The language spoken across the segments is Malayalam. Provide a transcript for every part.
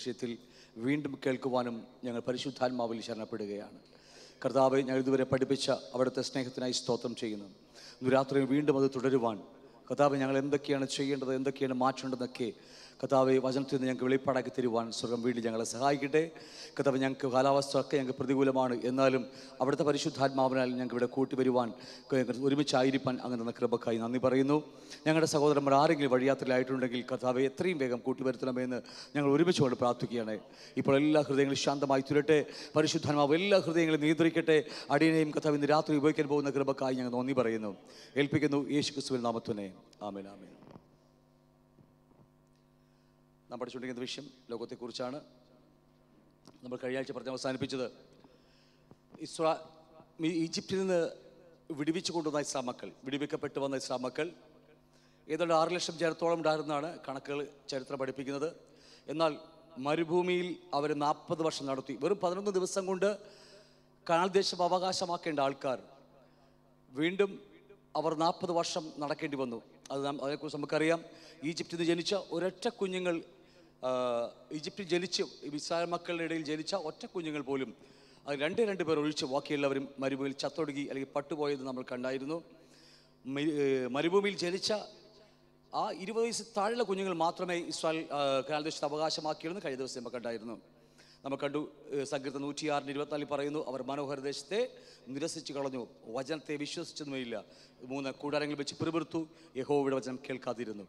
വിഷയത്തിൽ വീണ്ടും കേൾക്കുവാനും ഞങ്ങൾ പരിശുദ്ധാത്മാവിൽ ശരണപ്പെടുകയാണ് കർത്താവ് ഞങ്ങൾ ഇതുവരെ പഠിപ്പിച്ച അവിടുത്തെ സ്നേഹത്തിനായി സ്തോത്രം ചെയ്യുന്നു രാത്രി വീണ്ടും അത് തുടരുവാൻ കർത്താവ് ഞങ്ങൾ എന്തൊക്കെയാണ് ചെയ്യേണ്ടത് എന്തൊക്കെയാണ് മാറ്റേണ്ടതെന്നൊക്കെ കഥാവ് വചനത്തിൽ നിന്ന് ഞങ്ങൾക്ക് വെളിപ്പാടാക്കി തരുവാൻ സ്വർഗം വീണ്ടും ഞങ്ങളെ സഹായിക്കട്ടെ കഥാവ് ഞങ്ങൾക്ക് കാലാവസ്ഥ ഒക്കെ ഞങ്ങൾക്ക് പ്രതികൂലമാണ് എന്നാലും അവിടുത്തെ പരിശുദ്ധാത്മാവിനാൽ ഞങ്ങൾക്ക് ഇവിടെ കൂട്ടി വരുവാൻ ഒരുമിച്ചായിരിക്കാൻ അങ്ങനെ കൃപക്കായി നന്ദി പറയുന്നു ഞങ്ങളുടെ സഹോദരന്മാർ ആരെങ്കിലും വഴിയാത്രയിലായിട്ടുണ്ടെങ്കിൽ കഥാവ് എത്രയും വേഗം കൂട്ടി വരുത്തണമെന്ന് ഞങ്ങൾ ഒരുമിച്ചുകൊണ്ട് പ്രാർത്ഥിക്കുകയാണ് ഇപ്പോൾ എല്ലാ ഹൃദയങ്ങളും ശാന്തമായി തുരട്ടെ പരിശുദ്ധാത്മാവ് എല്ലാ ഹൃദയങ്ങളും നിയന്ത്രിക്കട്ടെ അടിയനെയും കഥാവ് ഇന്ന് രാത്രി ഉപയോഗിക്കാൻ പോകുന്ന കൃപക്കായി ഞങ്ങൾ നന്ദി പറയുന്നു ഏൽപ്പിക്കുന്നു യേശു ക്രിസ്തുവിൽ നാമത്വനെ ആമേൻ ആമേൻ നാം പഠിച്ചുകൊണ്ടിരിക്കുന്ന വിഷയം ലോകത്തെക്കുറിച്ചാണ് നമ്മൾ കഴിഞ്ഞ ആഴ്ച പറഞ്ഞ് അവസാനിപ്പിച്ചത് ഇസ്രാ ഈജിപ്തിൽ നിന്ന് വിടിവിച്ചു കൊണ്ടുവന്ന ഇസ്ലാം മക്കൾ വിടിവിക്കപ്പെട്ടു വന്ന ഇസ്ലാം മക്കൾ ഏതാണ്ട് ആറ് ലക്ഷം ചേരത്തോളം ഉണ്ടായിരുന്നാണ് കണക്കുകൾ ചരിത്രം പഠിപ്പിക്കുന്നത് എന്നാൽ മരുഭൂമിയിൽ അവർ നാൽപ്പത് വർഷം നടത്തി വെറും പതിനൊന്ന് ദിവസം കൊണ്ട് ദേശം അവകാശമാക്കേണ്ട ആൾക്കാർ വീണ്ടും അവർ നാൽപ്പത് വർഷം നടക്കേണ്ടി വന്നു അത് നാം അതേക്കുറിച്ച് നമുക്കറിയാം ഈജിപ്തിൽ നിന്ന് ജനിച്ച ഒരൊറ്റ കുഞ്ഞുങ്ങൾ ഈജിപ്തിൽ ജനിച്ച് ഇസ്രായേൽ മക്കളുടെ ഇടയിൽ ജനിച്ച ഒറ്റ കുഞ്ഞുങ്ങൾ പോലും അത് രണ്ട് രണ്ട് പേർ ഒഴിച്ച് ബാക്കിയുള്ളവരും മരുഭൂമിയിൽ ചത്തൊടുകി അല്ലെങ്കിൽ പട്ടുപോയത് നമ്മൾ കണ്ടായിരുന്നു മരുഭൂമിയിൽ ജനിച്ച ആ ഇരുപത് വയസ്സ് താഴെയുള്ള കുഞ്ഞുങ്ങൾ മാത്രമേ ഇസ്രായേൽ കാലദേശത്ത് അവകാശമാക്കിയിരുന്നു കഴിഞ്ഞ ദിവസം നമ്മൾ കണ്ടായിരുന്നു നമ്മൾ കണ്ടു സങ്കീർത്ത നൂറ്റിയാറിന് ഇരുപത്തിനാലിൽ പറയുന്നു അവർ മനോഹര ദേശത്തെ നിരസിച്ച് കളഞ്ഞു വചനത്തെ വിശ്വസിച്ചൊന്നുമില്ല മൂന്ന് കൂടാരങ്ങളിൽ വെച്ച് പിറുപിറുത്തു യഹോവയുടെ വചനം കേൾക്കാതിരുന്നു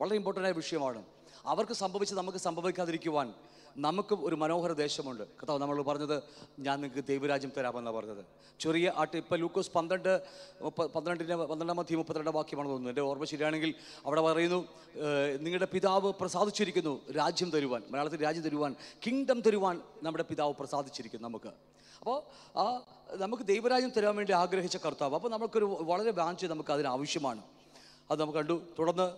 വളരെ ഇമ്പോർട്ടൻ്റ് ആയ വിഷയമാണ് അവർക്ക് സംഭവിച്ച് നമുക്ക് സംഭവിക്കാതിരിക്കുവാൻ നമുക്ക് ഒരു മനോഹര ദേശമുണ്ട് കർത്താവ് നമ്മൾ പറഞ്ഞത് ഞാൻ നിങ്ങൾക്ക് ദൈവരാജ്യം തരാമെന്നാണ് പറഞ്ഞത് ചെറിയ ആട്ട് ഇപ്പോൾ ലൂക്കോസ് പന്ത്രണ്ട് പന്ത്രണ്ടിൻ്റെ പന്ത്രണ്ടാം മധ്യം മുപ്പത്തിരണ്ടാം വാക്യമാണെന്ന് തോന്നുന്നു എൻ്റെ ഓർമ്മ ശരിയാണെങ്കിൽ അവിടെ പറയുന്നു നിങ്ങളുടെ പിതാവ് പ്രസാദിച്ചിരിക്കുന്നു രാജ്യം തരുവാൻ മലയാളത്തിൽ രാജ്യം തരുവാൻ കിങ്ഡം തരുവാൻ നമ്മുടെ പിതാവ് പ്രസാദിച്ചിരിക്കുന്നു നമുക്ക് അപ്പോൾ ആ നമുക്ക് ദൈവരാജ്യം തരാൻ വേണ്ടി ആഗ്രഹിച്ച കർത്താവ് അപ്പോൾ നമുക്കൊരു വളരെ വാഞ്ചി നമുക്ക് അതിന് ആവശ്യമാണ് അത് നമുക്ക് കണ്ടു തുടർന്ന്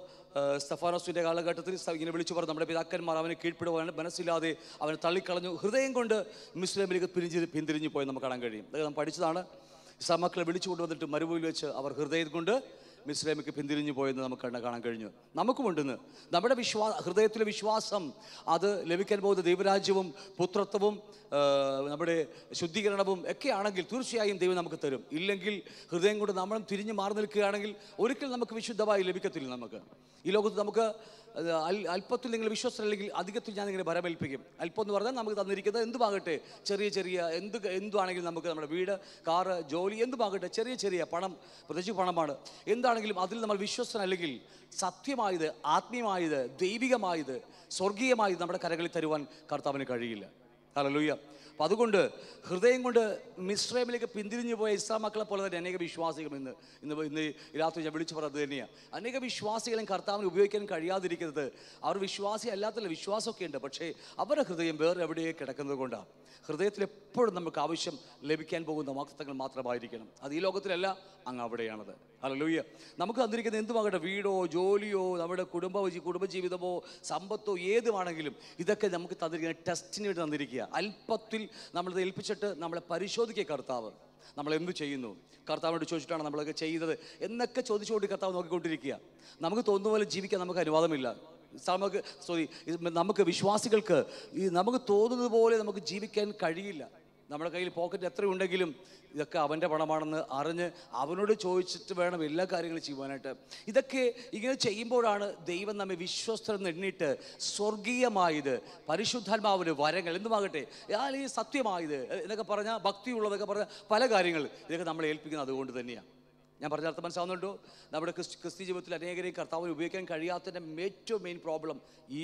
സ്തഫാനോസിൻ്റെ കാലഘട്ടത്തിൽ ഇങ്ങനെ വിളിച്ചു പറഞ്ഞു നമ്മുടെ പിതാക്കന്മാർ അവനെ കീഴ്പ്പെടുവാൻ മനസ്സില്ലാതെ അവനെ തള്ളിക്കളഞ്ഞു ഹൃദയം കൊണ്ട് മുസ്ലിം ലീഗ് പിരിഞ്ഞ് പിന്തിരിഞ്ഞു പോയി നമുക്ക് കാണാൻ കഴിയും അതായത് നമ്മൾ പഠിച്ചതാണ് ഇസാമക്കളെ വിളിച്ചു കൊണ്ടുവന്നിട്ട് മരുഭൂവിൽ വെച്ച് അവർ ഹൃദയം കൊണ്ട് മിസ്ലേമയ്ക്ക് പിന്തിരിഞ്ഞു പോയെന്ന് നമുക്ക് കാണാൻ കഴിഞ്ഞു നമുക്കുമുണ്ടെന്ന് നമ്മുടെ വിശ്വാ ഹൃദയത്തിലെ വിശ്വാസം അത് ലഭിക്കാൻ പോകുന്ന ദൈവരാജ്യവും പുത്രത്വവും നമ്മുടെ ശുദ്ധീകരണവും ഒക്കെ ആണെങ്കിൽ തീർച്ചയായും ദൈവം നമുക്ക് തരും ഇല്ലെങ്കിൽ ഹൃദയം കൊണ്ട് നമ്മളും തിരിഞ്ഞു മാറി നിൽക്കുകയാണെങ്കിൽ ഒരിക്കൽ നമുക്ക് വിശുദ്ധമായി ലഭിക്കത്തില്ല നമുക്ക് ഈ ലോകത്ത് നമുക്ക് അല്പത്തിൽ നിങ്ങൾ വിശ്വസിച്ചില്ലെങ്കിൽ അധികത്തിൽ ഞാൻ നിങ്ങളെ ഭരമേൽപ്പിക്കും അല്പം എന്ന് പറഞ്ഞാൽ നമുക്ക് തന്നിരിക്കുന്നത് എന്തുമാകട്ടെ ചെറിയ ചെറിയ എന്ത് എന്തുവാണെങ്കിലും നമുക്ക് നമ്മുടെ വീട് കാറ് ജോലി എന്തുമാകട്ടെ ചെറിയ ചെറിയ പണം പ്രത്യേകിച്ച് പണമാണ് എന്താണെങ്കിലും അതിൽ നമ്മൾ വിശ്വസനല്ലെങ്കിൽ സത്യമായത് ആത്മീയമായത് ദൈവികമായത് സ്വർഗീയമായത് നമ്മുടെ കരകളിൽ തരുവാൻ കർത്താവിന് കഴിയില്ല Hallelujah അപ്പം അതുകൊണ്ട് ഹൃദയം കൊണ്ട് മിശ്രമിലേക്ക് പിന്തിരിഞ്ഞു പോയ ഇസ്ലാം മക്കളെ പോലെ തന്നെ അനേക വിശ്വാസികൾ ഇന്ന് ഇന്ന് ഇന്ന് രാത്രി ഞാൻ വിളിച്ചു പറഞ്ഞത് തന്നെയാണ് അനേക വിശ്വാസികളെയും കർത്താവിന് ഉപയോഗിക്കാൻ കഴിയാതിരിക്കുന്നത് അവർ വിശ്വാസി അല്ലാത്തല്ല വിശ്വാസമൊക്കെ ഉണ്ട് പക്ഷേ അവരുടെ ഹൃദയം വേറെ എവിടെയോ കിടക്കുന്നത് കൊണ്ടാണ് ഹൃദയത്തിൽ എപ്പോഴും നമുക്ക് ആവശ്യം ലഭിക്കാൻ പോകുന്ന വാക്തത്വങ്ങൾ മാത്രമായിരിക്കണം അത് ഈ ലോകത്തിലല്ല അങ്ങ് അവിടെയാണത് അല്ലൂയ്യ നമുക്ക് തന്നിരിക്കുന്ന എന്തുമാകട്ടെ വീടോ ജോലിയോ നമ്മുടെ കുടുംബ കുടുംബജീവിതമോ സമ്പത്തോ ഏതുമാണെങ്കിലും ഇതൊക്കെ നമുക്ക് തന്നിരിക്കുന്ന ടെസ്റ്റിന് വേണ്ടി തന്നിരിക്കുക അല്പത്തിൽ നമ്മൾ ഏൽപ്പിച്ചിട്ട് നമ്മളെ പരിശോധിക്കുക കർത്താവ് നമ്മൾ എന്ത് ചെയ്യുന്നു കർത്താവിനോട് ചോദിച്ചിട്ടാണ് നമ്മളൊക്കെ ചെയ്തത് എന്നൊക്കെ ചോദിച്ചുകൊണ്ട് കർത്താവ് നോക്കിക്കൊണ്ടിരിക്കുക നമുക്ക് തോന്നുന്ന പോലെ ജീവിക്കാൻ നമുക്ക് അനുവാദമില്ല നമുക്ക് സോറി നമുക്ക് വിശ്വാസികൾക്ക് ഈ നമുക്ക് തോന്നുന്നത് പോലെ നമുക്ക് ജീവിക്കാൻ കഴിയില്ല നമ്മുടെ കയ്യിൽ പോക്കറ്റ് എത്ര ഉണ്ടെങ്കിലും ഇതൊക്കെ അവൻ്റെ പണമാണെന്ന് അറിഞ്ഞ് അവനോട് ചോദിച്ചിട്ട് വേണം എല്ലാ കാര്യങ്ങളും ചെയ്യുവാനായിട്ട് ഇതൊക്കെ ഇങ്ങനെ ചെയ്യുമ്പോഴാണ് ദൈവം നമ്മെ വിശ്വസ്തരെന്ന് എണ്ണിട്ട് സ്വർഗീയമായത് പരിശുദ്ധാത്മാവിന് വരങ്ങൾ എന്തുമാകട്ടെ ഈ സത്യമായത് എന്നൊക്കെ പറഞ്ഞാൽ ഭക്തിയുള്ളതൊക്കെ പറഞ്ഞാൽ പല കാര്യങ്ങൾ ഇതൊക്കെ നമ്മളെ ഏൽപ്പിക്കുന്നത് അതുകൊണ്ട് തന്നെയാണ് ഞാൻ പറഞ്ഞ അർത്ഥം മനസ്സിലാവുന്നുണ്ടോ നമ്മുടെ ക്രിസ്തി ജീവിതത്തിൽ അനേകരെയും കർത്താവിന് ഉപയോഗിക്കാൻ കഴിയാത്തതിൻ്റെ ഏറ്റവും മെയിൻ പ്രോബ്ലം ഈ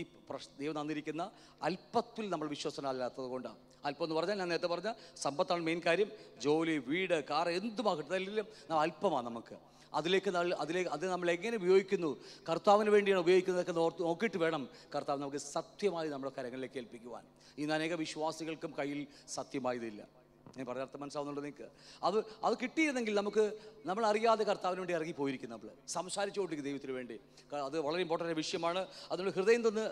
ദൈവം തന്നിരിക്കുന്ന അല്പത്തിൽ നമ്മൾ വിശ്വസനല്ലാത്തത് കൊണ്ടാണ് അല്പം എന്ന് പറഞ്ഞാൽ ഞാൻ നേരത്തെ പറഞ്ഞ സമ്പത്താണ് മെയിൻ കാര്യം ജോലി വീട് കാർ എന്തുമാകട്ടെ അല്ലെങ്കിലും അല്പമാണ് നമുക്ക് അതിലേക്ക് അതിലേക്ക് അത് നമ്മൾ എങ്ങനെ ഉപയോഗിക്കുന്നു കർത്താവിന് വേണ്ടിയാണ് ഉപയോഗിക്കുന്നതൊക്കെ ഓർത്ത് നോക്കിയിട്ട് വേണം കർത്താവ് നമുക്ക് സത്യമായി നമ്മുടെ കരങ്ങളിലേക്ക് ഏൽപ്പിക്കുവാൻ ഇന്ന് അനേക വിശ്വാസികൾക്കും കയ്യിൽ സത്യമായതില്ല ഞാൻ പറഞ്ഞ അർത്ഥം മനസ്സിലാവുന്നുണ്ട് നിങ്ങൾക്ക് അത് അത് കിട്ടിയിരുന്നെങ്കിൽ നമുക്ക് നമ്മൾ അറിയാതെ കർത്താവിന് വേണ്ടി ഇറങ്ങി നമ്മൾ സംസാരിച്ചുകൊണ്ടിരിക്കും ദൈവത്തിന് വേണ്ടി അത് വളരെ ഇമ്പോർട്ടൻ്റ് വിഷയമാണ് അതുകൊണ്ട് ഹൃദയം തന്ന്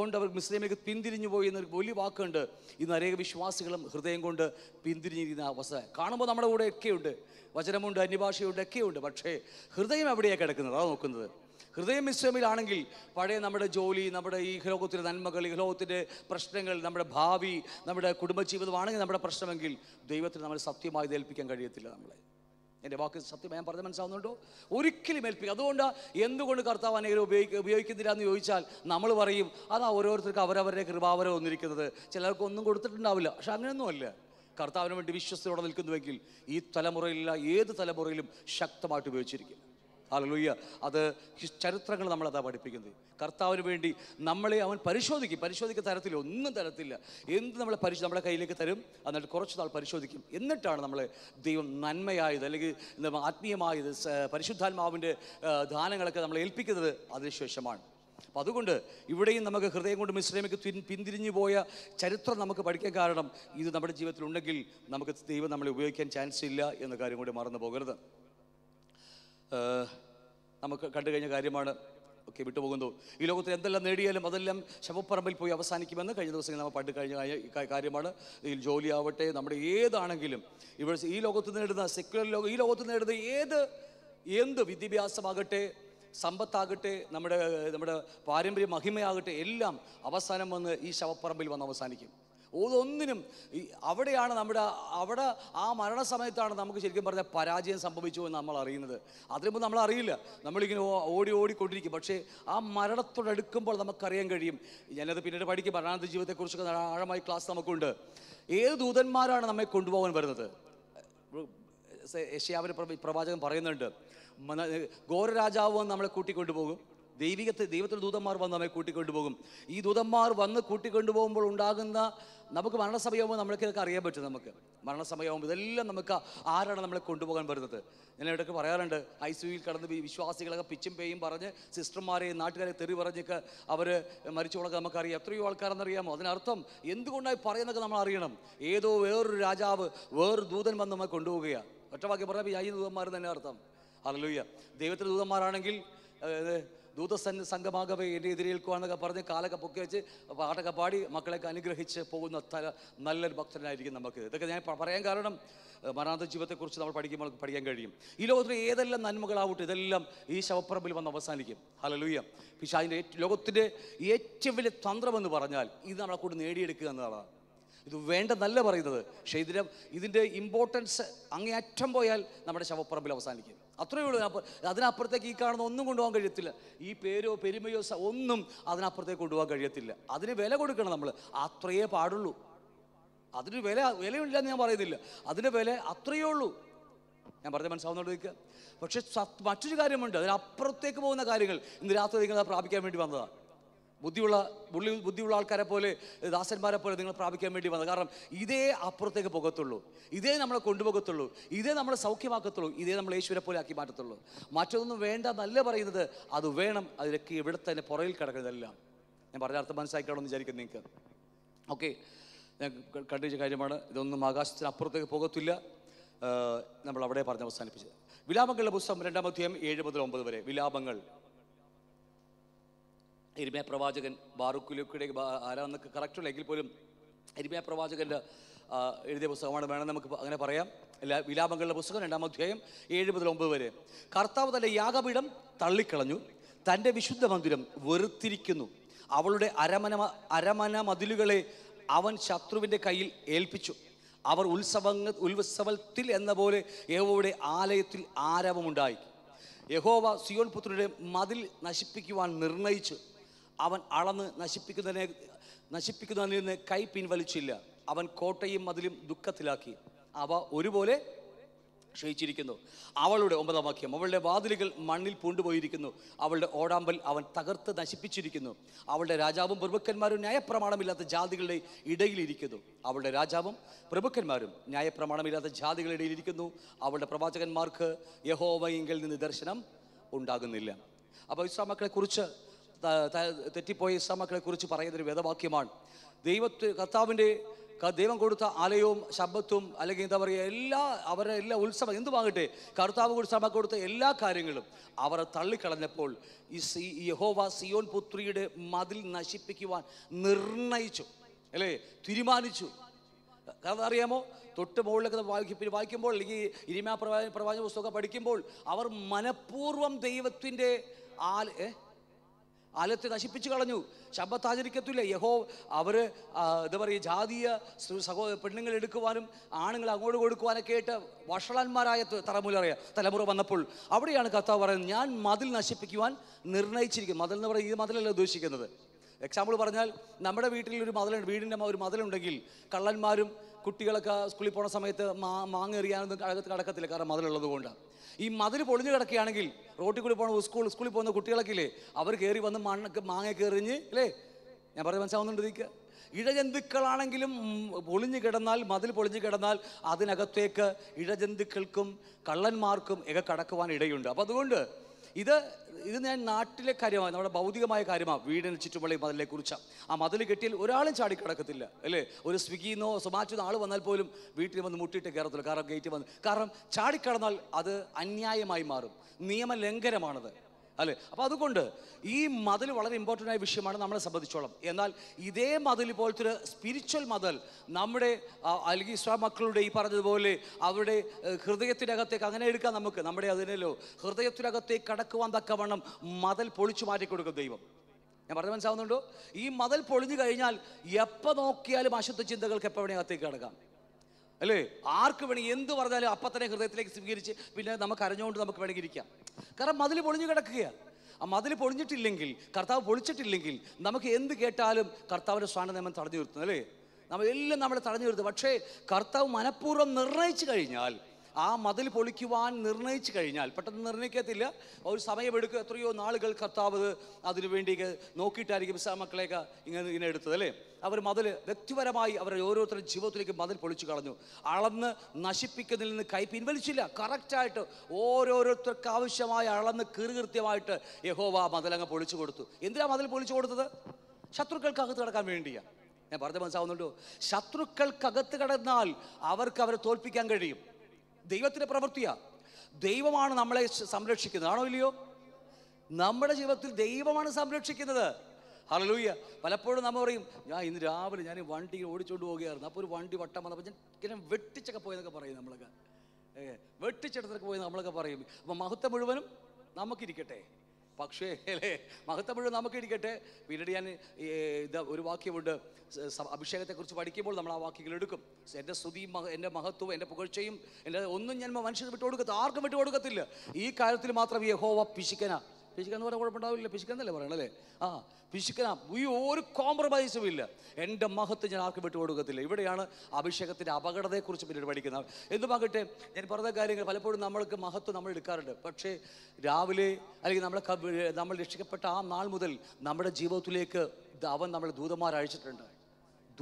കൊണ്ട് അവർ മുസ്ലിമേക്ക് പിന്തിരിഞ്ഞു പോയി എന്നൊരു വലിയ വാക്കുണ്ട് ഇന്ന് അനേക വിശ്വാസികളും ഹൃദയം കൊണ്ട് പിന്തിരിഞ്ഞിരിക്കുന്ന അവസ്ഥ കാണുമ്പോൾ നമ്മുടെ കൂടെ ഒക്കെയുണ്ട് വചനമുണ്ട് അന്യഭാഷയുണ്ട് ഒക്കെയുണ്ട് പക്ഷേ ഹൃദയം എവിടെയാണ് കിടക്കുന്നത് അതാണ് നോക്കുന്നത് ഹൃദയം ഇസ്ലാമിലാണെങ്കിൽ പഴയ നമ്മുടെ ജോലി നമ്മുടെ ഈ ലോകത്തിൻ്റെ നന്മകൾ ഈ ലോകത്തിൻ്റെ പ്രശ്നങ്ങൾ നമ്മുടെ ഭാവി നമ്മുടെ കുടുംബജീവിതമാണെങ്കിൽ നമ്മുടെ പ്രശ്നമെങ്കിൽ ദൈവത്തിന് നമ്മൾ സത്യമായി ഏൽപ്പിക്കാൻ കഴിയത്തില്ല നമ്മളെ എൻ്റെ വാക്ക് സത്യമായി ഞാൻ പറഞ്ഞ് മനസ്സിലാവുന്നുണ്ടോ ഒരിക്കലും ഏൽപ്പിക്കും അതുകൊണ്ട് എന്തുകൊണ്ട് കർത്താവ് അനേകരെ ഉപയോഗിക്ക ഉപയോഗിക്കുന്നില്ല എന്ന് ചോദിച്ചാൽ നമ്മൾ പറയും അതാ ഓരോരുത്തർക്ക് അവരവരുടെ കൃപാവരം വന്നിരിക്കുന്നത് ചിലർക്ക് ഒന്നും കൊടുത്തിട്ടുണ്ടാവില്ല പക്ഷെ അങ്ങനെയൊന്നുമല്ല കർത്താവിന് വേണ്ടി വിശ്വസ്തയോടെ നിൽക്കുന്നുവെങ്കിൽ ഈ തലമുറയിലുള്ള ഏത് തലമുറയിലും ശക്തമായിട്ട് ഉപയോഗിച്ചിരിക്കും ഹാലലൂയ്യ അത് ചരിത്രങ്ങൾ നമ്മളതാ പഠിപ്പിക്കുന്നത് കർത്താവിന് വേണ്ടി നമ്മളെ അവൻ പരിശോധിക്കും പരിശോധിക്കുന്ന തരത്തിൽ ഒന്നും തരത്തില്ല എന്ത് നമ്മളെ പരിശോ നമ്മുടെ കയ്യിലേക്ക് തരും എന്നിട്ട് കുറച്ച് നാൾ പരിശോധിക്കും എന്നിട്ടാണ് നമ്മളെ ദൈവം നന്മയായത് അല്ലെങ്കിൽ ആത്മീയമായത് പരിശുദ്ധാത്മാവിൻ്റെ ദാനങ്ങളൊക്കെ നമ്മളെ ഏൽപ്പിക്കുന്നത് അതിനുശേഷമാണ് അപ്പം അതുകൊണ്ട് ഇവിടെയും നമുക്ക് ഹൃദയം കൊണ്ട് മിശ്രമിക്ക് പിന്തിരിഞ്ഞു പോയ ചരിത്രം നമുക്ക് പഠിക്കാൻ കാരണം ഇത് നമ്മുടെ ജീവിതത്തിലുണ്ടെങ്കിൽ നമുക്ക് ദൈവം നമ്മളെ ഉപയോഗിക്കാൻ ചാൻസ് ഇല്ല എന്ന കാര്യം കൂടി മറന്നു പോകരുത് നമുക്ക് കണ്ടു കഴിഞ്ഞ കാര്യമാണ് ഒക്കെ വിട്ടുപോകുന്നു ഈ ലോകത്തിൽ എന്തെല്ലാം നേടിയാലും അതെല്ലാം ശവപ്പറമ്പിൽ പോയി അവസാനിക്കുമെന്ന് കഴിഞ്ഞ ദിവസങ്ങളിൽ നമ്മൾ പണ്ട് കഴിഞ്ഞ കാര്യമാണ് ഈ ജോലി ആവട്ടെ നമ്മുടെ ഏതാണെങ്കിലും ഇവിടെ ഈ ലോകത്ത് നേടുന്ന സെക്യുലർ ലോകം ഈ ലോകത്ത് നേടുന്ന ഏത് എന്ത് വിദ്യാഭ്യാസമാകട്ടെ സമ്പത്താകട്ടെ നമ്മുടെ നമ്മുടെ പാരമ്പര്യ മഹിമയാകട്ടെ എല്ലാം അവസാനം വന്ന് ഈ ശവപ്പറമ്പിൽ വന്ന് അവസാനിക്കും ഓതൊന്നിനും അവിടെയാണ് നമ്മുടെ അവിടെ ആ മരണസമയത്താണ് നമുക്ക് ശരിക്കും പറഞ്ഞാൽ പരാജയം സംഭവിച്ചു എന്ന് നമ്മൾ അറിയുന്നത് അതിനുമ്പോൾ നമ്മൾ അറിയില്ല നമ്മളിങ്ങനെ ഓടി ഓടിക്കൊണ്ടിരിക്കും പക്ഷേ ആ മരണത്തോടടുക്കുമ്പോൾ നമുക്കറിയാൻ കഴിയും ഞാനത് പിന്നീട് പഠിക്കും മരണാനന്ദ ജീവിതത്തെക്കുറിച്ചൊക്കെ ആഴമായി ക്ലാസ് നമുക്കുണ്ട് ഏത് ദൂതന്മാരാണ് നമ്മെ കൊണ്ടുപോകാൻ വരുന്നത് യശയാവിന് പ്രവാചകൻ പറയുന്നുണ്ട് ഘോരരാജാവ് നമ്മളെ കൂട്ടിക്കൊണ്ടുപോകും ദൈവികത്തെ ദൈവത്തിൻ്റെ ദൂതന്മാർ വന്ന് നമ്മെ കൂട്ടിക്കൊണ്ടുപോകും ഈ ദൂതന്മാർ വന്ന് കൂട്ടിക്കൊണ്ടുപോകുമ്പോൾ ഉണ്ടാകുന്ന നമുക്ക് മരണസമയമാകുമ്പോൾ ഇതൊക്കെ അറിയാൻ പറ്റും നമുക്ക് മരണസമയമാകുമ്പോൾ ഇതെല്ലാം നമുക്ക് ആരാണ് നമ്മളെ കൊണ്ടുപോകാൻ വരുന്നത് ഞാൻ ഇടയ്ക്ക് പറയാറുണ്ട് ഐ സിയിൽ കടന്ന് വിശ്വാസികളൊക്കെ പിച്ചും പേയും പറഞ്ഞ് സിസ്റ്റർമാരെയും നാട്ടുകാരെ തെറി പറഞ്ഞൊക്കെ അവർ മരിച്ചോളൊക്കെ നമുക്കറിയാം എത്രയോ ആൾക്കാരെന്നറിയാമോ അതിനർത്ഥം എന്തുകൊണ്ടായി പറയുന്നൊക്കെ നമ്മൾ അറിയണം ഏതോ വേറൊരു രാജാവ് വേറൊരു ദൂതൻ വന്ന് നമ്മെ കൊണ്ടുപോകുകയാണ് ഒറ്റവാക്കി പറഞ്ഞാൽ ഈ ദൂതന്മാർ തന്നെ അർത്ഥം അറിയില്ല ദൈവത്തിൻ്റെ ദൂതന്മാരാണെങ്കിൽ ദൂതസൻ സംഘമാകവേ എൻ്റെ എതിരേൽക്കുവാണെന്നൊക്കെ പറഞ്ഞ് കാലൊക്കെ പൊക്കി വെച്ച് പാട്ടൊക്കെ പാടി മക്കളെയൊക്കെ അനുഗ്രഹിച്ച് പോകുന്ന തല നല്ലൊരു ഭക്തനായിരിക്കും നമുക്ക് ഇതൊക്കെ ഞാൻ പറയാൻ കാരണം മരണാന്ത ജീവിതത്തെക്കുറിച്ച് നമ്മൾ പഠിക്കുമ്പോൾ പഠിക്കാൻ കഴിയും ഈ ലോകത്തിലെ ഏതെല്ലാം നന്മകളാവട്ടെ ഇതെല്ലാം ഈ ശവപ്പറമ്പിൽ വന്ന് അവസാനിക്കും ഹലലൂയ്യ പക്ഷേ അതിൻ്റെ ലോകത്തിൻ്റെ ഏറ്റവും വലിയ തന്ത്രമെന്ന് പറഞ്ഞാൽ ഇത് നമ്മളെ കൂടെ നേടിയെടുക്കുക എന്നതാണ് ഇത് നല്ല പറയുന്നത് പക്ഷേ ഇതിൻ്റെ ഇതിൻ്റെ ഇമ്പോർട്ടൻസ് അങ്ങേയറ്റം പോയാൽ നമ്മുടെ ശവപ്പറമ്പിൽ അവസാനിക്കും അത്രയേ ഉള്ളൂ അതിനപ്പുറത്തേക്ക് ഈ കാണുന്ന ഒന്നും കൊണ്ടുപോകാൻ കഴിയത്തില്ല ഈ പേരോ പെരുമയോ ഒന്നും അതിനപ്പുറത്തേക്ക് കൊണ്ടുപോകാൻ കഴിയത്തില്ല അതിന് വില കൊടുക്കണം നമ്മൾ അത്രയേ പാടുള്ളൂ അതിന് വില വിലയില്ല എന്ന് ഞാൻ പറയുന്നില്ല അതിന് വില അത്രയേ ഉള്ളൂ ഞാൻ പറഞ്ഞ മനസ്സാവുന്നോട് നിൽക്കുക പക്ഷേ മറ്റൊരു കാര്യമുണ്ട് അതിനപ്പുറത്തേക്ക് പോകുന്ന കാര്യങ്ങൾ ഇന്ന് രാത്രി നിങ്ങൾ പ്രാപിക്കാൻ വേണ്ടി വന്നതാണ് ബുദ്ധിയുള്ള ഉള്ളിൽ ബുദ്ധിയുള്ള ആൾക്കാരെ പോലെ ദാസന്മാരെ പോലെ നിങ്ങൾ പ്രാപിക്കാൻ വേണ്ടി വന്നത് കാരണം ഇതേ അപ്പുറത്തേക്ക് പോകത്തുള്ളൂ ഇതേ നമ്മളെ കൊണ്ടുപോകത്തുള്ളൂ ഇതേ നമ്മളെ സൗഖ്യമാക്കത്തുള്ളൂ ഇതേ നമ്മൾ യേശുവിനെ പോലെ ആക്കി മാറ്റത്തുള്ളൂ മറ്റൊന്നും വേണ്ട നല്ല പറയുന്നത് അത് വേണം അതിലൊക്കെ ഇവിടെ തന്നെ പുറയിൽ കിടക്കുന്നതെല്ലാം ഞാൻ പറഞ്ഞ അർത്ഥം മനസ്സിലാക്കണമെന്ന് വിചാരിക്കുന്നു നിങ്ങൾക്ക് ഓക്കെ ഞാൻ കണ്ടുവച്ച കാര്യമാണ് ഇതൊന്നും ആകാശത്തിന് അപ്പുറത്തേക്ക് പോകത്തില്ല നമ്മൾ അവിടെ പറഞ്ഞ് അവസാനിപ്പിച്ചത് വിലാപങ്ങളുടെ പുസ്തകം രണ്ടാമധ്യം ഏഴ് മുതൽ ഒമ്പത് വരെ വിലാപങ്ങൾ എരിമയ പ്രവാചകൻ ബാറുക്കുലുക്കിടെ ആരാന്നൊക്കെ കറക്റ്റുള്ള എങ്കിൽ പോലും എരിമയ പ്രവാചകൻ്റെ എഴുതിയ പുസ്തകമാണ് വേണം നമുക്ക് അങ്ങനെ പറയാം എല്ലാ വിലാപങ്ങളുടെ പുസ്തകം രണ്ടാം അധ്യായം ഏഴ് മുതൽ ഒമ്പത് വരെ കർത്താവ് തൻ്റെ യാഗപീഠം തള്ളിക്കളഞ്ഞു തൻ്റെ വിശുദ്ധ മന്ദിരം വെറുത്തിരിക്കുന്നു അവളുടെ അരമന അരമന മതിലുകളെ അവൻ ശത്രുവിൻ്റെ കയ്യിൽ ഏൽപ്പിച്ചു അവർ ഉത്സവങ്ങൾ ഉത്സവത്തിൽ എന്ന പോലെ യഹോവയുടെ ആലയത്തിൽ ആരവമുണ്ടായി യഹോവ സിയോൻ പുത്രയുടെ മതിൽ നശിപ്പിക്കുവാൻ നിർണയിച്ചു അവൻ അളന്ന് നശിപ്പിക്കുന്നതിനെ നശിപ്പിക്കുന്നതിൽ നിന്ന് കൈ പിൻവലിച്ചില്ല അവൻ കോട്ടയും മതിലും ദുഃഖത്തിലാക്കി അവ ഒരുപോലെ ക്ഷയിച്ചിരിക്കുന്നു അവളുടെ ഒമ്പതാം വാക്യം അവളുടെ വാതിലുകൾ മണ്ണിൽ പൂണ്ടുപോയിരിക്കുന്നു അവളുടെ ഓടാമ്പൽ അവൻ തകർത്ത് നശിപ്പിച്ചിരിക്കുന്നു അവളുടെ രാജാവും പ്രഭുക്കന്മാരും ന്യായപ്രമാണമില്ലാത്ത ജാതികളുടെ ഇടയിലിരിക്കുന്നു അവളുടെ രാജാവും പ്രഭുക്കന്മാരും ന്യായപ്രമാണമില്ലാത്ത ജാതികളുടെ ഇടയിലിരിക്കുന്നു അവളുടെ പ്രവാചകന്മാർക്ക് യഹോവയെങ്കിൽ നിന്ന് ദർശനം ഉണ്ടാകുന്നില്ല അപ്പോൾ മക്കളെക്കുറിച്ച് തെറ്റിപ്പോയ കുറിച്ച് പറയുന്നൊരു വേദവാക്യമാണ് ദൈവത്തെ കർത്താവിൻ്റെ ദൈവം കൊടുത്ത ആലയവും ശബ്ദത്തും അല്ലെങ്കിൽ എന്താ പറയുക എല്ലാ അവരുടെ എല്ലാ ഉത്സവം വാങ്ങട്ടെ കർത്താവ് ഉത്സവം കൊടുത്ത എല്ലാ കാര്യങ്ങളും അവർ തള്ളിക്കളഞ്ഞപ്പോൾ ഈ സി യഹോവ സിയോൻ പുത്രിയുടെ മതിൽ നശിപ്പിക്കുവാൻ നിർണയിച്ചു അല്ലേ തീരുമാനിച്ചു കാരണം അറിയാമോ തൊട്ട് മുകളിലൊക്കെ വായിക്കും വായിക്കുമ്പോൾ അല്ലെങ്കിൽ ഇരിമ പ്രവാചക പുസ്തകമൊക്കെ പഠിക്കുമ്പോൾ അവർ മനഃപൂർവ്വം ദൈവത്തിൻ്റെ ആൽ ഏഹ് ആലയത്തെ നശിപ്പിച്ചു കളഞ്ഞു ശബ്ദത്ത് ആചരിക്കത്തില്ല യഹോ അവർ എന്താ പറയുക ജാതീയ സഹോ പെണ്ണുങ്ങൾ എടുക്കുവാനും ആണുങ്ങൾ അങ്ങോട്ട് കൊടുക്കുവാനൊക്കെ ആയിട്ട് വഷളന്മാരായ തലമുറ തലമുറ വന്നപ്പോൾ അവിടെയാണ് കർത്താവ് പറയുന്നത് ഞാൻ മതിൽ നശിപ്പിക്കുവാൻ നിർണയിച്ചിരിക്കും മതിൽ എന്ന് പറയുന്നത് ഈ മതിലല്ല ഉദ്ദേശിക്കുന്നത് എക്സാമ്പിൾ പറഞ്ഞാൽ നമ്മുടെ വീട്ടിൽ ഒരു മതിലുണ്ട് വീടിൻ്റെ ഒരു മതിലുണ്ടെങ്കിൽ കള്ളന്മാരും കുട്ടികളൊക്കെ സ്കൂളിൽ പോണ സമയത്ത് മാ മാങ്ങ എറിയാനൊന്നും അകത്ത് കിടക്കത്തില്ല കാരണം മതിലുള്ളത് കൊണ്ട് ഈ മതിൽ പൊളിഞ്ഞു കിടക്കുകയാണെങ്കിൽ റോട്ടിൽ കൂടി പോകുന്ന സ്കൂൾ സ്കൂളിൽ പോകുന്ന കുട്ടികളൊക്കെ ഇല്ലേ അവർ കയറി വന്ന് മണ്ണ് മാങ്ങ കയറിഞ്ഞ് അല്ലേ ഞാൻ പറഞ്ഞ മനസ്സിലാവുന്നുണ്ട് ഇതിക്ക് ഇഴജന്തുക്കളാണെങ്കിലും പൊളിഞ്ഞു കിടന്നാൽ മതിൽ പൊളിഞ്ഞു കിടന്നാൽ അതിനകത്തേക്ക് ഇഴജന്തുക്കൾക്കും കള്ളന്മാർക്കും ഒക്കെ കടക്കുവാൻ ഇടയുണ്ട് അപ്പോൾ അതുകൊണ്ട് ഇത് ഇത് ഞാൻ നാട്ടിലെ കാര്യമാണ് നമ്മുടെ ഭൗതികമായ കാര്യമാണ് വീടിന് ചുറ്റുപള്ളി കുറിച്ച് ആ മതിൽ കെട്ടിയാൽ ഒരാളും ചാടി കിടക്കത്തില്ല അല്ലേ ഒരു സ്വിഗ്ഗിന്നോ സൊമാറ്റോന്നോ ആൾ വന്നാൽ പോലും വീട്ടിൽ വന്ന് മുട്ടിയിട്ട് കയറത്തില്ല കാരണം ഗേറ്റ് വന്ന് കാരണം ചാടിക്കടന്നാൽ അത് അന്യായമായി മാറും നിയമലംഘനമാണത് അല്ലേ അപ്പോൾ അതുകൊണ്ട് ഈ മതിൽ വളരെ ഇമ്പോർട്ടൻ്റ് ആയ വിഷയമാണ് നമ്മളെ സംബന്ധിച്ചോളം എന്നാൽ ഇതേ മതിൽ പോലത്തെ ഒരു സ്പിരിച്വൽ മതൽ നമ്മുടെ അല്ലെങ്കിൽ മക്കളുടെ ഈ പറഞ്ഞതുപോലെ അവരുടെ ഹൃദയത്തിനകത്തേക്ക് അങ്ങനെ എടുക്കാം നമുക്ക് നമ്മുടെ അതിനല്ലോ ഹൃദയത്തിനകത്തേക്ക് കടക്കുവാൻ തക്കവണ്ണം മതൽ പൊളിച്ചു മാറ്റിക്കൊടുക്കും ദൈവം ഞാൻ പറഞ്ഞു മനസ്സിലാവുന്നുണ്ടോ ഈ മതൽ പൊളിഞ്ഞു കഴിഞ്ഞാൽ എപ്പോൾ നോക്കിയാലും അശുദ്ധ ചിന്തകൾക്ക് എപ്പോൾ വേണേ അകത്തേക്ക് കിടക്കാം അല്ലേ ആർക്ക് വേണമെങ്കിൽ എന്ത് പറഞ്ഞാലും അപ്പത്തന്നെ ഹൃദയത്തിലേക്ക് സ്വീകരിച്ച് പിന്നെ നമുക്ക് അറിഞ്ഞുകൊണ്ട് നമുക്ക് വേണമെങ്കിൽ ഇരിക്കാം കാരണം മതിൽ പൊളിഞ്ഞു കിടക്കുകയാണ് ആ മതിൽ പൊളിഞ്ഞിട്ടില്ലെങ്കിൽ കർത്താവ് പൊളിച്ചിട്ടില്ലെങ്കിൽ നമുക്ക് എന്ത് കേട്ടാലും കർത്താവിൻ്റെ സ്ഥാനം നിയമം തടഞ്ഞു നിർത്തുന്നു അല്ലേ നമ്മൾ എല്ലാം നമ്മളെ തടഞ്ഞു നിർത്തും പക്ഷേ കർത്താവ് മനഃപൂർവ്വം നിർണയിച്ചു കഴിഞ്ഞാൽ ആ മതിൽ പൊളിക്കുവാൻ നിർണയിച്ചു കഴിഞ്ഞാൽ പെട്ടെന്ന് നിർണയിക്കത്തില്ല ഒരു സമയമെടുക്കുക എത്രയോ നാളുകൾ കർത്താവ് അതിനു വേണ്ടി നോക്കിയിട്ടായിരിക്കും ഇസാമക്കളെയൊക്കെ ഇങ്ങനെ ഇങ്ങനെ എടുത്തത് അല്ലേ അവർ മതിൽ വ്യക്തിപരമായി അവരുടെ ഓരോരുത്തരുടെ ജീവിതത്തിലേക്ക് മതിൽ പൊളിച്ചു കളഞ്ഞു അളന്ന് നശിപ്പിക്കുന്നതിൽ നിന്ന് കൈ പിൻവലിച്ചില്ല കറക്റ്റായിട്ട് ഓരോരുത്തർക്ക് ആവശ്യമായ അളന്ന് കീറുകൃത്യമായിട്ട് യഹോവ മതിലങ്ങ് പൊളിച്ചു കൊടുത്തു എന്തിനാ മതിൽ പൊളിച്ചു കൊടുത്തത് ശത്രുക്കൾക്കകത്ത് കിടക്കാൻ വേണ്ടിയാണ് ഞാൻ പറഞ്ഞ മനസ്സാവുന്നുണ്ടോ ശത്രുക്കൾക്കകത്ത് കിടന്നാൽ അവർക്ക് അവരെ തോൽപ്പിക്കാൻ കഴിയും ദൈവത്തിൻ്റെ പ്രവൃത്തിയാണ് ദൈവമാണ് നമ്മളെ സംരക്ഷിക്കുന്നത് ആണോ ഇല്ലയോ നമ്മുടെ ജീവിതത്തിൽ ദൈവമാണ് സംരക്ഷിക്കുന്നത് ഹലലൂയ്യ പലപ്പോഴും നമ്മൾ പറയും ഞാൻ ഇന്ന് രാവിലെ ഞാൻ വണ്ടി ഓടിച്ചുകൊണ്ട് പോവുകയായിരുന്നു അപ്പോൾ ഒരു വണ്ടി വട്ടം വന്നപ്പോൾ ഞാൻ ഇങ്ങനെ വെട്ടിച്ചൊക്കെ പോയെന്നൊക്കെ പറയും നമ്മളൊക്കെ വെട്ടിച്ചെടുത്തൊക്കെ പോയി നമ്മളൊക്കെ പറയും അപ്പോൾ മഹത്വം മുഴുവനും നമുക്കിരിക്കട്ടെ പക്ഷേ അല്ലേ മഹത്വം മുഴുവൻ നമുക്ക് ഇരിക്കട്ടെ പിന്നീട് ഞാൻ ഇത് ഒരു വാക്യമുണ്ട് അഭിഷേകത്തെക്കുറിച്ച് പഠിക്കുമ്പോൾ നമ്മൾ ആ വാക്യങ്ങൾ എടുക്കും എൻ്റെ സ്തുതിയും എൻ്റെ മഹത്വവും എൻ്റെ പുകഴ്ചയും എൻ്റെ ഒന്നും ഞാൻ മനുഷ്യർ വിട്ടു ആർക്കും വിട്ടു ഈ കാര്യത്തിൽ മാത്രം യഹോവ പിശിക്കന പിശുക്കെന്ന് പറഞ്ഞാൽ കുഴപ്പമുണ്ടാവില്ല പിശുക്കെന്നല്ലേ പറയണല്ലേ ആ പിശുക്കനാ ഈ ഒരു കോംപ്രമൈസും ഇല്ല എൻ്റെ മഹത്വം ഞാൻ ആർക്കും വിട്ടു കൊടുക്കത്തില്ല ഇവിടെയാണ് അഭിഷേകത്തിൻ്റെ അപകടതയെക്കുറിച്ച് പിന്നീട് പഠിക്കുന്നത് പറഞ്ഞിട്ട് ഞാൻ പറഞ്ഞ കാര്യങ്ങൾ പലപ്പോഴും നമ്മൾക്ക് മഹത്വം നമ്മൾ എടുക്കാറുണ്ട് പക്ഷേ രാവിലെ അല്ലെങ്കിൽ നമ്മളെ നമ്മൾ രക്ഷിക്കപ്പെട്ട ആ നാൾ മുതൽ നമ്മുടെ ജീവിതത്തിലേക്ക് അവൻ നമ്മൾ ദൂതമാർ അയച്ചിട്ടുണ്ട്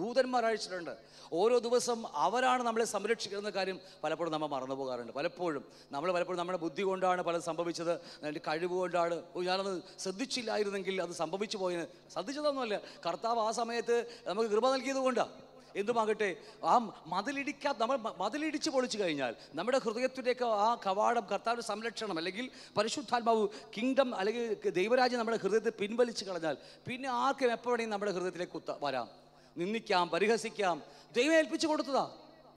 ദൂതന്മാർ അയച്ചിട്ടുണ്ട് ഓരോ ദിവസം അവരാണ് നമ്മളെ സംരക്ഷിക്കുന്ന കാര്യം പലപ്പോഴും നമ്മൾ മറന്നു പോകാറുണ്ട് പലപ്പോഴും നമ്മൾ പലപ്പോഴും നമ്മുടെ ബുദ്ധി കൊണ്ടാണ് പല സംഭവിച്ചത് എൻ്റെ കഴിവ് കൊണ്ടാണ് ഞാനത് ശ്രദ്ധിച്ചില്ലായിരുന്നെങ്കിൽ അത് സംഭവിച്ചു പോയതിന് ശ്രദ്ധിച്ചതൊന്നുമല്ല കർത്താവ് ആ സമയത്ത് നമുക്ക് കൃപ നൽകിയത് കൊണ്ടാണ് എന്തുമാകട്ടെ ആ മതിലിടിക്കാത്ത നമ്മൾ മതിലിടിച്ച് പൊളിച്ചു കഴിഞ്ഞാൽ നമ്മുടെ ഹൃദയത്തിൻ്റെയൊക്കെ ആ കവാടം കർത്താവിൻ്റെ സംരക്ഷണം അല്ലെങ്കിൽ പരിശുദ്ധാത്മാവ് കിങ്ഡം അല്ലെങ്കിൽ ദൈവരാജ്യം നമ്മുടെ ഹൃദയത്തിൽ പിൻവലിച്ച് കളഞ്ഞാൽ പിന്നെ ആർക്കും എപ്പോഴും നമ്മുടെ ഹൃദയത്തിലേക്ക് കുത്ത വരാം നിന്ദിക്കാം പരിഹസിക്കാം ദൈവം ഏൽപ്പിച്ചു കൊടുത്തതാ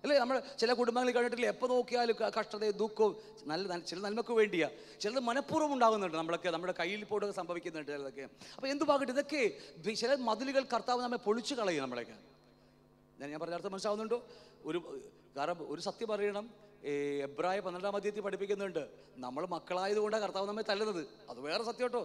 അല്ലേ നമ്മൾ ചില കുടുംബങ്ങൾ കണ്ടിട്ടില്ലേ എപ്പോൾ നോക്കിയാലും കഷ്ടത ദുഃഖവും നല്ല ചില നന്മക്ക് വേണ്ടിയാ ചിലത് മനഃപൂർവ്വം ഉണ്ടാകുന്നുണ്ട് നമ്മളൊക്കെ നമ്മുടെ കയ്യിൽ പോട്ടൊക്കെ സംഭവിക്കുന്നുണ്ട് ചിലതൊക്കെ അപ്പോൾ എന്ത് പാകട്ടെ ഇതൊക്കെ ചില മതിലുകൾ കർത്താവ് നമ്മെ പൊളിച്ചു കളയും നമ്മളെയൊക്കെ ഞാൻ ഞാൻ പറഞ്ഞ അർത്ഥം മനസ്സിലാവുന്നുണ്ടോ ഒരു കാരണം ഒരു സത്യം പറയണം എബ്രായ പന്ത്രണ്ടാം അധ്യയത്തിൽ പഠിപ്പിക്കുന്നുണ്ട് നമ്മൾ മക്കളായതുകൊണ്ടാണ് കർത്താവ് നമ്മെ തല്ലുന്നത് അത് വേറെ സത്യം കേട്ടോ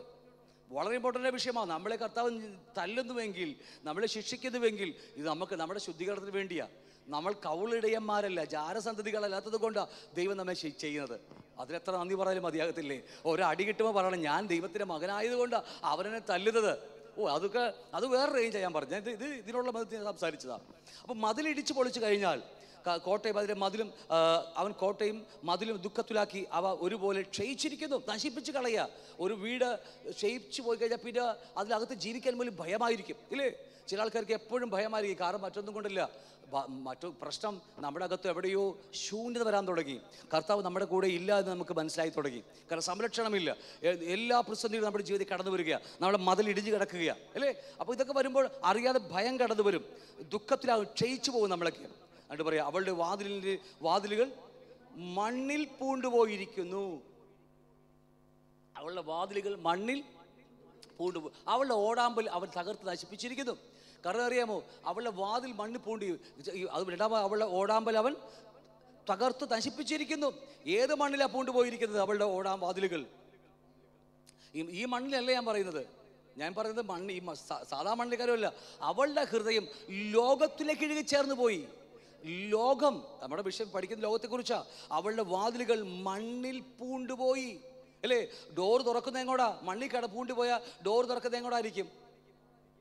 വളരെ ഇമ്പോർട്ടൻ്റ് വിഷയമാണ് നമ്മളെ കർത്താവ് തല്ലുന്നുവെങ്കിൽ നമ്മളെ ശിക്ഷിക്കുന്നുവെങ്കിൽ ഇത് നമുക്ക് നമ്മുടെ ശുദ്ധീകരണത്തിന് വേണ്ടിയാണ് നമ്മൾ കൗളിടയന്മാരല്ല ജാരസന്ധതികളല്ലാത്തത് കൊണ്ടാണ് ദൈവം നമ്മെ ചെയ്യുന്നത് അതിലെത്ര നന്ദി പറഞ്ഞാലും മതിയാകത്തില്ലേ ഒരടി കിട്ടുമ്പോൾ പറയണം ഞാൻ ദൈവത്തിൻ്റെ മകനായതുകൊണ്ടാണ് അവനെ തല്ലുന്നത് ഓ അതൊക്കെ അത് വേറെ റേഞ്ചാണ് ഞാൻ പറഞ്ഞത് ഇത് ഇതിനുള്ള മതത്തിൽ സംസാരിച്ചതാണ് അപ്പം മതിലിടിച്ച് പൊളിച്ചു കഴിഞ്ഞാൽ കോട്ടയം അതിൻ്റെ മതിലും അവൻ കോട്ടയും മതിലും ദുഃഖത്തിലാക്കി അവ ഒരുപോലെ ക്ഷയിച്ചിരിക്കുന്നു നശിപ്പിച്ച് കളയുക ഒരു വീട് ക്ഷയിച്ചു പോയി കഴിഞ്ഞാൽ പിന്നെ അതിനകത്ത് ജീവിക്കാൻ പോലും ഭയമായിരിക്കും ഇല്ലേ ചില ആൾക്കാർക്ക് എപ്പോഴും ഭയമായിരിക്കും കാരണം മറ്റൊന്നും കൊണ്ടില്ല മറ്റു പ്രശ്നം നമ്മുടെ അകത്ത് എവിടെയോ ശൂന്യത വരാൻ തുടങ്ങി കർത്താവ് നമ്മുടെ കൂടെ ഇല്ല എന്ന് നമുക്ക് മനസ്സിലായി തുടങ്ങി കാരണം സംരക്ഷണമില്ല എല്ലാ പ്രതിസന്ധികളും നമ്മുടെ ജീവിതത്തിൽ കടന്നു വരിക നമ്മുടെ മതിൽ ഇടിഞ്ഞു കിടക്കുകയാണ് അല്ലേ അപ്പോൾ ഇതൊക്കെ വരുമ്പോൾ അറിയാതെ ഭയം കടന്നു വരും ദുഃഖത്തിലാകും ക്ഷയിച്ചു പോകും നമ്മളൊക്കെ എന്നിട്ട് പറയാം അവളുടെ വാതിലിൻ്റെ വാതിലുകൾ മണ്ണിൽ പൂണ്ടുപോയിരിക്കുന്നു അവളുടെ വാതിലുകൾ മണ്ണിൽ പൂണ്ടുപോയി അവളുടെ ഓടാമ്പൽ അവൻ തകർത്ത് നശിപ്പിച്ചിരിക്കുന്നു കാരണം അറിയാമോ അവളുടെ വാതിൽ മണ്ണിൽ പൂണ്ടി അത് രണ്ടാമത് അവളുടെ ഓടാമ്പൽ അവൻ തകർത്ത് നശിപ്പിച്ചിരിക്കുന്നു ഏത് മണ്ണിലാണ് പൂണ്ടുപോയിരിക്കുന്നത് അവളുടെ ഓടാം വാതിലുകൾ ഈ മണ്ണിലല്ല ഞാൻ പറയുന്നത് ഞാൻ പറയുന്നത് മണ്ണ് ഈ സാധാ മണ്ണിലെ കാര്യമല്ല അവളുടെ ഹൃദയം ലോകത്തിലേക്ക് ഇഴുകി ചേർന്ന് പോയി ലോകം നമ്മുടെ വിഷയം പഠിക്കുന്ന കുറിച്ചാ അവളുടെ വാതിലുകൾ മണ്ണിൽ പൂണ്ടുപോയി അല്ലേ ഡോർ തുറക്കുന്ന എങ്ങോടാ മണ്ണിൽ കട പൂണ്ടുപോയ ഡോർ തുറക്കുന്ന എങ്ങോടായിരിക്കും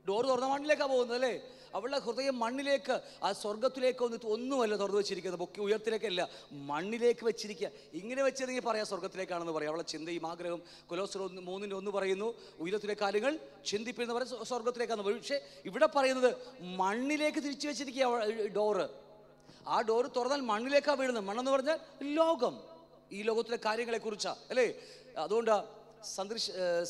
ഡോർ തുറന്ന മണ്ണിലേക്കാണ് പോകുന്നത് അല്ലേ അവളുടെ ഹൃദയം മണ്ണിലേക്ക് ആ സ്വർഗത്തിലേക്ക് ഒന്ന് ഒന്നുമല്ല തുറന്നു വെച്ചിരിക്കുന്നത് പൊക്കി ഉയർത്തിലേക്കല്ല മണ്ണിലേക്ക് വെച്ചിരിക്കുക ഇങ്ങനെ വെച്ചിരുന്നെങ്കിൽ പറയാം സ്വർഗത്തിലേക്കാണെന്ന് പറയാം അവളെ ചിന്തയും ആഗ്രഹം കുലോസ്റ്റർ ഒന്ന് മൂന്നിൻ്റെ ഒന്ന് പറയുന്നു ഉയരത്തിലെ കാര്യങ്ങൾ ചിന്തിപ്പിക്കുന്ന പറയാം സ്വർഗത്തിലേക്കാണെന്ന് പറയും പക്ഷേ ഇവിടെ പറയുന്നത് മണ്ണിലേക്ക് തിരിച്ചു വെച്ചിരിക്കുക ഡോറ് ആ ഡോർ തുറന്നാൽ മണ്ണിലേക്കാണ് വീഴുന്നത് മണ്ണെന്ന് പറഞ്ഞാൽ ലോകം ഈ ലോകത്തിലെ കാര്യങ്ങളെക്കുറിച്ചാണ് അല്ലേ അതുകൊണ്ട് സന്ദർശ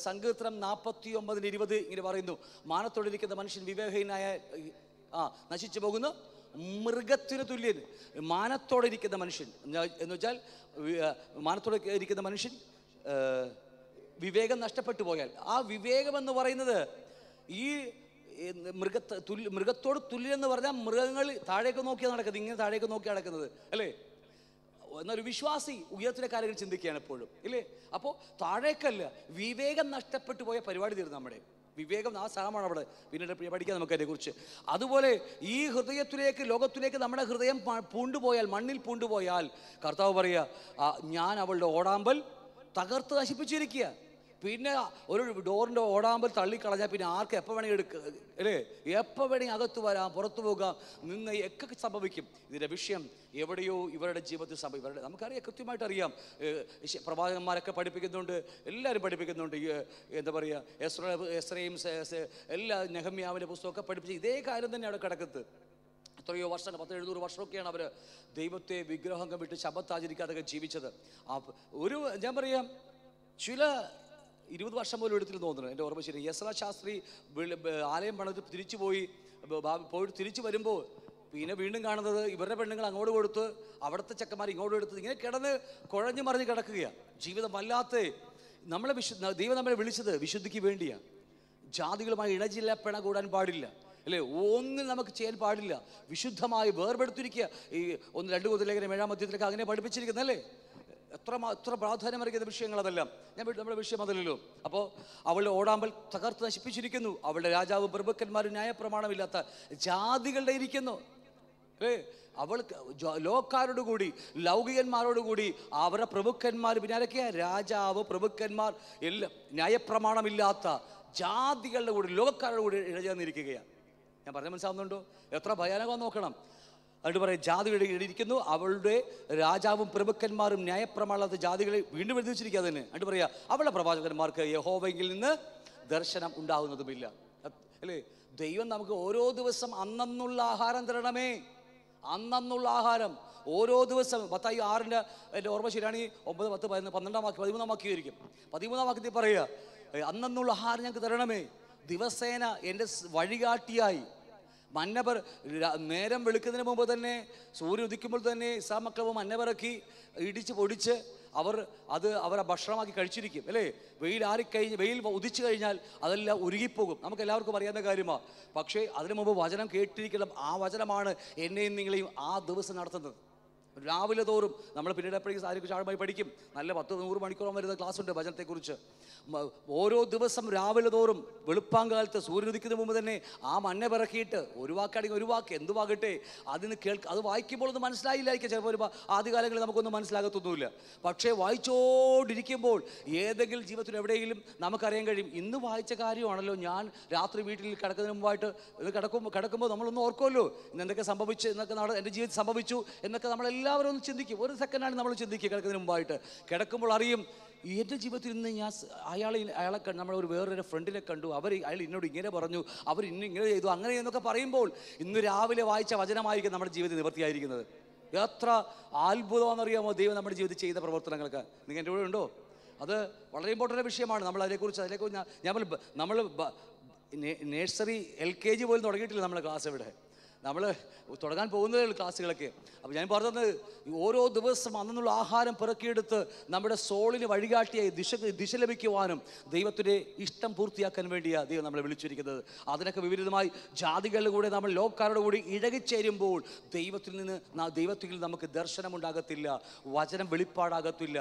സങ്കീർത്തനം നാൽപ്പത്തി ഒമ്പതിന് ഇരുപത് ഇങ്ങനെ പറയുന്നു മാനത്തോടിരിക്കുന്ന മനുഷ്യൻ വിവേകഹീനായ ആ നശിച്ചു പോകുന്ന മൃഗത്തിന് തുല്യൻ മാനത്തോടെ ഇരിക്കുന്ന മനുഷ്യൻ എന്ന് വെച്ചാൽ മാനത്തോടെ ഇരിക്കുന്ന മനുഷ്യൻ വിവേകം നഷ്ടപ്പെട്ടു പോയാൽ ആ വിവേകം എന്ന് പറയുന്നത് ഈ മൃഗത്തെ തുല്യ മൃഗത്തോട് തുല്യെന്ന് പറഞ്ഞാൽ മൃഗങ്ങൾ താഴേക്ക് നോക്കി നടക്കുന്നത് ഇങ്ങനെ താഴേക്ക് നോക്കി നടക്കുന്നത് അല്ലേ എന്നൊരു വിശ്വാസി ഉയരത്തിലെ കാര്യങ്ങൾ ചിന്തിക്കുകയാണ് എപ്പോഴും ഇല്ലേ അപ്പോൾ താഴേക്കല്ല വിവേകം നഷ്ടപ്പെട്ടു പോയ പരിപാടി തീർന്നു നമ്മുടെ വിവേകം ആ സ്ഥലമാണ് അവിടെ പിന്നീട് പഠിക്കാം നമുക്ക് അതിനെക്കുറിച്ച് അതുപോലെ ഈ ഹൃദയത്തിലേക്ക് ലോകത്തിലേക്ക് നമ്മുടെ ഹൃദയം പൂണ്ടുപോയാൽ മണ്ണിൽ പൂണ്ടുപോയാൽ കർത്താവ് പറയുക ഞാൻ അവളുടെ ഓടാമ്പൽ തകർത്ത് നശിപ്പിച്ചിരിക്കുക പിന്നെ ഒരു ഡോറിൻ്റെ ഓടാമ്പൽ തള്ളിക്കളഞ്ഞാൽ പിന്നെ ആർക്ക് എപ്പോൾ വേണമെങ്കിൽ എടുക്കുക അല്ലേ എപ്പോൾ വേണമെങ്കിൽ അകത്ത് വരാം പുറത്തു പോകാം നിങ്ങൾ എക്ക സംഭവിക്കും ഇതിൻ്റെ വിഷയം എവിടെയോ ഇവരുടെ ജീവിതത്തിൽ സംഭവിക്കും ഇവരുടെ നമുക്കറിയാം കൃത്യമായിട്ട് അറിയാം പ്രവാചകന്മാരൊക്കെ പഠിപ്പിക്കുന്നുണ്ട് എല്ലാവരും പഠിപ്പിക്കുന്നുണ്ട് എന്താ പറയുക എസ്ര എസ്രയും എല്ലാ നെഹമ്യാവിൻ്റെ പുസ്തകമൊക്കെ പഠിപ്പിച്ച് ഇതേ കാര്യം തന്നെ അവിടെ കിടക്കുന്നത് എത്രയോ വർഷം പത്ത് എഴുന്നൂറ് വർഷമൊക്കെയാണ് അവർ ദൈവത്തെ വിഗ്രഹം വിട്ട് ശബത്താചരിക്കാതൊക്കെ ജീവിച്ചത് ആ ഒരു ഞാൻ പറയാം ചില ഇരുപത് വർഷം പോലും എടുത്തിരുന്നു തോന്നുന്നു എൻ്റെ ഓർമ്മ ശരി യസ്ര ശാസ്ത്രി ആലയം പണിത് തിരിച്ചു പോയി പോയിട്ട് തിരിച്ചു വരുമ്പോൾ പിന്നെ വീണ്ടും കാണുന്നത് ഇവരുടെ പെണ്ണുങ്ങൾ അങ്ങോട്ട് കൊടുത്ത് അവിടുത്തെ ചെക്കന്മാർ ഇങ്ങോട്ട് എടുത്ത് ഇങ്ങനെ കിടന്ന് കുഴഞ്ഞു മറിഞ്ഞ് കിടക്കുകയാണ് ജീവിതം വല്ലാത്ത നമ്മളെ വിശു ദൈവം നമ്മളെ വിളിച്ചത് വിശുദ്ധിക്ക് വേണ്ടിയാണ് ജാതികളുമായി ഇണജില്ല പിണ കൂടാൻ പാടില്ല അല്ലേ ഒന്നും നമുക്ക് ചെയ്യാൻ പാടില്ല വിശുദ്ധമായി വേർപെടുത്തിരിക്കുക ഈ ഒന്ന് രണ്ട് കൂടുതലേഖനം ഏഴാം മധ്യത്തിലേക്ക് അങ്ങനെ പഠിപ്പിച്ചിരിക്കുന്നല്ലേ എത്ര എത്ര പ്രാധാന്യം വിഷയങ്ങൾ അതെല്ലാം ഞാൻ നമ്മുടെ വിഷയം അതല്ലല്ലോ അപ്പോൾ അവളുടെ ഓടാമ്പൽ തകർത്ത് നശിപ്പിച്ചിരിക്കുന്നു അവളുടെ രാജാവ് പ്രഭുക്കന്മാർ ന്യായപ്രമാണമില്ലാത്ത ജാതികളുടെ ഇരിക്കുന്നു ഏ അവൾ ലോക്കാരോട് കൂടി ലൗകികന്മാരോട് കൂടി അവരുടെ പ്രഭുക്കന്മാർ പിന്നെ ആരൊക്കെയാ രാജാവ് പ്രഭുക്കന്മാർ എല്ലാം ന്യായപ്രമാണമില്ലാത്ത ജാതികളുടെ കൂടി ലോകക്കാരുടെ കൂടി ഇഴചേർന്നിരിക്കുകയാണ് ഞാൻ പറഞ്ഞ മനസ്സിലാവുന്നുണ്ടോ എത്ര ഭയാനകം നോക്കണം അതുകൊണ്ട് പറയും ജാതികളുടെ ഇടയിരിക്കുന്നു അവളുടെ രാജാവും പ്രമുഖന്മാരും ന്യായപ്രമാണത്തെ ജാതികളെ വീണ്ടും എഴുതി വെച്ചിരിക്കുക തന്നെ അതുകൊണ്ട് പറയുക അവളുടെ പ്രവാചകന്മാർക്ക് യഹോവെങ്കിൽ നിന്ന് ദർശനം ഉണ്ടാകുന്നതുമില്ല അല്ലേ ദൈവം നമുക്ക് ഓരോ ദിവസം അന്നന്നുള്ള ആഹാരം തരണമേ അന്നന്നുള്ള ആഹാരം ഓരോ ദിവസം പത്തായി ആറിൻ്റെ എൻ്റെ ഓർമ്മ ശരിയാണെങ്കിൽ ഒമ്പത് പത്ത് പതിനൊന്ന് പന്ത്രണ്ടാം വാക്യം പതിമൂന്നാം വാക്യം ആയിരിക്കും പതിമൂന്നാം വാക്യത്തിൽ പറയുക അന്നന്നുള്ള ആഹാരം ഞങ്ങൾക്ക് തരണമേ ദിവസേന എൻ്റെ വഴികാട്ടിയായി മന്നവർ നേരം വെളുക്കുന്നതിന് മുമ്പ് തന്നെ സൂര്യ ഉദിക്കുമ്പോൾ തന്നെ ഇസാ മക്കളവ് മന്നവറക്കി ഇടിച്ച് പൊടിച്ച് അവർ അത് അവരെ ഭക്ഷണമാക്കി കഴിച്ചിരിക്കും അല്ലേ വെയിൽ ആറിക്കഴിഞ്ഞ് വെയിൽ ഉദിച്ചു കഴിഞ്ഞാൽ അതെല്ലാം ഉരുകിപ്പോകും നമുക്ക് എല്ലാവർക്കും അറിയാവുന്ന കാര്യമാണ് പക്ഷേ അതിനു മുമ്പ് വചനം കേട്ടിരിക്കണം ആ വചനമാണ് എന്നെയും നിങ്ങളെയും ആ ദിവസം നടത്തുന്നത് രാവിലെ തോറും നമ്മൾ പിന്നീട് എപ്പോഴേക്കും സാരിക്ക് ആഴമായി പഠിക്കും നല്ല പത്ത് നൂറ് മണിക്കൂറോളം വരുന്ന ക്ലാസ് ഉണ്ട് ഭജനത്തെക്കുറിച്ച് ഓരോ ദിവസം രാവിലെ തോറും വെളുപ്പാങ്കാലത്ത് സൂര്യനുദിക്കുന്ന മുമ്പ് തന്നെ ആ മണ്ണ പിറക്കിയിട്ട് ഒരു വാക്കാണെങ്കിൽ ഒരു വാക്ക് എന്ത് വാകട്ടെ അതിന് കേൾക്ക അത് വായിക്കുമ്പോൾ ഒന്നും മനസ്സിലായില്ലായിരിക്കും ചിലപ്പോൾ ഒരു ആദ്യകാലങ്ങളിൽ നമുക്കൊന്നും മനസ്സിലാകത്തൊന്നുമില്ല പക്ഷേ വായിച്ചോണ്ടിരിക്കുമ്പോൾ ഏതെങ്കിലും ജീവിതത്തിൽ എവിടെയെങ്കിലും നമുക്കറിയാൻ കഴിയും ഇന്ന് വായിച്ച കാര്യമാണല്ലോ ഞാൻ രാത്രി വീട്ടിൽ കിടക്കുന്നതിന് മുമ്പായിട്ട് ഇത് കിടക്കുമ്പോൾ കിടക്കുമ്പോൾ നമ്മളൊന്നും ഓർക്കുമല്ലോ ഇന്ന് എന്തൊക്കെ സംഭവിച്ചു എന്നൊക്കെ നമ്മുടെ എൻ്റെ ജീവിതത്തിൽ സംഭവിച്ചു എന്നൊക്കെ നമ്മളെല്ലാം എല്ലാവരും ഒന്ന് ചിന്തിക്കും ഒരു സെക്കൻഡാണ് നമ്മൾ ചിന്തിക്കുക കിടക്കുന്നതിന് മുമ്പായിട്ട് കിടക്കുമ്പോൾ അറിയും എൻ്റെ ജീവിതത്തിൽ ഇന്ന് ഞാൻ അയാളെ അയാളെ കണ്ടു നമ്മൾ ഒരു വേറൊരു ഫ്രണ്ടിനെ കണ്ടു അവർ അയാൾ ഇന്നോട് ഇങ്ങനെ പറഞ്ഞു അവർ ഇന്ന് ഇങ്ങനെ ചെയ്തു അങ്ങനെ എന്നൊക്കെ പറയുമ്പോൾ ഇന്ന് രാവിലെ വായിച്ച വചനമായിരിക്കും നമ്മുടെ ജീവിതം നിവൃത്തിയായിരിക്കുന്നത് എത്ര അത്ഭുതമാണെന്നറിയാമോ ദൈവം നമ്മുടെ ജീവിതത്തിൽ ചെയ്ത പ്രവർത്തനങ്ങൾക്ക് നിങ്ങൾ എൻ്റെ കൂടെ ഉണ്ടോ അത് വളരെ ഇമ്പോർട്ടൻ്റ് വിഷയമാണ് നമ്മൾ അതിനെക്കുറിച്ച് അതിനെക്കുറിച്ച് ഞാൻ നമ്മൾ നമ്മൾ നേഴ്സറി എൽ കെ ജി പോലും തുടങ്ങിയിട്ടില്ല നമ്മുടെ ക്ലാസ് ഇവിടെ നമ്മൾ തുടങ്ങാൻ പോകുന്നതേ ഉള്ളൂ ക്ലാസ്സുകളൊക്കെ അപ്പോൾ ഞാൻ പറഞ്ഞത് ഓരോ ദിവസം അന്നുള്ള ആഹാരം പിറക്കിയെടുത്ത് നമ്മുടെ സോളിന് വഴികാട്ടിയായി ദിശ ദിശ ലഭിക്കുവാനും ദൈവത്തിൻ്റെ ഇഷ്ടം പൂർത്തിയാക്കാൻ വേണ്ടിയാണ് ദൈവം നമ്മളെ വിളിച്ചിരിക്കുന്നത് അതിനൊക്കെ വിപരീതമായി ജാതികളുടെ കൂടെ നമ്മൾ ലോക്കാരുടെ കൂടി ഇഴകിച്ചേരുമ്പോൾ ദൈവത്തിൽ നിന്ന് ദൈവത്തിൽ നമുക്ക് ദർശനമുണ്ടാകത്തില്ല വചനം വെളിപ്പാടാകത്തില്ല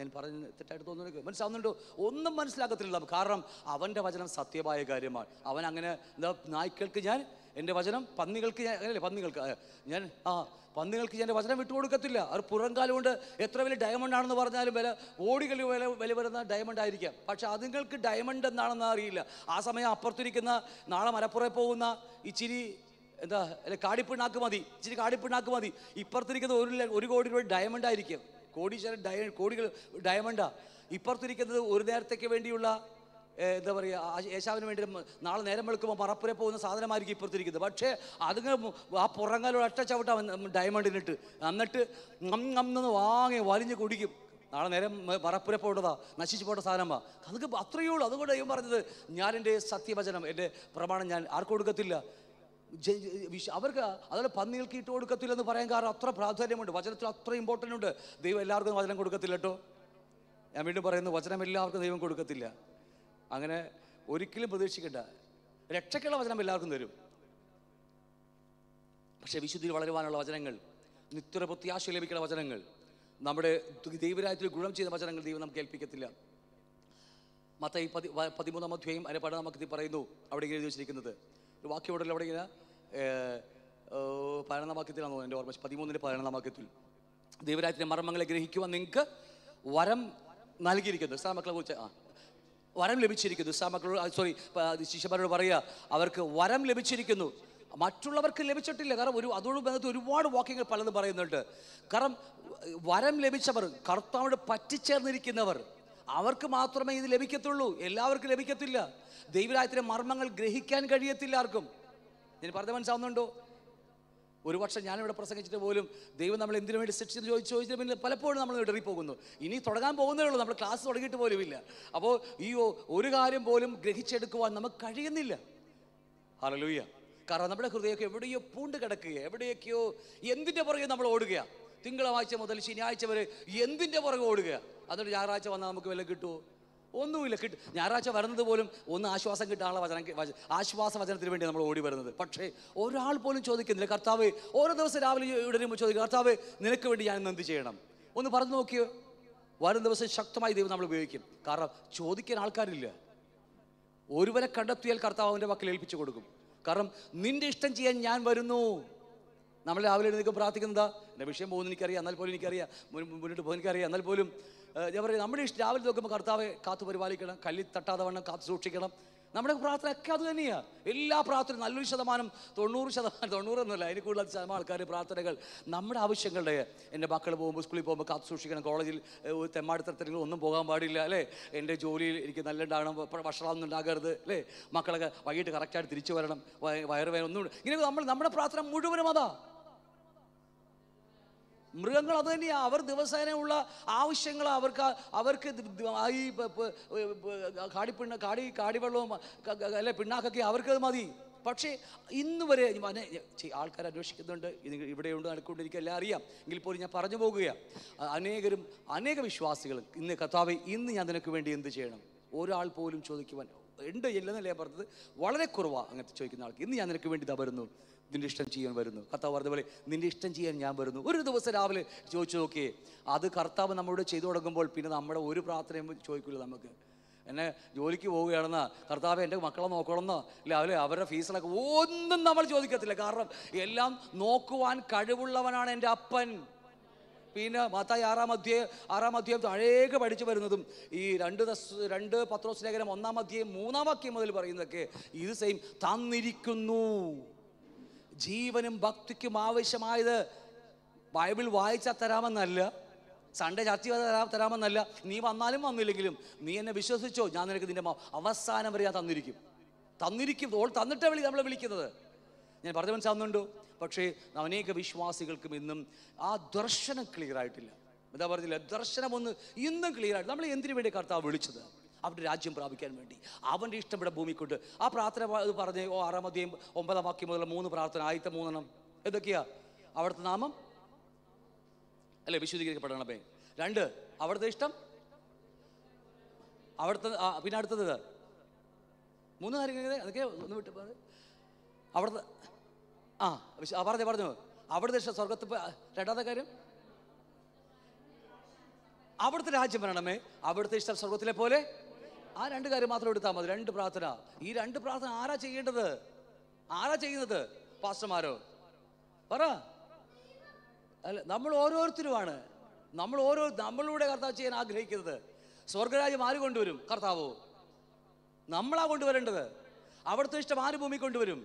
ഞാൻ പറഞ്ഞ് തെറ്റായിട്ട് തോന്നുന്നു മനസ്സിലാവുന്നുണ്ടോ ഒന്നും മനസ്സിലാക്കത്തില്ല കാരണം അവൻ്റെ വചനം സത്യമായ കാര്യമാണ് അവൻ അങ്ങനെ എന്താ നായ്ക്കൾക്ക് ഞാൻ എൻ്റെ വചനം പന്നികൾക്ക് ഞാൻ അങ്ങനെയല്ലേ പന്നികൾക്ക് ഞാൻ ആ പന്നികൾക്ക് ഞാൻ എൻ്റെ വചനം വിട്ടുകൊടുക്കത്തില്ല അവർ പുറംകാലം കൊണ്ട് എത്ര വലിയ ഡയമണ്ട് ആണെന്ന് പറഞ്ഞാലും വില ഓടികൾ വില വില വരുന്ന ഡയമണ്ട് ആയിരിക്കാം പക്ഷേ അതുങ്ങൾക്ക് ഡയമണ്ട് എന്താണെന്ന് അറിയില്ല ആ സമയം അപ്പുറത്തിരിക്കുന്ന നാളെ മലപ്പുറേ പോകുന്ന ഇച്ചിരി എന്താ കാടിപ്പിണ്ണാക്ക് മതി ഇച്ചിരി കാടിപ്പിണ്ണാക്ക് മതി ഇപ്പുറത്തിരിക്കുന്ന ഒരു ഒരു കോടി രൂപ ഡയമണ്ട് ആയിരിക്കും കോടീശ്വരൻ ഡയ കോടികൾ ഡയമണ്ടാ ഇപ്പുറത്തിരിക്കുന്നത് ഒരു നേരത്തേക്ക് വേണ്ടിയുള്ള എന്താ പറയുക യേശാവിന് വേണ്ടി നാളെ നേരം വെളുക്കുമ്പോൾ മറപ്പുരെ പോകുന്ന സാധനമായിരിക്കും ഇപ്പുറത്തിരിക്കുന്നത് പക്ഷേ അതുങ്ങ് ആ പുറങ്ങാലൊരു അട്ടച്ചവിട്ട ഡയമണ്ടിനിട്ട് എന്നിട്ട് അന്നെന്ന് വാങ്ങി വലിഞ്ഞ് കുടിക്കും നാളെ നേരം മറപ്പുരെ പോട്ടതാ നശിച്ചു പോട്ട സാധനമാ അതൊക്കെ അത്രയേ ഉള്ളൂ അതുകൊണ്ട് ദൈവം പറഞ്ഞത് ഞാൻ എൻ്റെ സത്യവചനം എൻ്റെ പ്രമാണം ഞാൻ ആർക്കും കൊടുക്കത്തില്ല അവർക്ക് അതുപോലെ പന്നികൾക്ക് ഇട്ട് കൊടുക്കത്തില്ലെന്ന് പറയാൻ കാരണം അത്ര പ്രാധാന്യമുണ്ട് വചനത്തിൽ അത്ര ഇമ്പോർട്ടൻ്റ് ഉണ്ട് ദൈവം എല്ലാവർക്കും വചനം കൊടുക്കത്തില്ല കേട്ടോ ഞാൻ വീണ്ടും പറയുന്നു വചനം എല്ലാവർക്കും ദൈവം കൊടുക്കത്തില്ല അങ്ങനെ ഒരിക്കലും പ്രതീക്ഷിക്കേണ്ട രക്ഷയ്ക്കുള്ള വചനം എല്ലാവർക്കും തരും പക്ഷേ വിശുദ്ധിയിൽ വളരുവാനുള്ള വചനങ്ങൾ നിത്യ പ്രത്യാശ ലഭിക്കുന്ന വചനങ്ങൾ നമ്മുടെ ദൈവരാജ്യത്തിൽ ഗുണം ചെയ്ത വചനങ്ങൾ ദൈവം നമുക്ക് ഏൽപ്പിക്കത്തില്ല മത്ത ഈ പതി പതിമൂന്നാം അധ്യായം അതിൻ്റെ പാഠം നമുക്ക് പറയുന്നു അവിടെ എഴുതി വെച്ചിരിക്കുന്നത് ഒരു വാക്യം ഉണ്ടല്ലോ അവിടെ ഇങ്ങനെ പതിനൊന്നാം വാക്യത്തിലാണ് എൻ്റെ ഓർമ്മ പതിമൂന്നിൻ്റെ പതിനൊന്നാം വാക്യത്തിൽ ദൈവരാജ്യത്തിൻ്റെ മർമ്മങ്ങളെ ഗ്രഹിക്കുവാൻ നിങ്ങൾക്ക് വരം നൽകിയിരിക്കുന്നു സാമക്കളെ കുറിച്ച് ആ വരം ലഭിച്ചിരിക്കുന്നു സാമക്കളോട് സോറി ശിഷ്യന്മാരോട് പറയുക അവർക്ക് വരം ലഭിച്ചിരിക്കുന്നു മറ്റുള്ളവർക്ക് ലഭിച്ചിട്ടില്ല കാരണം ഒരു അതോട് ബന്ധത്തിൽ ഒരുപാട് വാക്യങ്ങൾ പലതും പറയുന്നുണ്ട് കാരണം വരം ലഭിച്ചവർ കർത്താവോട് പറ്റിച്ചേർന്നിരിക്കുന്നവർ അവർക്ക് മാത്രമേ ഇത് ലഭിക്കത്തുള്ളൂ എല്ലാവർക്കും ലഭിക്കത്തില്ല ദൈവരായത്തിൻ്റെ മർമ്മങ്ങൾ ഗ്രഹിക്കാൻ കഴിയത്തില്ല ആർക്കും ഞാൻ പറഞ്ഞ മനസ്സാവുന്നുണ്ടോ ഒരു വർഷം ഞാനിവിടെ പ്രസംഗിച്ചിട്ട് പോലും ദൈവം നമ്മൾ എന്തിനു വേണ്ടി ശിക്ഷിച്ച് ചോദിച്ച് ചോദിച്ചിട്ട് പിന്നെ പലപ്പോഴും നമ്മൾ ഇടറി പോകുന്നു ഇനി തുടങ്ങാൻ പോകുന്നേ ഉള്ളൂ നമ്മൾ ക്ലാസ് തുടങ്ങിയിട്ട് പോലും ഇല്ല അപ്പോൾ ഈ ഒരു കാര്യം പോലും ഗ്രഹിച്ചെടുക്കുവാൻ നമുക്ക് കഴിയുന്നില്ല ഹലലൂയ്യ കാരണം നമ്മുടെ ഹൃദയമൊക്കെ എവിടെയോ പൂണ്ട് കിടക്കുക എവിടെയൊക്കെയോ എന്തിൻ്റെ പുറകെ നമ്മൾ ഓടുകയാണ് തിങ്കളാഴ്ച മുതൽ ശനിയാഴ്ച വരെ എന്തിൻ്റെ പുറകെ ഓടുകയാണ് എന്നിട്ട് ഞായറാഴ്ച വന്നാൽ നമുക്ക് വല്ലതും കിട്ടുമോ ഒന്നുമില്ല കിട്ടും ഞായറാഴ്ച വരുന്നത് പോലും ഒന്ന് ആശ്വാസം കിട്ടാനുള്ള വചന ആശ്വാസ വചനത്തിന് വേണ്ടി നമ്മൾ ഓടി വരുന്നത് പക്ഷേ ഒരാൾ പോലും ചോദിക്കുന്നില്ല കർത്താവ് ഓരോ ദിവസം രാവിലെ ഇടരുമ്പോൾ ചോദിക്കും കർത്താവ് നിനക്ക് വേണ്ടി ഞാൻ എന്ത് ചെയ്യണം ഒന്ന് പറഞ്ഞു നോക്കിയോ വരും ദിവസം ശക്തമായി ദൈവം നമ്മൾ ഉപയോഗിക്കും കാരണം ചോദിക്കാൻ ആൾക്കാരില്ല ഒരുവനെ കണ്ടെത്തിയാൽ കർത്താവ് അവൻ്റെ പക്കൽ ഏൽപ്പിച്ചു കൊടുക്കും കാരണം നിന്റെ ഇഷ്ടം ചെയ്യാൻ ഞാൻ വരുന്നു നമ്മൾ രാവിലെ എഴുന്നേൽക്കും പ്രാർത്ഥിക്കുന്നത് എൻ്റെ വിഷയം പോകുന്ന എനിക്കറിയാം എന്നാൽ പോലും എനിക്കറിയാം മുന്നോട്ട് പോകുന്ന എനിക്കറിയാം എന്നാൽ പോലും ഞാൻ പറയും നമ്മുടെ ഇഷ്ടം രാവിലെ നോക്കുമ്പോൾ കർത്താവ് കാത്തു പരിപാലിക്കണം കല്ലി തട്ടാതെ വണ്ണം കാത്തു സൂക്ഷിക്കണം നമ്മുടെ പ്രാർത്ഥന ഒക്കെ അത് തന്നെയാണ് എല്ലാ പ്രാർത്ഥനയും നല്ലൊരു ശതമാനം തൊണ്ണൂറ് ശതമാനം ഒന്നുമില്ല അതിന് കൂടുതൽ ശതമാനം ആൾക്കാർ പ്രാർത്ഥനകൾ നമ്മുടെ ആവശ്യങ്ങളുടെ എൻ്റെ മക്കൾ പോകുമ്പോൾ സ്കൂളിൽ പോകുമ്പോൾ കാത്തു സൂക്ഷിക്കണം കോളേജിൽ തെമ്മാടിത്തരത്തിലെങ്കിലും ഒന്നും പോകാൻ പാടില്ല അല്ലേ എൻ്റെ ജോലിയിൽ എനിക്ക് നല്ല ഉണ്ടാകണം ഭക്ഷണമൊന്നും ഉണ്ടാകരുത് അല്ലേ മക്കളൊക്കെ വൈകിട്ട് കറക്റ്റായിട്ട് തിരിച്ചു വരണം വയറുവേദന ഒന്നും ഇങ്ങനെ നമ്മൾ നമ്മുടെ പ്രാർത്ഥന മുഴുവനും അതാ മൃഗങ്ങൾ അത് തന്നെയാണ് അവർ ദിവസേനയുള്ള ആവശ്യങ്ങൾ അവർക്ക് അവർക്ക് ഈ കാടിപ്പിണ്ണ കാടി കാടിവെള്ളവും അല്ലെ പിണ്ണാക്കൊക്കെ അത് മതി പക്ഷേ ഇന്ന് വരെ ഞാൻ ആൾക്കാർ അന്വേഷിക്കുന്നുണ്ട് ഇത് ഉണ്ട് നടക്കൊണ്ടിരിക്കുക എല്ലാം അറിയാം എങ്കിൽ പോലും ഞാൻ പറഞ്ഞു പോകുകയാണ് അനേകരും അനേക വിശ്വാസികൾ ഇന്ന് കർത്താവ് ഇന്ന് ഞാൻ നിനക്ക് വേണ്ടി എന്ത് ചെയ്യണം ഒരാൾ പോലും ചോദിക്കുവാൻ ഉണ്ട് ഇല്ലെന്നല്ലേ പറഞ്ഞത് വളരെ കുറവാണ് അങ്ങനത്തെ ചോദിക്കുന്ന ആൾക്ക് ഇന്ന് ഞാൻ നിനക്ക് വേണ്ടി ഇതാ വരുന്നു നിന്റെ ഇഷ്ടം ചെയ്യാൻ വരുന്നു കർത്താവ് പറഞ്ഞതുപോലെ നിന്റെ ഇഷ്ടം ചെയ്യാൻ ഞാൻ വരുന്നു ഒരു ദിവസം രാവിലെ ചോദിച്ചു നോക്കിയേ അത് കർത്താവ് നമ്മളോട് ചെയ്തു തുടങ്ങുമ്പോൾ പിന്നെ നമ്മുടെ ഒരു പ്രാർത്ഥനയും ചോദിക്കില്ല നമുക്ക് എന്നെ ജോലിക്ക് പോവുകയാണെന്ന് കർത്താവ് എൻ്റെ മക്കളെ നോക്കണമെന്നോ ഇല്ല അവർ അവരുടെ ഫീസിലൊക്കെ ഒന്നും നമ്മൾ ചോദിക്കത്തില്ല കാരണം എല്ലാം നോക്കുവാൻ കഴിവുള്ളവനാണ് എൻ്റെ അപ്പൻ പിന്നെ മാത്തായി ആറാം അധ്യായം ആറാം അധ്യായം താഴേക്ക് പഠിച്ചു വരുന്നതും ഈ രണ്ട് രണ്ട് പത്രോസ് ലേഖനം ഒന്നാം അധ്യായം മൂന്നാം വാക്യം മുതൽ പറയുന്നതൊക്കെ ഇത് സെയിം തന്നിരിക്കുന്നു ജീവനും ഭക്തിക്കും ആവശ്യമായത് ബൈബിൾ വായിച്ചാൽ തരാമെന്നല്ല സൺഡേ ചർച്ച തരാ തരാമെന്നല്ല നീ വന്നാലും വന്നില്ലെങ്കിലും നീ എന്നെ വിശ്വസിച്ചോ ഞാൻ നിനക്ക് നിന്റെ അവസാനം വരെ ഞാൻ തന്നിരിക്കും തന്നിരിക്കും ഓൾ തന്നിട്ടേ വിളി നമ്മളെ വിളിക്കുന്നത് ഞാൻ പറഞ്ഞു മനസ്സിലാവുന്നുണ്ടോ പക്ഷേ അനേക വിശ്വാസികൾക്കും ഇന്നും ആ ദർശനം ക്ലിയർ ആയിട്ടില്ല എന്താ പറഞ്ഞില്ല ദർശനം ഒന്ന് ഇന്നും ക്ലിയർ ആയിട്ട് നമ്മൾ എന്തിനു വേണ്ടി കർത്താവ് വിളിച്ചത് അവൻ്റെ രാജ്യം പ്രാപിക്കാൻ വേണ്ടി അവൻ്റെ ഇഷ്ടം ഇവിടെ കൊണ്ട് ആ പ്രാർത്ഥന പറഞ്ഞ് ഓ ആറാം ഒമ്പതാം വാക്യം മുതൽ മൂന്ന് പ്രാർത്ഥന ആദ്യത്തെ മൂന്നെണ്ണം എന്തൊക്കെയാ അവിടുത്തെ നാമം അല്ലേ വിശുദ്ധീകരിക്കപ്പെടണമേ രണ്ട് അവിടുത്തെ ഇഷ്ടം അവിടുത്തെ പിന്നെ അടുത്തത് മൂന്ന് കാര്യങ്ങൾ അതൊക്കെ ഒന്ന് വിട്ട് അവിടുത്തെ ആ പറഞ്ഞു പറഞ്ഞു അവിടുത്തെ ഇഷ്ടം സ്വർഗത്ത് രണ്ടാമത്തെ കാര്യം അവിടുത്തെ രാജ്യം വരണമേ അവിടുത്തെ ഇഷ്ടം സ്വർഗത്തിലെ പോലെ ആ രണ്ട് കാര്യം മാത്രം എടുത്താൽ മതി രണ്ട് പ്രാർത്ഥന ഈ രണ്ട് പ്രാർത്ഥന ആരാ ചെയ്യേണ്ടത് ആരാ ചെയ്യുന്നത് പാസ്റ്റർമാരോ പറ അല്ല നമ്മൾ ഓരോരുത്തരുമാണ് നമ്മൾ ഓരോ നമ്മളിലൂടെ കർത്താവ് ചെയ്യാൻ ആഗ്രഹിക്കുന്നത് സ്വർഗരാജ്യം ആര് കൊണ്ടുവരും കർത്താവോ നമ്മളാ കൊണ്ടുവരേണ്ടത് അവിടുത്തെ ഇഷ്ടം ആര് ഭൂമി കൊണ്ടുവരും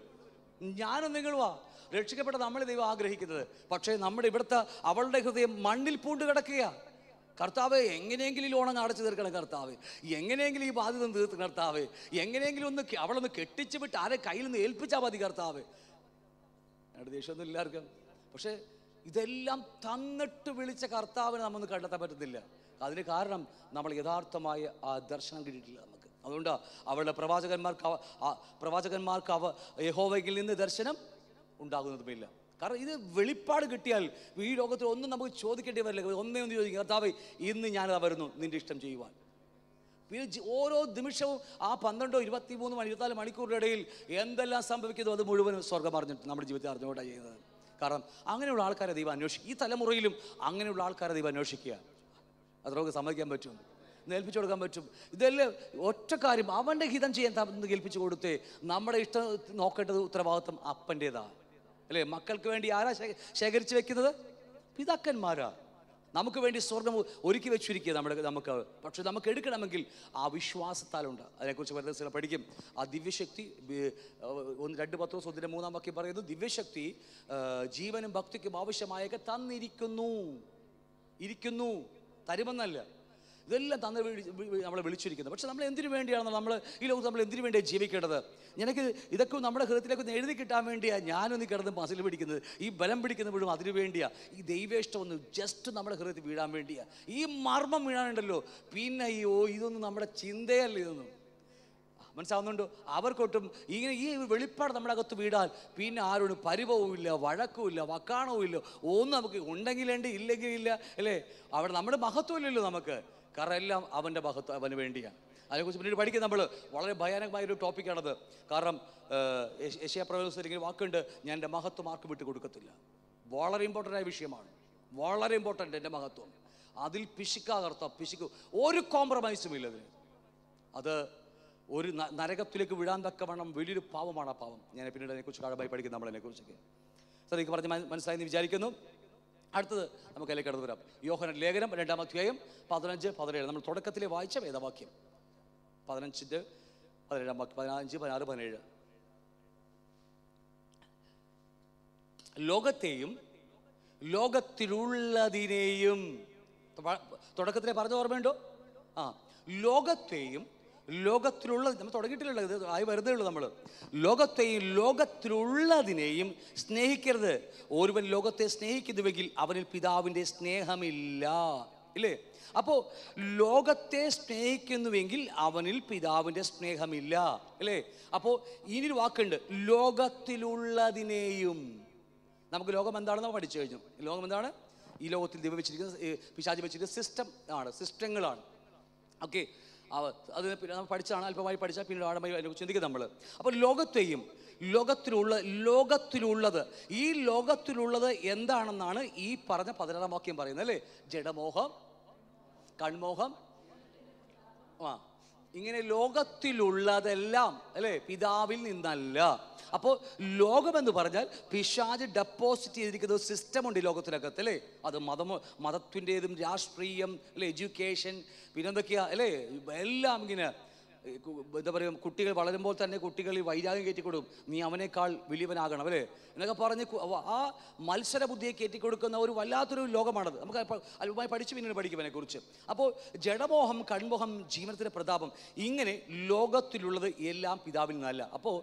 ഞാനും നിങ്ങളുവാ രക്ഷിക്കപ്പെട്ട നമ്മളെ ദൈവം ആഗ്രഹിക്കുന്നത് പക്ഷേ നമ്മുടെ ഇവിടുത്തെ അവളുടെ ഹൃദയം മണ്ണിൽ പൂണ്ട് കിടക്കുകയാണ് കർത്താവ് എങ്ങനെയെങ്കിലും ലോണങ്ങ് അടച്ചു തീർക്കണം കർത്താവ് എങ്ങനെയെങ്കിലും ഈ ബാധ്യത തീർത്ത് കർത്താവ് എങ്ങനെയെങ്കിലും ഒന്ന് അവളൊന്ന് കെട്ടിച്ച് വിട്ട് ആരെ കയ്യിൽ നിന്ന് ഏൽപ്പിച്ചാൽ മതി കർത്താവ് ഞങ്ങളുടെ ദേഷ്യമൊന്നും എല്ലാവർക്കും പക്ഷേ ഇതെല്ലാം തന്നിട്ട് വിളിച്ച കർത്താവിനെ നമ്മൊന്ന് കണ്ടെത്താൻ പറ്റത്തില്ല അതിന് കാരണം നമ്മൾ യഥാർത്ഥമായ ആ ദർശനം കിട്ടിയിട്ടില്ല നമുക്ക് അതുകൊണ്ട് അവളുടെ പ്രവാചകന്മാർക്ക് പ്രവാചകന്മാർക്ക് അവ യഹോവയിൽ നിന്ന് ദർശനം ഉണ്ടാകുന്നതുമില്ല കാരണം ഇത് വെളിപ്പാട് കിട്ടിയാൽ ഈ ലോകത്തിൽ ഒന്നും നമുക്ക് ചോദിക്കേണ്ടി വരില്ല ഒന്നേ ഒന്ന് ചോദിക്കും കർത്താവ് ഇന്ന് ഞാനത് വരുന്നു നിന്റെ ഇഷ്ടം ചെയ്യുവാൻ പിന്നെ ഓരോ നിമിഷവും ആ പന്ത്രണ്ടോ ഇരുപത്തി മൂന്ന് മണി ഇരുപത്തിനാല് മണിക്കൂറിൻ്റെ ഇടയിൽ എന്തെല്ലാം സംഭവിക്കുന്നു അത് മുഴുവനും സ്വർഗം അറിഞ്ഞിട്ട് നമ്മുടെ ജീവിതത്തിൽ അറിഞ്ഞുകൊണ്ട് ചെയ്യുന്നത് കാരണം അങ്ങനെയുള്ള ആൾക്കാരെ ദൈവം അന്വേഷിക്കും ഈ തലമുറയിലും അങ്ങനെയുള്ള ആൾക്കാരെ ദൈവം അന്വേഷിക്കുക അത് നമുക്ക് സമ്മതിക്കാൻ പറ്റും ഏൽപ്പിച്ചു കൊടുക്കാൻ പറ്റും ഇതെല്ലാം ഒറ്റ കാര്യം അവൻ്റെ ഹിതം ചെയ്യാൻ ഏൽപ്പിച്ചു കൊടുത്തേ നമ്മുടെ ഇഷ്ടം നോക്കേണ്ടത് ഉത്തരവാദിത്വം അപ്പൻ്റേതാണ് അല്ലേ മക്കൾക്ക് വേണ്ടി ആരാ ശേഖരിച്ചു വെക്കുന്നത് പിതാക്കന്മാരാ നമുക്ക് വേണ്ടി സ്വർഗം ഒരുക്കി വെച്ചിരിക്കുക നമ്മുടെ നമുക്ക് പക്ഷെ നമുക്ക് എടുക്കണമെങ്കിൽ ആ വിശ്വാസത്താലുണ്ട് അതിനെക്കുറിച്ച് വരുന്ന ചില പഠിക്കും ആ ദിവ്യശക്തി ഒന്ന് രണ്ട് പത്ത് ദിവസം ഒന്നിൻ്റെ മൂന്നാം വാക്യം പറയുന്നത് ദിവ്യശക്തി ജീവനും ഭക്തിക്കും ആവശ്യമായൊക്കെ തന്നിരിക്കുന്നു ഇരിക്കുന്നു തരുമെന്നല്ല ഇതെല്ലാം തന്നെ നമ്മളെ വിളിച്ചിരിക്കുന്നത് പക്ഷെ നമ്മൾ എന്തിനു വേണ്ടിയാണ് നമ്മൾ ഈ ലോകത്ത് നമ്മൾ എന്തിനു വേണ്ടിയാണ് ജീവിക്കേണ്ടത് എനിക്ക് ഇതൊക്കെ നമ്മുടെ ഹൃദയത്തിലേക്ക് എഴുതി കിട്ടാൻ വേണ്ടിയാണ് ഞാനൊന്ന് കിടന്ന് മസിൽ പിടിക്കുന്നത് ഈ ബലം പിടിക്കുന്നപ്പോഴും അതിനു വേണ്ടിയാണ് ഈ ദൈവേഷ്ടം ഒന്ന് ജസ്റ്റ് നമ്മുടെ ഹൃദയത്തിൽ വീഴാൻ വേണ്ടിയാണ് ഈ മർമ്മം വീഴാനുണ്ടല്ലോ പിന്നെ ഈ ഓ ഇതൊന്നും നമ്മുടെ ചിന്തയല്ല ഇതൊന്നും മനസ്സിലാവുന്നുണ്ടോ അവർക്കൊട്ടും ഇങ്ങനെ ഈ വെളിപ്പാട് നമ്മുടെ അകത്ത് വീടാൻ പിന്നെ ആരോടും പരിഭവമില്ല വഴക്കുമില്ല വക്കാണവുമില്ല ഒന്നും നമുക്ക് ഉണ്ടെങ്കിലുണ്ട് ഇല്ലെങ്കിലില്ല അല്ലേ അവിടെ നമ്മുടെ മഹത്വമില്ലല്ലോ നമുക്ക് കാരണം എല്ലാം അവൻ്റെ ഭാഗത്ത് അവന് വേണ്ടിയാണ് അതിനെക്കുറിച്ച് പിന്നീട് പഠിക്കും നമ്മൾ വളരെ ഭയാനകമായ ഒരു ടോപ്പിക്കാണത് കാരണം ഏഷ്യ പ്രവേശനത്തിൽ വാക്കുണ്ട് ഞാൻ എൻ്റെ മഹത്വം ആർക്കും വിട്ട് കൊടുക്കത്തില്ല വളരെ ഇമ്പോർട്ടൻ്റ് ആയ വിഷയമാണ് വളരെ ഇമ്പോർട്ടൻ്റ് എൻ്റെ മഹത്വം അതിൽ പിശുക്കാകർത്ത പിശുക്ക് ഒരു കോംപ്രമൈസും ഇല്ല അതിന് അത് ഒരു നരകത്തിലേക്ക് വിടാൻ തക്കവണ്ണം വലിയൊരു പാവമാണ് ആ പാവം ഞാൻ പിന്നീട് അതിനെക്കുറിച്ച് കാഴമായി പഠിക്കും നമ്മളതിനെക്കുറിച്ചൊക്കെ സാർ എനിക്ക് പറഞ്ഞ് മനസ്സിലായി എന്ന് വിചാരിക്കുന്നു അടുത്തത് നമുക്ക് അതിലേക്ക് കടന്നു വരാം യോഹന ലേഖനം രണ്ടാം അധ്യായം പതിനഞ്ച് പതിനേഴ് നമ്മൾ തുടക്കത്തിലെ വായിച്ച വേദവാക്യം പതിനഞ്ചിൻ്റെ പതിനേഴാം വാക്യം പതിനഞ്ച് പതിനാറ് പതിനേഴ് ലോകത്തെയും ലോകത്തിലുള്ളതിനെയും തുടക്കത്തിലെ പറഞ്ഞ ഓർമ്മയുണ്ടോ ആ ലോകത്തെയും ലോകത്തിലുള്ളത് നമ്മൾ തുടങ്ങിയിട്ടില്ല ഇത് ആയി വരുന്നേ ഉള്ളൂ നമ്മൾ ലോകത്തെയും ലോകത്തിലുള്ളതിനെയും സ്നേഹിക്കരുത് ഒരുവൻ ലോകത്തെ സ്നേഹിക്കുന്നുവെങ്കിൽ അവനിൽ പിതാവിൻ്റെ സ്നേഹമില്ല ഇല്ലേ അപ്പോൾ ലോകത്തെ സ്നേഹിക്കുന്നുവെങ്കിൽ അവനിൽ പിതാവിൻ്റെ സ്നേഹമില്ല അല്ലേ അപ്പോൾ ഇനിയൊരു വാക്കുണ്ട് ലോകത്തിലുള്ളതിനെയും നമുക്ക് ലോകം എന്താണെന്ന് പഠിച്ചു കഴിഞ്ഞു ലോകം എന്താണ് ഈ ലോകത്തിൽ ദൈവം വെച്ചിരിക്കുന്ന പിശാചി വെച്ചിരിക്കുന്ന സിസ്റ്റം ആണ് സിസ്റ്റങ്ങളാണ് ഓക്കെ അതിനെ നമ്മൾ പഠിച്ചാണ് അല്പമായി പഠിച്ചാൽ പിന്നീട് ആഴമായി അതിനെക്കുറിച്ച് ചിന്തിക്കും നമ്മൾ അപ്പോൾ ലോകത്തെയും ലോകത്തിലുള്ള ലോകത്തിലുള്ളത് ഈ ലോകത്തിലുള്ളത് എന്താണെന്നാണ് ഈ പറഞ്ഞ പതിനാറാം വാക്യം പറയുന്നത് അല്ലേ ജഡമോഹം കൺമോഹം ആ ഇങ്ങനെ ലോകത്തിലുള്ളതെല്ലാം അല്ലേ പിതാവിൽ നിന്നല്ല അപ്പോൾ ലോകമെന്ന് പറഞ്ഞാൽ പിശാജ് ഡെപ്പോസിറ്റ് ചെയ്തിരിക്കുന്ന ഒരു സിസ്റ്റം ഉണ്ട് ലോകത്തിനകത്ത് അല്ലേ അത് മതം മതത്തിൻ്റെതും രാഷ്ട്രീയം അല്ലേ എഡ്യൂക്കേഷൻ പിന്നെന്തൊക്കെയാ അല്ലേ എല്ലാം ഇങ്ങനെ എന്താ പറയുക കുട്ടികൾ വളരുമ്പോൾ തന്നെ കുട്ടികൾ വൈരാഗ്യം കയറ്റിക്കൊടുക്കും നീ അവനേക്കാൾ വലിയവനാകണം അല്ലേ എന്നൊക്കെ പറഞ്ഞ് ആ മത്സര ബുദ്ധിയെ കയറ്റിക്കൊടുക്കുന്ന ഒരു വല്ലാത്തൊരു ലോകമാണത് നമുക്ക് അല്പമായി പഠിച്ചു പിന്നീട് പഠിക്കും അതിനെക്കുറിച്ച് അപ്പോൾ ജഡമോഹം കൺമോഹം ജീവനത്തിൻ്റെ പ്രതാപം ഇങ്ങനെ ലോകത്തിലുള്ളത് എല്ലാം പിതാവിൽ നിന്നല്ല അപ്പോൾ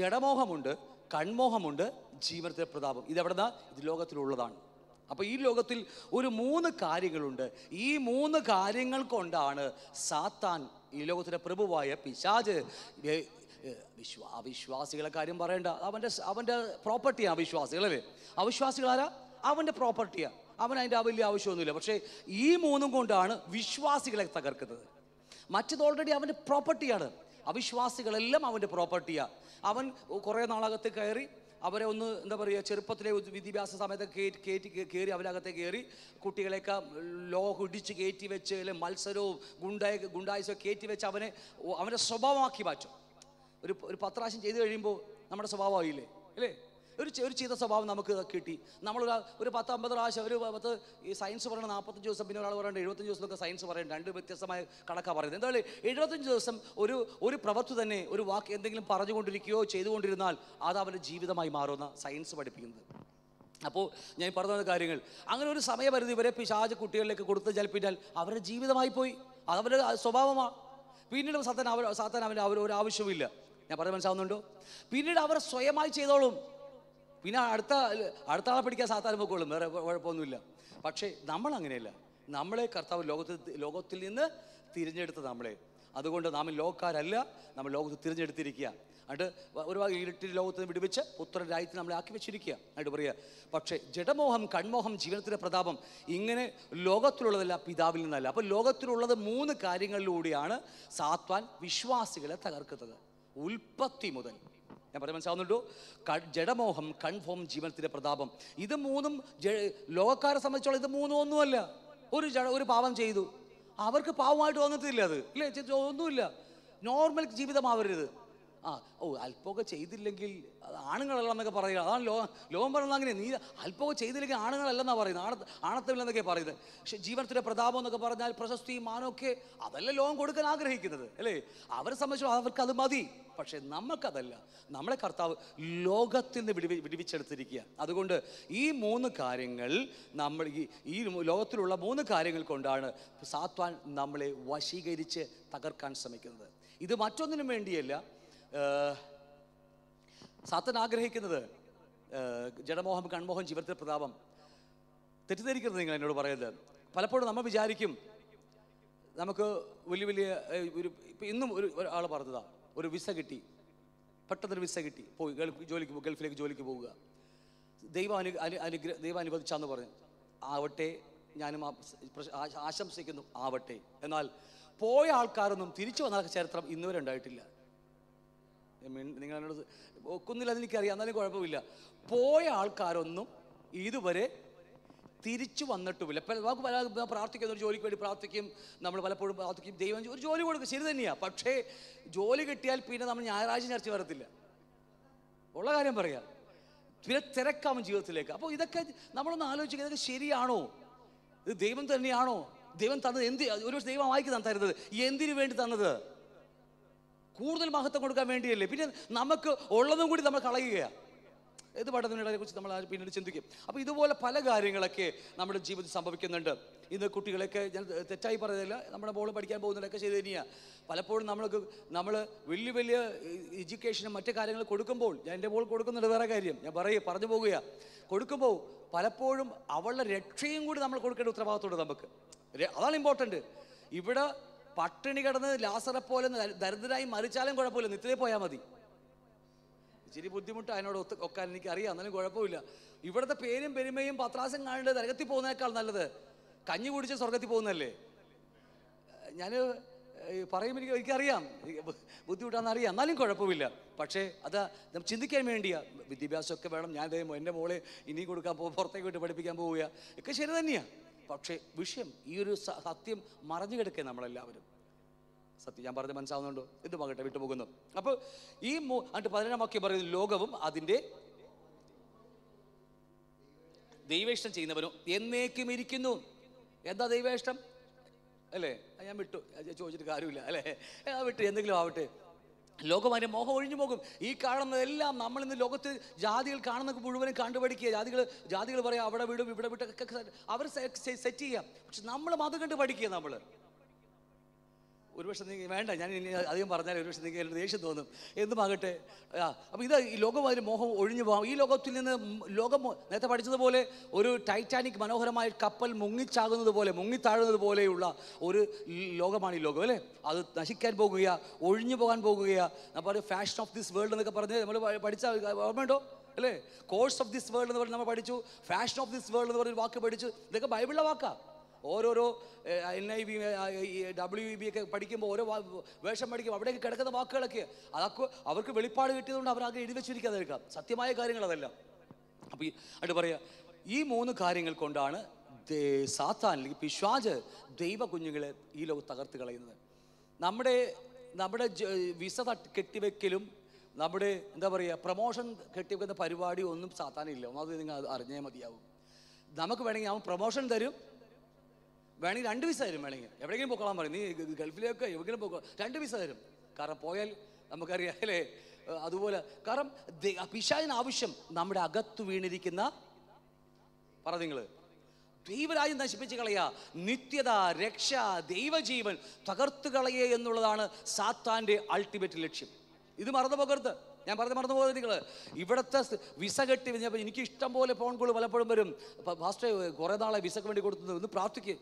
ജഡമോഹമുണ്ട് കൺമോഹമുണ്ട് ജീവനത്തിലെ പ്രതാപം ഇതെവിടുന്ന ഇത് ലോകത്തിലുള്ളതാണ് അപ്പോൾ ഈ ലോകത്തിൽ ഒരു മൂന്ന് കാര്യങ്ങളുണ്ട് ഈ മൂന്ന് കാര്യങ്ങൾ കൊണ്ടാണ് സാത്താൻ ഈ ലോകത്തിലെ പ്രഭുവായ പിശാജ് വിശ്വാ അവിശ്വാസികളെ കാര്യം പറയണ്ട അവൻ്റെ അവൻ്റെ പ്രോപ്പർട്ടിയാണ് അവിശ്വാസികളല്ലേ അവിശ്വാസികളാരാ അവൻ്റെ പ്രോപ്പർട്ടിയാണ് അവൻ അതിൻ്റെ വലിയ ആവശ്യമൊന്നുമില്ല പക്ഷേ ഈ മൂന്നും കൊണ്ടാണ് വിശ്വാസികളെ തകർക്കുന്നത് മറ്റത് ഓൾറെഡി അവൻ്റെ പ്രോപ്പർട്ടിയാണ് അവിശ്വാസികളെല്ലാം അവൻ്റെ പ്രോപ്പർട്ടിയാണ് അവൻ കുറേ നാളകത്ത് കയറി അവരെ ഒന്ന് എന്താ പറയുക ചെറുപ്പത്തിലെ വിദ്യാഭ്യാസ സമയത്ത് കയറ്റി കയറ്റി കയറി അവരകത്തെ കയറി കുട്ടികളെയൊക്കെ ലോഹ ഇടിച്ച് കയറ്റി വെച്ച് അല്ലെങ്കിൽ മത്സരവും ഗുണ്ടായ ഗുണ്ടായസോ കയറ്റി വെച്ച് അവനെ അവൻ്റെ സ്വഭാവമാക്കി മാറ്റും ഒരു ഒരു പത്രാശം ചെയ്ത് കഴിയുമ്പോൾ നമ്മുടെ സ്വഭാവമായില്ലേ അല്ലേ ഒരു ഒരു ചീത്ത സ്വഭാവം നമുക്ക് കിട്ടി നമ്മൾ ഒരു പത്ത് അമ്പത് പ്രാവശ്യം ഒരു പത്ത് ഈ സയൻസ് പറയുന്നത് നാൽപ്പത്തഞ്ച് ദിവസം പിന്നെ ഒരാൾ പറയുന്നത് എഴുപത്തഞ്ച് ദിവസമൊക്കെ സയൻസ് പറയുന്നത് രണ്ട് വ്യത്യസ്തമായ കണക്കാണ് പറയുന്നത് പറയുക എഴുപത്തഞ്ച് ദിവസം ഒരു ഒരു പ്രവൃത്തി തന്നെ ഒരു വാക്ക് എന്തെങ്കിലും പറഞ്ഞുകൊണ്ടിരിക്കുകയോ ചെയ്തുകൊണ്ടിരുന്നാൽ അത് അവൻ്റെ ജീവിതമായി മാറുന്ന സയൻസ് പഠിപ്പിക്കുന്നത് അപ്പോൾ ഞാൻ പറഞ്ഞ കാര്യങ്ങൾ അങ്ങനെ ഒരു സമയപരിധി വരെ പിശാജ് കുട്ടികളിലേക്ക് കൊടുത്ത് ജലപ്പിറ്റാൽ അവരുടെ ജീവിതമായി പോയി അതവരുടെ സ്വഭാവമാണ് പിന്നീട് സത്തൻ അവർ സാത്തൻ അവൻ്റെ അവർ ഒരു ആവശ്യവുമില്ല ഞാൻ പറഞ്ഞ് മനസ്സിലാവുന്നുണ്ടോ പിന്നീട് അവർ സ്വയമായി ചെയ്തോളും പിന്നെ അടുത്ത അടുത്ത ആളെ പിടിക്കാൻ സാത്താൻ പൊക്കോളും വേറെ കുഴപ്പമൊന്നുമില്ല പക്ഷേ നമ്മൾ അങ്ങനെയല്ല നമ്മളെ കർത്താവ് ലോകത്ത് ലോകത്തിൽ നിന്ന് തിരഞ്ഞെടുത്ത നമ്മളെ അതുകൊണ്ട് നാം ലോകക്കാരല്ല നമ്മൾ ലോകത്ത് തിരഞ്ഞെടുത്തിരിക്കുക എന്നിട്ട് ഒരു ഇരുട്ടി ലോകത്ത് നിന്ന് വിടുവിച്ച് പുത്രൻ രാജ്യത്തിൽ നമ്മളെ ആക്കി വെച്ചിരിക്കുക എന്നിട്ട് പറയുക പക്ഷേ ജഡമോഹം കൺമോഹം ജീവിതത്തിലെ പ്രതാപം ഇങ്ങനെ ലോകത്തിലുള്ളതല്ല പിതാവിൽ നിന്നല്ല അപ്പോൾ ലോകത്തിലുള്ളത് മൂന്ന് കാര്യങ്ങളിലൂടെയാണ് സാത്വാൻ വിശ്വാസികളെ തകർക്കുന്നത് ഉൽപ്പത്തി മുതൽ ഞാൻ പറയാൻ മനസ്സിലാവുന്നുണ്ടോ ജഡമോഹം കൺഫോം ജീവനത്തിൻ്റെ പ്രതാപം ഇത് മൂന്നും ലോകക്കാരെ സംബന്ധിച്ചോളം ഇത് മൂന്നും ഒന്നുമല്ല ഒരു ജഡ ഒരു പാവം ചെയ്തു അവർക്ക് പാവമായിട്ട് തോന്നത്തില്ല അത് ഇല്ലേ ഒന്നുമില്ല നോർമൽ ജീവിതമാവരുത് ആ ഓ അല്പമൊക്കെ ചെയ്തില്ലെങ്കിൽ ആണുങ്ങളല്ല എന്നൊക്കെ പറയുക അതാണ് ലോ ലോകം പറയുന്നത് അങ്ങനെ നീ അല്പമൊക്കെ ചെയ്തില്ലെങ്കിൽ ആണുങ്ങളല്ലെന്നാണ് പറയുന്നത് ആണ ആണത്തമില്ലെന്നൊക്കെ പറയുന്നത് പക്ഷെ ജീവനത്തിൻ്റെ പ്രതാപം എന്നൊക്കെ പറഞ്ഞാൽ പ്രശസ്തി മാനമൊക്കെ അതല്ല ലോകം കൊടുക്കാൻ ആഗ്രഹിക്കുന്നത് അല്ലേ അവരെ സംബന്ധിച്ചു അവർക്ക് അത് മതി പക്ഷേ നമുക്കതല്ല നമ്മളെ കർത്താവ് ലോകത്തിൽ നിന്ന് വിടി വിടിവിച്ചെടുത്തിരിക്കുക അതുകൊണ്ട് ഈ മൂന്ന് കാര്യങ്ങൾ നമ്മൾ ഈ ഈ ലോകത്തിലുള്ള മൂന്ന് കാര്യങ്ങൾ കൊണ്ടാണ് സാത്വാൻ നമ്മളെ വശീകരിച്ച് തകർക്കാൻ ശ്രമിക്കുന്നത് ഇത് മറ്റൊന്നിനും വേണ്ടിയല്ല സാത്തൻ ആഗ്രഹിക്കുന്നത് ജഡമോഹം കൺമോഹം ജീവിതത്തിലെ പ്രതാപം തെറ്റിദ്ധരിക്കരുത് നിങ്ങൾ എന്നോട് പറയരുത് പലപ്പോഴും നമ്മൾ വിചാരിക്കും നമുക്ക് വലിയ വലിയ ഒരു ഇപ്പം ഇന്നും ഒരു ഒരാൾ പറഞ്ഞതാ ഒരു വിസ കിട്ടി പെട്ടെന്നൊരു വിസ കിട്ടി പോയി ഗൾഫ് ജോലിക്ക് ഗൾഫിലേക്ക് ജോലിക്ക് പോവുക ദൈവം അനു അനുഗ്രഹ ദൈവം അനുവദിച്ചാന്ന് പറഞ്ഞു ആവട്ടെ ഞാനും ആശംസിക്കുന്നു ആവട്ടെ എന്നാൽ പോയ ആൾക്കാരൊന്നും തിരിച്ചു വന്ന ചരിത്രം ഇന്നുവരെ ഉണ്ടായിട്ടില്ല നിങ്ങൾ എന്നോട് ഒക്കുന്നില്ല അതെനിക്കറിയാം എന്നാലും കുഴപ്പമില്ല പോയ ആൾക്കാരൊന്നും ഇതുവരെ തിരിച്ചു വന്നിട്ടുമില്ല നമുക്ക് പല പ്രാർത്ഥിക്കുന്ന ഒരു ജോലിക്ക് വേണ്ടി പ്രാർത്ഥിക്കും നമ്മൾ പലപ്പോഴും പ്രാർത്ഥിക്കും ദൈവം ഒരു ജോലി കൊടുക്കും ശരി തന്നെയാണ് പക്ഷേ ജോലി കിട്ടിയാൽ പിന്നെ നമ്മൾ ഞായറാഴ്ച ചർച്ച വരത്തില്ല ഉള്ള കാര്യം പറയാം പിന്നെ തിരക്കാവും ജീവിതത്തിലേക്ക് അപ്പോൾ ഇതൊക്കെ നമ്മളൊന്ന് ആലോചിക്കുക ഇതൊക്കെ ശരിയാണോ ഇത് ദൈവം തന്നെയാണോ ദൈവം തന്നത് എന്ത് ഒരു ദൈവം വായിക്ക് തരുന്നത് എന്തിനു വേണ്ടി തന്നത് കൂടുതൽ മഹത്വം കൊടുക്കാൻ വേണ്ടിയല്ലേ പിന്നെ നമുക്ക് ഉള്ളതും കൂടി നമ്മൾ കളയുകയാണ് ഏത് പഠനത്തിനെ കുറിച്ച് നമ്മൾ പിന്നീട് ചിന്തിക്കും അപ്പോൾ ഇതുപോലെ പല കാര്യങ്ങളൊക്കെ നമ്മുടെ ജീവിതത്തിൽ സംഭവിക്കുന്നുണ്ട് ഇന്ന് കുട്ടികളൊക്കെ ഞാൻ തെറ്റായി പറയുന്നില്ല നമ്മുടെ മോള് പഠിക്കാൻ പോകുന്നതൊക്കെ ചെയ്ത് തന്നെയാണ് പലപ്പോഴും നമ്മൾക്ക് നമ്മൾ വലിയ വലിയ എഡ്യൂക്കേഷനും മറ്റു കാര്യങ്ങൾ കൊടുക്കുമ്പോൾ ഞാൻ എൻ്റെ ബോൾ കൊടുക്കുന്നുണ്ട് വേറെ കാര്യം ഞാൻ പറയുക പറഞ്ഞു പോകുക കൊടുക്കുമ്പോൾ പലപ്പോഴും അവളുടെ രക്ഷയും കൂടി നമ്മൾ കൊടുക്കേണ്ട ഉത്തരവാദിത്തമുണ്ട് നമുക്ക് അതാണ് ഇമ്പോർട്ടൻറ്റ് ഇവിടെ പട്ടിണി കിടന്ന് ലാസറെ പോലെ ദരിദ്രരായി മരിച്ചാലും കുഴപ്പമില്ല നിത്യതയിൽ പോയാൽ മതി ഇച്ചിരി ബുദ്ധിമുട്ട് അതിനോട് ഒത്ത് ഒക്കാൻ എനിക്കറിയാം എന്നാലും കുഴപ്പമില്ല ഇവിടുത്തെ പേരും പെരുമയും പത്രാസം കാണേണ്ടത് നരകത്തിൽ പോകുന്നതിനേക്കാൾ നല്ലത് കഞ്ഞി കുടിച്ച് സ്വർഗത്തിൽ പോകുന്നതല്ലേ ഞാൻ പറയും എനിക്ക് എനിക്കറിയാം ബുദ്ധിമുട്ടാണെന്നറിയാം എന്നാലും കുഴപ്പമില്ല പക്ഷേ അത് ചിന്തിക്കാൻ വേണ്ടിയാ വിദ്യാഭ്യാസമൊക്കെ വേണം ഞാൻ എൻ്റെ മോളെ ഇനിയും കൊടുക്കാൻ പോകും പുറത്തേക്ക് വിട്ട് പഠിപ്പിക്കാൻ പോവുക ഒക്കെ ശരി തന്നെയാണ് പക്ഷേ വിഷയം ഈ ഒരു സത്യം മറഞ്ഞു കിടക്കേ നമ്മളെല്ലാവരും സത്യം ഞാൻ പറഞ്ഞ് മനസ്സാവുന്നുണ്ടോ എന്ത് മകട്ടെ വിട്ടുപോകുന്നു അപ്പോൾ ഈ മൂ എന്നിട്ട് പതിനേഴാം വാക്യം പറയുന്നത് ലോകവും അതിൻ്റെ ദൈവേഷ്ടം ചെയ്യുന്നവനും എന്നേക്കും ഇരിക്കുന്നു എന്താ ദൈവേഷ്ടം അല്ലേ ഞാൻ വിട്ടു ചോദിച്ചിട്ട് കാര്യമില്ല അല്ലേ ആ വിട്ടു എന്തെങ്കിലും ആവട്ടെ അതിൻ്റെ മോഹം ഒഴിഞ്ഞു പോകും ഈ കാണുന്നതെല്ലാം നമ്മൾ ഇന്ന് ലോകത്ത് ജാതികൾ കാണുന്ന മുഴുവനും കണ്ടുപഠിക്കുക ജാതികൾ ജാതികൾ പറയാം അവിടെ വിടും ഇവിടെ വിട്ടൊക്കെ അവർ സെറ്റ് ചെയ്യാം പക്ഷെ നമ്മൾ അത് കണ്ട് പഠിക്കുക നമ്മൾ ഒരുപക്ഷെ നീ വേണ്ട ഞാൻ ഇനി അധികം പറഞ്ഞാൽ ഒരുപക്ഷെ നിങ്ങൾ എൻ്റെ ദേഷ്യം തോന്നും എന്തുമാകട്ടെ ആ അപ്പോൾ ഇത് ഈ ലോകം അതിന് മോഹം ഒഴിഞ്ഞു പോകാം ഈ ലോകത്തിൽ നിന്ന് ലോകം നേരത്തെ പഠിച്ചതുപോലെ ഒരു ടൈറ്റാനിക് മനോഹരമായ കപ്പൽ മുങ്ങിച്ചാകുന്നത് പോലെ മുങ്ങിത്താഴുന്നത് പോലെയുള്ള ഒരു ലോകമാണ് ഈ ലോകം അല്ലേ അത് നശിക്കാൻ പോകുകയാണ് ഒഴിഞ്ഞു പോകാൻ പോകുകയാണ് അപ്പോൾ ഫാഷൻ ഓഫ് ദിസ് വേൾഡ് എന്നൊക്കെ പറഞ്ഞ് നമ്മൾ പഠിച്ച ഓർമ്മയുണ്ടോ അല്ലേ കോഴ്സ് ഓഫ് ദിസ് വേൾഡ് എന്ന് പറഞ്ഞ് നമ്മൾ പഠിച്ചു ഫാഷൻ ഓഫ് ദിസ് വേൾഡ് എന്ന് പറഞ്ഞൊരു വാക്ക് പഠിച്ചു ഇതൊക്കെ ബൈബിളിലെ വാക്കാണ് ഓരോരോ N I B W E B ഒക്കെ പഠിക്കുമ്പോൾ ഓരോ വേഷം പഠിക്കുമ്പോൾ അവിടെയൊക്കെ കിടക്കുന്ന വാക്കുകളൊക്കെ അതൊക്കെ അവർക്ക് വെളിപ്പാട് കിട്ടിയതുകൊണ്ട് അവരാകെ എഴുതി വെച്ചിരിക്കാതെ എടുക്കാം സത്യമായ കാര്യങ്ങൾ അതല്ല അപ്പോൾ ഈ അത് പറയുക ഈ മൂന്ന് കാര്യങ്ങൾ കൊണ്ടാണ് സാത്താൻ അല്ലെങ്കിൽ പിശ്വാജ് ദൈവ കുഞ്ഞുങ്ങളെ ഈ ലോകത്ത് തകർത്ത് കളയുന്നത് നമ്മുടെ നമ്മുടെ വിസ കെട്ടിവെക്കലും നമ്മുടെ എന്താ പറയുക പ്രൊമോഷൻ കെട്ടിവെക്കുന്ന പരിപാടി ഒന്നും സാത്താനില്ല ഒന്നാമത് നിങ്ങൾ അറിഞ്ഞേ മതിയാവും നമുക്ക് വേണമെങ്കിൽ അവൻ പ്രൊമോഷൻ തരും വേണമെങ്കിൽ രണ്ട് വിസ തരും വേണമെങ്കിൽ എവിടെയെങ്കിലും പൊക്കോളാൻ പറയും നീ ഗൾഫിലേക്ക് എവിടെങ്കിലും പൊക്കോളാം രണ്ട് വിസ തരും കാരണം പോയാൽ നമുക്കറിയാമല്ലേ അതുപോലെ കാരണം പിശാചിന് ആവശ്യം നമ്മുടെ അകത്ത് വീണിരിക്കുന്ന പറ നിങ്ങൾ ദൈവരാജ്യം നശിപ്പിച്ച് കളയുക നിത്യത രക്ഷ ദൈവജീവൻ തകർത്ത് കളയുക എന്നുള്ളതാണ് സാത്താൻ്റെ അൾട്ടിമേറ്റ് ലക്ഷ്യം ഇത് മറന്നു പോകരുത് ഞാൻ പറഞ്ഞു മറന്നു പോകരുത് നിങ്ങൾ ഇവിടുത്തെ വിസ കെട്ടി എനിക്ക് ഇഷ്ടം പോലെ ഫോൺ കോൾ പലപ്പോഴും വരും ഫാസ്റ്റ് കുറേ നാളെ വിസക്ക് വേണ്ടി കൊടുത്തു ഒന്ന് പ്രാർത്ഥിക്കുക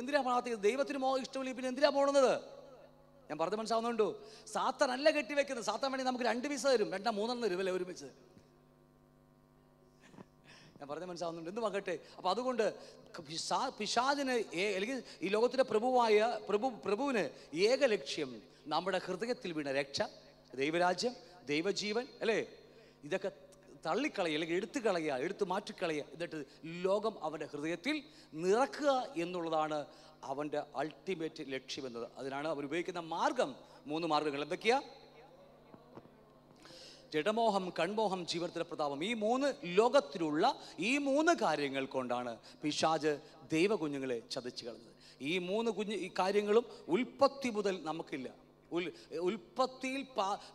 എന്തിനാ പ്രാർത്ഥിക്കുന്നത് ദൈവത്തിന് മോ ഇഷ്ടമില്ലെങ്കിൽ പിന്നെ എന്തിനാ പോണത് ഞാൻ പറഞ്ഞു മനസ്സിലാവുന്നുണ്ടോ സാത്താൻ അല്ല കെട്ടിവെക്കുന്നത് സാത്താൻ വേണ്ടി നമുക്ക് രണ്ട് വിസ തരും രണ്ടാ മൂന്നെണ്ണം തരും അല്ലേ ഒരുമിച്ച് ഞാൻ പറഞ്ഞ മനസ്സാവുന്നുണ്ട് എന്ത് മകട്ടെ അപ്പൊ അതുകൊണ്ട് പിശാ പിശാദിന് അല്ലെങ്കിൽ ഈ ലോകത്തിലെ പ്രഭുവായ പ്രഭു പ്രഭുവിന് ഏക ലക്ഷ്യം നമ്മുടെ ഹൃദയത്തിൽ വീണ രക്ഷ ദൈവരാജ്യം ദൈവജീവൻ അല്ലേ ഇതൊക്കെ തള്ളിക്കളയുക അല്ലെങ്കിൽ എടുത്തു കളയുക എടുത്തു മാറ്റിക്കളയുക എന്നിട്ട് ലോകം അവൻ്റെ ഹൃദയത്തിൽ നിറക്കുക എന്നുള്ളതാണ് അവൻ്റെ അൾട്ടിമേറ്റ് ലക്ഷ്യമെന്നത് അതിനാണ് അവൻ ഉപയോഗിക്കുന്ന മാർഗം മൂന്ന് മാർഗങ്ങൾ എന്തൊക്കെയാ ജഡമോഹം കൺമോഹം ജീവിതത്തിലെ പ്രതാപം ഈ മൂന്ന് ലോകത്തിലുള്ള ഈ മൂന്ന് കാര്യങ്ങൾ കൊണ്ടാണ് പിശാജ് ദൈവകുഞ്ഞുങ്ങളെ ചതച്ചു കളഞ്ഞത് ഈ മൂന്ന് കുഞ്ഞ് ഈ കാര്യങ്ങളും ഉൽപ്പത്തി മുതൽ നമുക്കില്ല ഉൽപ്പത്തിയിൽ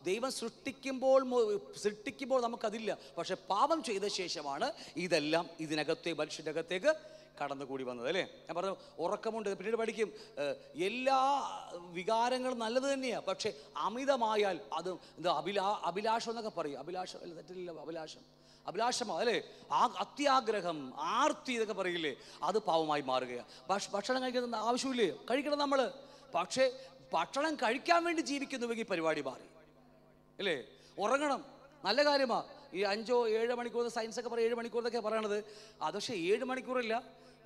ദൈവം സൃഷ്ടിക്കുമ്പോൾ സൃഷ്ടിക്കുമ്പോൾ നമുക്കതില്ല പക്ഷെ പാപം ചെയ്ത ശേഷമാണ് ഇതെല്ലാം ഇതിനകത്തെ മനുഷ്യനകത്തേക്ക് കടന്നുകൂടി വന്നത് അല്ലേ ഞാൻ പറഞ്ഞു ഉറക്കമുണ്ട് പിന്നീട് പഠിക്കും എല്ലാ വികാരങ്ങളും നല്ലത് തന്നെയാണ് പക്ഷേ അമിതമായാൽ അത് എന്താ അഭിലാ അഭിലാഷം എന്നൊക്കെ പറയും അഭിലാഷം അല്ല തെറ്റില്ല അഭിലാഷം അഭിലാഷമാണ് അല്ലേ ആ അത്യാഗ്രഹം ആർത്തി എന്നൊക്കെ പറയില്ലേ അത് പാവമായി മാറുകയാണ് ഭക്ഷണം കഴിക്കുന്ന ആവശ്യമില്ലേ കഴിക്കണം നമ്മൾ പക്ഷേ ഭക്ഷണം കഴിക്കാൻ വേണ്ടി ജീവിക്കുന്നുവെങ്കിൽ പരിപാടി മാറി അല്ലേ ഉറങ്ങണം നല്ല കാര്യമാ ഈ അഞ്ചോ ഏഴ് മണിക്കൂർ സയൻസ് ഒക്കെ പറയും ഏഴ് മണിക്കൂർ എന്നൊക്കെ പറയണത് അത് പക്ഷേ ഏഴ് മണിക്കൂറില്ല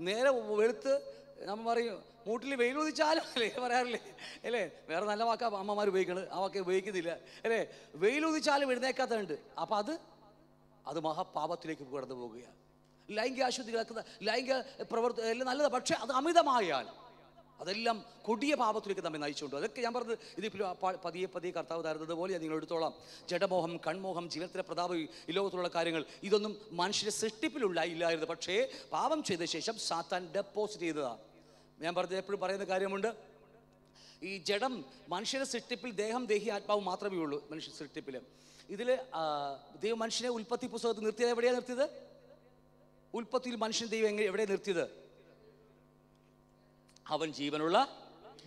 നേരെ വെളുത്ത് നമ്മൾ പറയും മൂട്ടിൽ വെയിൽ ഉദിച്ചാലും അല്ലേ പറയാറില്ലേ അല്ലേ വേറെ നല്ല വാക്കാ അമ്മമാർ ഉപയോഗിക്കണത് ആ വാക്കെ ഉപയോഗിക്കുന്നില്ല അല്ലേ വെയിൽ ഉദിച്ചാലും എഴുന്നേക്കാത്തുണ്ട് അപ്പം അത് അത് മഹാപാപത്തിലേക്ക് കടന്നു പോവുകയാണ് ലൈംഗിക ആശുപത്രി കിടക്കുന്ന ലൈംഗിക പ്രവർത്തി എല്ലാം നല്ലതാണ് പക്ഷേ അത് അമിതമായാൽ അതെല്ലാം കൊടിയ പാപത്തിലേക്ക് നമ്മെ നയിച്ചുകൊണ്ട് അതൊക്കെ ഞാൻ പറഞ്ഞത് ഇത് പതിയെ പതിയെ കർത്താവ് തരുന്നത് പോലെ നിങ്ങൾ എടുത്തോളാം ജഡമോഹം കൺമോഹം ജീവിതത്തിലെ പ്രതാപ ഈ ലോകത്തിലുള്ള കാര്യങ്ങൾ ഇതൊന്നും മനുഷ്യരെ സൃഷ്ടിപ്പിലുള്ള ഇല്ലായിരുന്നു പക്ഷേ പാപം ചെയ്ത ശേഷം സാത്താൻ ഡെപ്പോസിറ്റ് ചെയ്തതാണ് ഞാൻ പറഞ്ഞത് എപ്പോഴും പറയുന്ന കാര്യമുണ്ട് ഈ ജഡം മനുഷ്യരെ സൃഷ്ടിപ്പിൽ ദേഹം ദേഹി ആത്മാവ് മാത്രമേ ഉള്ളൂ മനുഷ്യ സൃഷ്ടിപ്പിൽ ഇതിൽ ദൈവം മനുഷ്യനെ ഉൽപ്പത്തി പുസ്തകത്തിൽ നിർത്തിയത് എവിടെയാണ് നിർത്തിയത് ഉൽപ്പത്തിയിൽ മനുഷ്യൻ ദൈവം എങ്ങനെ എവിടെ നിർത്തിയത് അവൻ ജീവനുള്ള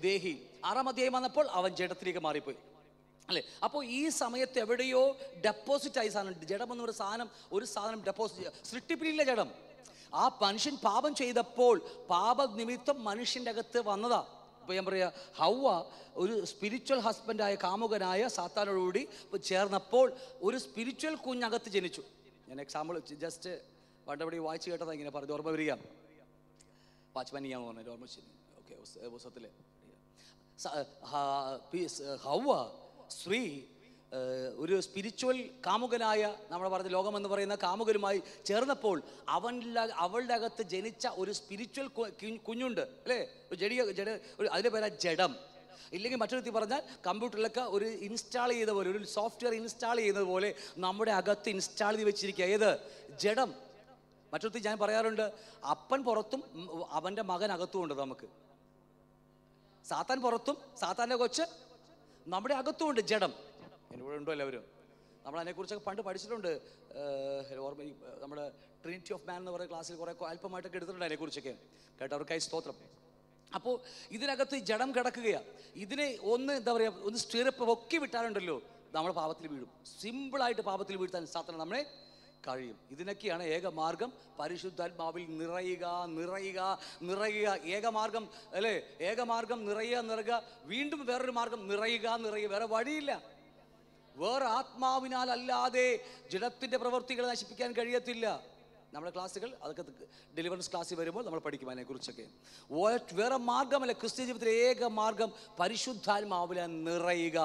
ദേഹി ആറാം അധ്യായം വന്നപ്പോൾ അവൻ ജഡത്തിലേക്ക് മാറിപ്പോയി അല്ലേ അപ്പോൾ ഈ സമയത്ത് എവിടെയോ ഡെപ്പോസിറ്റ് ആയി സാധനം ജഡം എന്നൊരു സാധനം ഒരു സാധനം ഡെപ്പോസിറ്റ് സൃഷ്ടിപ്പിലില്ല ജഡം ആ മനുഷ്യൻ പാപം ചെയ്തപ്പോൾ പാപ നിമിത്തം മനുഷ്യൻ്റെ അകത്ത് വന്നതാ ഇപ്പോൾ ഞാൻ പറയുക ഹൗവ ഒരു സ്പിരിച്വൽ ഹസ്ബൻഡായ കാമുകനായ സാത്താനോടുകൂടി ചേർന്നപ്പോൾ ഒരു സ്പിരിച്വൽ കുഞ്ഞകത്ത് ജനിച്ചു ഞാൻ എക്സാമ്പിൾ ജസ്റ്റ് പണ്ടവിടെ വായിച്ച് കേട്ടതാ ഇങ്ങനെ പറഞ്ഞു ഓർമ്മ വരിക വാച്ച്മാൻ ഞാൻ പറഞ്ഞു ഓർമ്മ ശരി ഓക്കെ പുസ്തകത്തിലെ ഹൗവ സ്ത്രീ ഒരു സ്പിരിച്വൽ കാമുകനായ നമ്മൾ പറഞ്ഞ ലോകമെന്ന് പറയുന്ന കാമുകനുമായി ചേർന്നപ്പോൾ അവനിൽ അവളുടെ അകത്ത് ജനിച്ച ഒരു സ്പിരിച്വൽ കുഞ്ഞുണ്ട് അല്ലേ ജഡിയ ജഡ ഒരു അതിൻ്റെ പേര ജഡം ഇല്ലെങ്കിൽ വ്യക്തി പറഞ്ഞാൽ കമ്പ്യൂട്ടറിലൊക്കെ ഒരു ഇൻസ്റ്റാൾ ചെയ്ത പോലെ ഒരു സോഫ്റ്റ്വെയർ ഇൻസ്റ്റാൾ ചെയ്യുന്നത് പോലെ നമ്മുടെ അകത്ത് ഇൻസ്റ്റാൾ ചെയ്ത് വെച്ചിരിക്കുക ഏത് ജഡം മറ്റൊരുത്തി ഞാൻ പറയാറുണ്ട് അപ്പൻ പുറത്തും അവൻ്റെ മകൻ അകത്തും ഉണ്ട് നമുക്ക് സാത്താൻ പുറത്തും സാത്താൻ്റെ കൊച്ച് നമ്മുടെ ഉണ്ട് ജഡം എൻ്റെ ഉണ്ടോ എല്ലാവരും നമ്മൾ അതിനെക്കുറിച്ചൊക്കെ പണ്ട് പഠിച്ചിട്ടുണ്ട് ഓർമ്മ നമ്മുടെ ട്രിനിറ്റി ഓഫ് മാൻ എന്ന് പറയുന്ന ക്ലാസ്സിൽ കുറെ അല്പമായിട്ടൊക്കെ എടുത്തിട്ടുണ്ട് അതിനെക്കുറിച്ചൊക്കെ കേട്ടവർക്കായി സ്തോത്രം അപ്പോൾ ഇതിനകത്ത് ജഡം കിടക്കുകയാണ് ഇതിനെ ഒന്ന് എന്താ പറയുക ഒന്ന് സ്റ്റിറപ്പ് ഒക്കെ വിട്ടാലുണ്ടല്ലോ നമ്മൾ പാപത്തിൽ വീഴും സിമ്പിളായിട്ട് പാപത്തിൽ വീഴ്ത്താൻ സാത്താൻ നമ്മളെ കഴിയും ഇതിനൊക്കെയാണ് ഏകമാർഗം പരിശുദ്ധാത്മാവിൽ നിറയുക നിറയുക നിറയുക ഏകമാർഗം അല്ലേ ഏകമാർഗം നിറയുക നിറയുക വീണ്ടും വേറൊരു മാർഗം നിറയുക നിറയുക വേറെ വഴിയില്ല വേറെ ആത്മാവിനാൽ അല്ലാതെ ജഡത്തിൻ്റെ പ്രവൃത്തികളെ നശിപ്പിക്കാൻ കഴിയത്തില്ല നമ്മുടെ ക്ലാസ്സുകൾ അതൊക്കെ ഡെലിവറൻസ് ക്ലാസ്സിൽ വരുമ്പോൾ നമ്മൾ പഠിക്കും അതിനെക്കുറിച്ചൊക്കെ വേറെ മാർഗമല്ല ക്രിസ്ത്യ ജീവിതത്തിലെ ഏക മാർഗം പരിശുദ്ധാത്മാവിലെ നിറയുക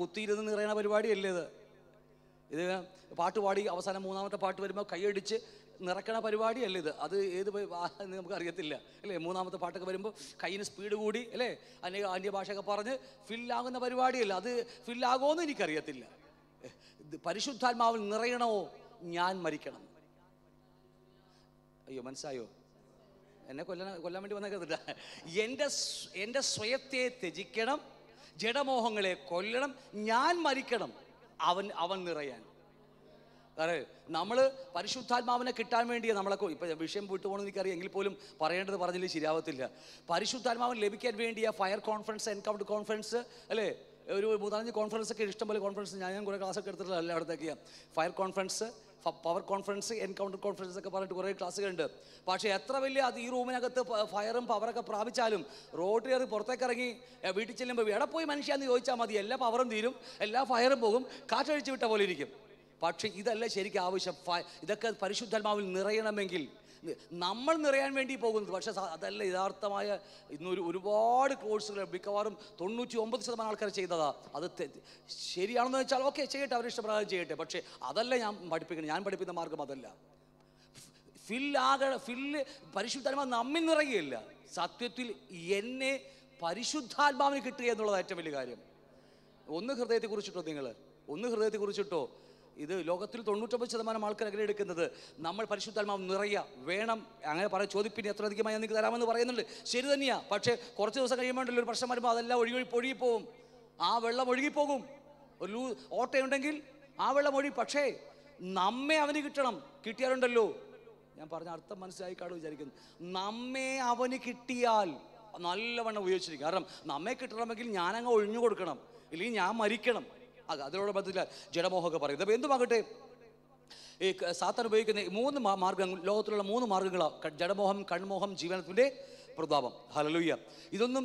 കുത്തിയിരുന്ന് നിറയണ പരിപാടിയല്ലേ ഇത് ഇത് പാട്ട് പാടി അവസാനം മൂന്നാമത്തെ പാട്ട് വരുമ്പോൾ കൈയടിച്ച് നിറക്കണ പരിപാടിയല്ല ഇത് അത് ഏത് നമുക്ക് അറിയത്തില്ല അല്ലേ മൂന്നാമത്തെ പാട്ടൊക്കെ വരുമ്പോൾ കയ്യിന് സ്പീഡ് കൂടി അല്ലേ അന്യ അന്യഭാഷയൊക്കെ പറഞ്ഞ് ഫില്ലാകുന്ന പരിപാടിയല്ല അത് ഫില്ലാകുമോയെന്ന് എനിക്കറിയത്തില്ല പരിശുദ്ധാത്മാവിൽ നിറയണോ ഞാൻ മരിക്കണം അയ്യോ മനസ്സായോ എന്നെ കൊല്ലാൻ കൊല്ലാൻ വേണ്ടി വന്നേക്കത്തില്ല എൻ്റെ എൻ്റെ സ്വയത്തെ ത്യജിക്കണം ജഡമോഹങ്ങളെ കൊല്ലണം ഞാൻ മരിക്കണം അവൻ അവൻ നിറയാൻ നമ്മൾ പരിശുദ്ധാത്മാവിനെ കിട്ടാൻ വേണ്ടി നമ്മളൊക്കെ ഇപ്പം വിഷയം പോയിട്ട് പോകണമെന്ന് എനിക്കറിയാം എങ്കിൽ പോലും പറയേണ്ടത് പറഞ്ഞില്ല ശരിയാവത്തില്ല പരിശുദ്ധാത്മാവൻ ലഭിക്കാൻ വേണ്ടി ഫയർ കോൺഫറൻസ് എൻകൗണ്ട് കോൺഫറൻസ് അല്ലേ ഒരു മൂന്നാലഞ്ച് കോൺഫറൻസ് ഒക്കെ ഇഷ്ടംപോലെ കോൺഫറൻസ് ഞാൻ ഞാൻ കുറേ ക്ലാസ്സൊക്കെ എടുത്തിട്ടുള്ള എല്ലായിടത്തേക്ക് fire conference power conference encounter conference ഒക്കെ പറഞ്ഞിട്ട് കുറേ ക്ലാസ്സുകളുണ്ട് പക്ഷേ എത്ര വലിയ അത് ഈ റൂമിനകത്ത് ഫയറും പവറൊക്കെ പ്രാപിച്ചാലും റോഡിൽ കയറി പുറത്തേക്ക് ഇറങ്ങി വീട്ടിൽ ചെല്ലുമ്പോൾ എവിടെ പോയി മനുഷ്യന്ന് ചോദിച്ചാൽ മതി എല്ലാ പവറും തീരും എല്ലാ ഫയറും പോകും കാറ്റഴിച്ച് വിട്ട പോലെ ഇരിക്കും പക്ഷേ ഇതല്ല ശരിക്കും ആവശ്യം ഇതൊക്കെ പരിശുദ്ധാത്മാവിൽ നിറയണമെങ്കിൽ നമ്മൾ നിറയാൻ വേണ്ടി പോകുന്നത് പക്ഷേ അതല്ല യഥാർത്ഥമായ ഇന്നൊരു ഒരുപാട് കോഴ്സുകൾ മിക്കവാറും തൊണ്ണൂറ്റി ഒമ്പത് ശതമാനം ആൾക്കാർ ചെയ്തതാ അത് ശരിയാണെന്ന് വെച്ചാൽ ഓക്കെ ചെയ്യട്ടെ അവർ ഇഷ്ടപ്രകാരം ചെയ്യട്ടെ പക്ഷേ അതല്ല ഞാൻ പഠിപ്പിക്കുന്നത് ഞാൻ പഠിപ്പിക്കുന്ന മാർഗം അതല്ല ഫില്ലാകണ ഫില്ല് പരിശുദ്ധാത്മാ നമ്മിൽ നിറയുകയില്ല സത്യത്തിൽ എന്നെ പരിശുദ്ധാത്മാവിന് കിട്ടുക എന്നുള്ളത് ഏറ്റവും വലിയ കാര്യം ഒന്ന് കുറിച്ചിട്ടോ നിങ്ങൾ ഒന്ന് കുറിച്ചിട്ടോ ഇത് ലോകത്തിൽ തൊണ്ണൂറ്റൊമ്പത് ശതമാനം ആൾക്കാർ അങ്ങനെ എടുക്കുന്നത് നമ്മൾ പരിശുദ്ധാത്മാവ് നിറയ വേണം അങ്ങനെ പറയാൻ ചോദിപ്പിന് എത്ര അധികമായി നിങ്ങൾക്ക് തരാമെന്ന് പറയുന്നുണ്ട് ശരി തന്നെയാണ് പക്ഷേ കുറച്ച് ദിവസം കഴിയുമ്പോഴല്ലോ ഒരു പ്രശ്നം വരുമ്പോൾ അതെല്ലാം ഒഴുകി പോകും ആ വെള്ളം ഒഴുകിപ്പോകും ഒരു ലൂ ഓട്ടയുണ്ടെങ്കിൽ ആ വെള്ളം ഒഴുകി പക്ഷേ നമ്മെ അവന് കിട്ടണം കിട്ടിയാലുണ്ടല്ലോ ഞാൻ പറഞ്ഞ അർത്ഥം മനസ്സിലായി കാണും വിചാരിക്കുന്നു നമ്മെ അവന് കിട്ടിയാൽ നല്ലവണ്ണം ഉപയോഗിച്ചിരിക്കും കാരണം നമ്മെ കിട്ടണമെങ്കിൽ ഞാനങ്ങ് ഒഴിഞ്ഞു കൊടുക്കണം ഇല്ലെങ്കിൽ ഞാൻ മരിക്കണം അത് അതിനോട് ബന്ധത്തില്ല ജഡമോഹമൊക്കെ പറയുന്നത് അപ്പോൾ എന്തുമാകട്ടെ ഈ സാത്താൻ ഉപയോഗിക്കുന്ന മൂന്ന് മാർഗ്ഗങ്ങൾ ലോകത്തിലുള്ള മൂന്ന് മാർഗ്ഗങ്ങളാണ് ജഡമോഹം കൺമോഹം ജീവനത്തിൻ്റെ പ്രതാപം ഹലലുയ്യ ഇതൊന്നും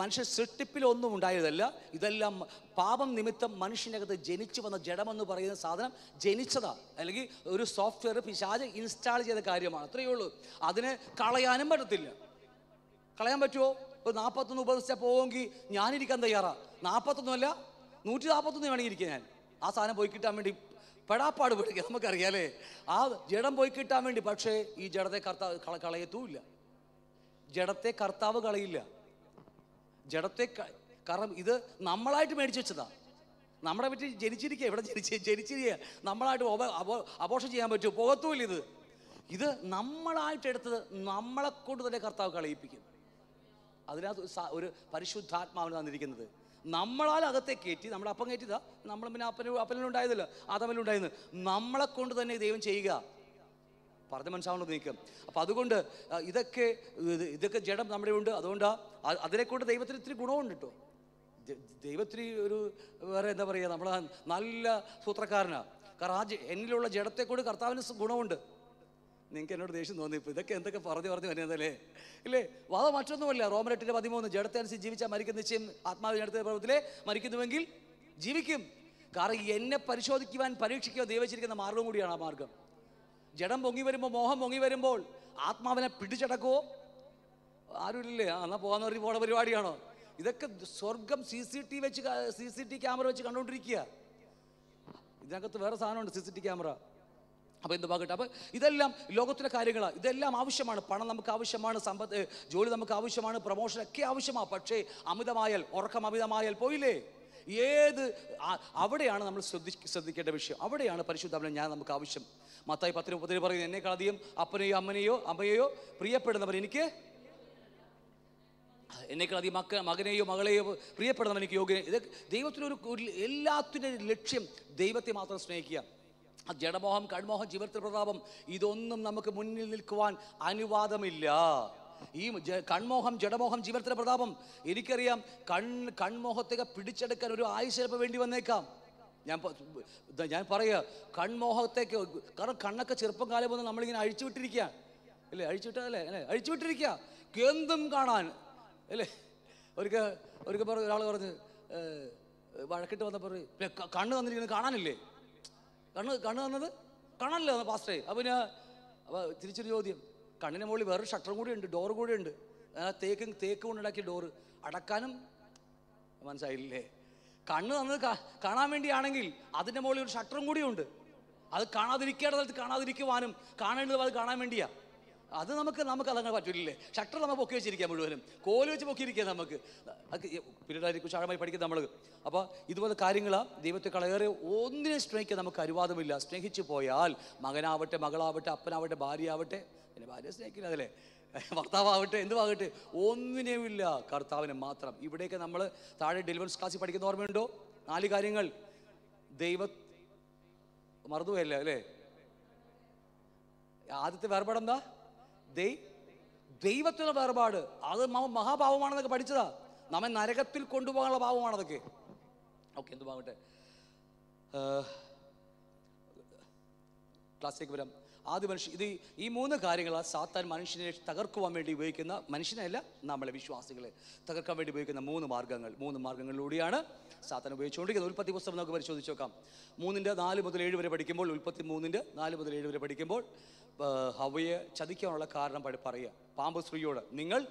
മനുഷ്യ സൃഷ്ടിപ്പിലൊന്നും ഉണ്ടായതല്ല ഇതെല്ലാം പാപം നിമിത്തം മനുഷ്യനകത്ത് ജനിച്ചു വന്ന ജഡമെന്ന് പറയുന്ന സാധനം ജനിച്ചതാ അല്ലെങ്കിൽ ഒരു സോഫ്റ്റ്വെയർ പിശാജ് ഇൻസ്റ്റാൾ ചെയ്ത കാര്യമാണ് അത്രയേ ഉള്ളൂ അതിനെ കളയാനും പറ്റത്തില്ല കളയാൻ പറ്റുമോ ഒരു നാൽപ്പത്തൊന്ന് ഉപദേശിച്ചാൽ പോവുമെങ്കിൽ ഞാനിരിക്കാൻ തയ്യാറാണ് നാൽപ്പത്തൊന്നുമല്ല നൂറ്റി നാൽപ്പത്തൊന്ന് വേണമെങ്കിൽ ഇരിക്കുക ഞാൻ ആ സാധനം പോയി കിട്ടാൻ വേണ്ടി പെടാപ്പാട് പെടുക നമുക്കറിയാലേ ആ ജഡം പോയി കിട്ടാൻ വേണ്ടി പക്ഷേ ഈ ജഡത്തെ കർത്താവ് കളയത്തുമില്ല ജഡത്തെ കർത്താവ് കളയില്ല ജഡത്തെ കാരണം ഇത് നമ്മളായിട്ട് മേടിച്ചു വെച്ചതാ നമ്മളെ പറ്റി ജനിച്ചിരിക്കുക ഇവിടെ ജനിച്ച് ജനിച്ചിരിക്കുക നമ്മളായിട്ട് അപോഷം ചെയ്യാൻ പറ്റുമോ പോകത്തൂല്ല ഇത് ഇത് നമ്മളായിട്ട് എടുത്തത് നമ്മളെ കൊണ്ട് തന്നെ കർത്താവ് കളയിപ്പിക്കും അതിനകത്ത് ഒരു പരിശുദ്ധാത്മാവിന് തന്നിരിക്കുന്നത് നമ്മളാൽ അകത്തെ കയറ്റി നമ്മൾ അപ്പം കയറ്റിതാ നമ്മൾ പിന്നെ അപ്പന അപ്പനിലുണ്ടായതല്ലോ അതവനുണ്ടായിരുന്നു നമ്മളെ കൊണ്ട് തന്നെ ദൈവം ചെയ്യുക പറഞ്ഞ മനസ്സിലാവണം നീക്കം അപ്പോൾ അതുകൊണ്ട് ഇതൊക്കെ ഇതൊക്കെ ജഡം നമ്മുടെ ഉണ്ട് അതുകൊണ്ട് അതിനെക്കൊണ്ട് ദൈവത്തിന് ഇത്തിരി ഗുണമുണ്ട് കേട്ടോ ദൈവത്തിരി ഒരു വേറെ എന്താ പറയുക നമ്മൾ നല്ല സൂത്രക്കാരനാണ് കാരണം ആ എന്നിലുള്ള ജഡത്തെക്കൊണ്ട് കൊണ്ട് കർത്താവിന് ഗുണമുണ്ട് നിങ്ങൾക്ക് എന്നോട് ദേഷ്യം തോന്നി ഇപ്പോൾ ഇതൊക്കെ എന്തൊക്കെ പറഞ്ഞു പറഞ്ഞു വരുന്നതല്ലേ ഇല്ലേ വാദ മറ്റൊന്നുമല്ല റോമനെട്ടിൻ്റെ പതിമൂന്ന് ജഡത്തനുസരിച്ച് ജീവിച്ചാൽ മരിക്കുന്ന നിശ്ചയം ആത്മാവിൻ്റെ അടുത്ത പ്രവൃത്തിലെ മരിക്കുന്നുവെങ്കിൽ ജീവിക്കും കാരണം എന്നെ പരിശോധിക്കുവാൻ പരീക്ഷിക്കുക ദൈവച്ചിരിക്കുന്ന മാർഗം കൂടിയാണ് ആ മാർഗം ജഡം പൊങ്ങി വരുമ്പോൾ മോഹം പൊങ്ങി വരുമ്പോൾ ആത്മാവിനെ പിടിച്ചടക്കുമോ ആരുമില്ലേ എന്നാൽ പോകാന്ന് പറഞ്ഞ് പോണ പരിപാടിയാണോ ഇതൊക്കെ സ്വർഗം സി സി ടി വെച്ച് സി സി ടി ക്യാമറ വെച്ച് കണ്ടുകൊണ്ടിരിക്കുക ഇതിനകത്ത് വേറെ സാധനമുണ്ട് സി സി ടി ക്യാമറ അപ്പോൾ എന്ത് പാകട്ടെ അപ്പോൾ ഇതെല്ലാം ലോകത്തിലെ കാര്യങ്ങളാണ് ഇതെല്ലാം ആവശ്യമാണ് പണം നമുക്ക് ആവശ്യമാണ് സമ്പത്ത് ജോലി നമുക്ക് ആവശ്യമാണ് പ്രൊമോഷൻ ഒക്കെ ആവശ്യമാണ് പക്ഷേ അമിതമായാൽ ഉറക്കം അമിതമായാൽ പോയില്ലേ ഏത് അവിടെയാണ് നമ്മൾ ശ്രദ്ധി ശ്രദ്ധിക്കേണ്ട വിഷയം അവിടെയാണ് അവനെ ഞാൻ നമുക്ക് ആവശ്യം മത്തായി പത്തിന് മുപ്പതിന് പറയുന്നത് എന്നെക്കാളധികം അപ്പനെയോ അമ്മനെയോ അമ്മയെയോ പ്രിയപ്പെടുന്നവർ എനിക്ക് എന്നെക്കാളധികം മക്ക മകനെയോ മകളെയോ പ്രിയപ്പെടുന്നവൻ എനിക്ക് യോഗ്യ ഇത് ദൈവത്തിനൊരു എല്ലാത്തിൻ്റെ ലക്ഷ്യം ദൈവത്തെ മാത്രം സ്നേഹിക്കുക ജഡമോഹം കൺമോഹം ജീവിത പ്രതാപം ഇതൊന്നും നമുക്ക് മുന്നിൽ നിൽക്കുവാൻ അനുവാദമില്ല ഈ കൺമോഹം ജഡമോഹം ജീവിതത്തിൻ്റെ പ്രതാപം എനിക്കറിയാം കൺ കൺമോഹത്തെ പിടിച്ചെടുക്കാൻ ഒരു ആയുസ് ചിലപ്പോൾ വേണ്ടി വന്നേക്കാം ഞാൻ ഞാൻ പറയുക കൺമോഹത്തേക്ക് കാരണം കണ്ണൊക്കെ ചെറുപ്പം കാലം പോകുന്ന നമ്മളിങ്ങനെ അഴിച്ചു വിട്ടിരിക്കുക അല്ലേ അഴിച്ചു വിട്ടതല്ലേ അല്ലേ അഴിച്ചു വിട്ടിരിക്കുക എന്തും കാണാൻ അല്ലേ ഒരിക്കൽ ഒരിക്കൽ പറഞ്ഞു ഒരാൾ പറഞ്ഞ് വഴക്കിട്ട് വന്നപ്പോൾ കണ്ണ് തന്നിരിക്കുന്നത് കാണാനില്ലേ കണ്ണ് കണ്ണ് തന്നത് കണല്ലോ പാസ്റ്റേ അപ്പം ഞാൻ അപ്പോൾ തിരിച്ചൊരു ചോദ്യം കണ്ണിന് മുകളിൽ വേറൊരു ഷട്ടറും കൂടി ഉണ്ട് ഡോർ കൂടി ഉണ്ട് തേക്കും തേക്ക് കൊണ്ടുണ്ടാക്കിയ ഡോറ് അടക്കാനും മനസ്സിലായില്ലേ കണ്ണ് തന്നത് കാണാൻ വേണ്ടിയാണെങ്കിൽ അതിൻ്റെ മുകളിൽ ഒരു ഷട്ടറും കൂടിയുണ്ട് അത് കാണാതിരിക്കേണ്ട സ്ഥലത്ത് കാണാതിരിക്കുവാനും കാണേണ്ടത് അത് കാണാൻ വേണ്ടിയാണ് അത് നമുക്ക് നമുക്ക് അതങ്ങനെ പറ്റില്ലേ ഷട്ടർ നമ്മൾ പൊക്കി വെച്ചിരിക്കുക മുഴുവനും കോല് വെച്ച് പൊക്കിയിരിക്കുക നമുക്ക് പിന്നീടായിരിക്കും ആഴമായി പഠിക്കുന്നത് നമ്മൾ അപ്പോൾ ഇതുപോലെ കാര്യങ്ങളാണ് ദൈവത്തെ കളയേറെ ഒന്നിനെ സ്നേഹിക്കാൻ നമുക്ക് അനുവാദമില്ല സ്നേഹിച്ചു പോയാൽ മകനാവട്ടെ മകളാവട്ടെ അപ്പനാവട്ടെ ഭാര്യയാവട്ടെ പിന്നെ ഭാര്യ സ്നേഹിക്കില്ല അതല്ലേ ഭർത്താവാവട്ടെ എന്തുവാകട്ടെ ഒന്നിനെയുമില്ല കർത്താവിനെ മാത്രം ഇവിടെയൊക്കെ നമ്മൾ താഴെ ഡെലിവറൻസ് ക്ലാസ്സിൽ പഠിക്കുന്ന ഓർമ്മയുണ്ടോ നാല് കാര്യങ്ങൾ ദൈവ മറന്നുപോയല്ലേ അല്ലേ ആദ്യത്തെ വേർപാടെന്താ ദൈവത്തിൻ്റെ വേർപാട് അത് മഹാഭാവമാണെന്നൊക്കെ പഠിച്ചതാ നമ്മെ നരകത്തിൽ കൊണ്ടുപോകാനുള്ള ഭാവമാണതൊക്കെ ഓക്കെ എന്തുമാകട്ടെ ക്ലാസ്സിലേക്ക് വരാം ആദ്യ മനുഷ്യൻ ഇത് ഈ മൂന്ന് കാര്യങ്ങളാണ് സാത്താൻ മനുഷ്യനെ തകർക്കുവാൻ വേണ്ടി ഉപയോഗിക്കുന്ന മനുഷ്യനല്ല നമ്മളെ വിശ്വാസികളെ തകർക്കാൻ വേണ്ടി ഉപയോഗിക്കുന്ന മൂന്ന് മാർഗ്ഗങ്ങൾ മൂന്ന് മാർഗ്ഗങ്ങളിലൂടെയാണ് സാത്താൻ ഉപയോഗിച്ചുകൊണ്ടിരിക്കുന്നത് ഉൽപ്പത്തി പുസ്തകം നമുക്ക് പരിശോധിച്ച് നോക്കാം മൂന്നിൻ്റെ നാല് മുതൽ ഏഴ് വരെ പഠിക്കുമ്പോൾ ഉൽപ്പത്തി മൂന്നിൻ്റെ നാല് മുതൽ ഏഴ് വരെ പഠിക്കുമ്പോൾ ഹവയെ ചതിക്കാനുള്ള കാരണം പറയുക പാമ്പ് സ്ത്രീയോട് നിങ്ങൾ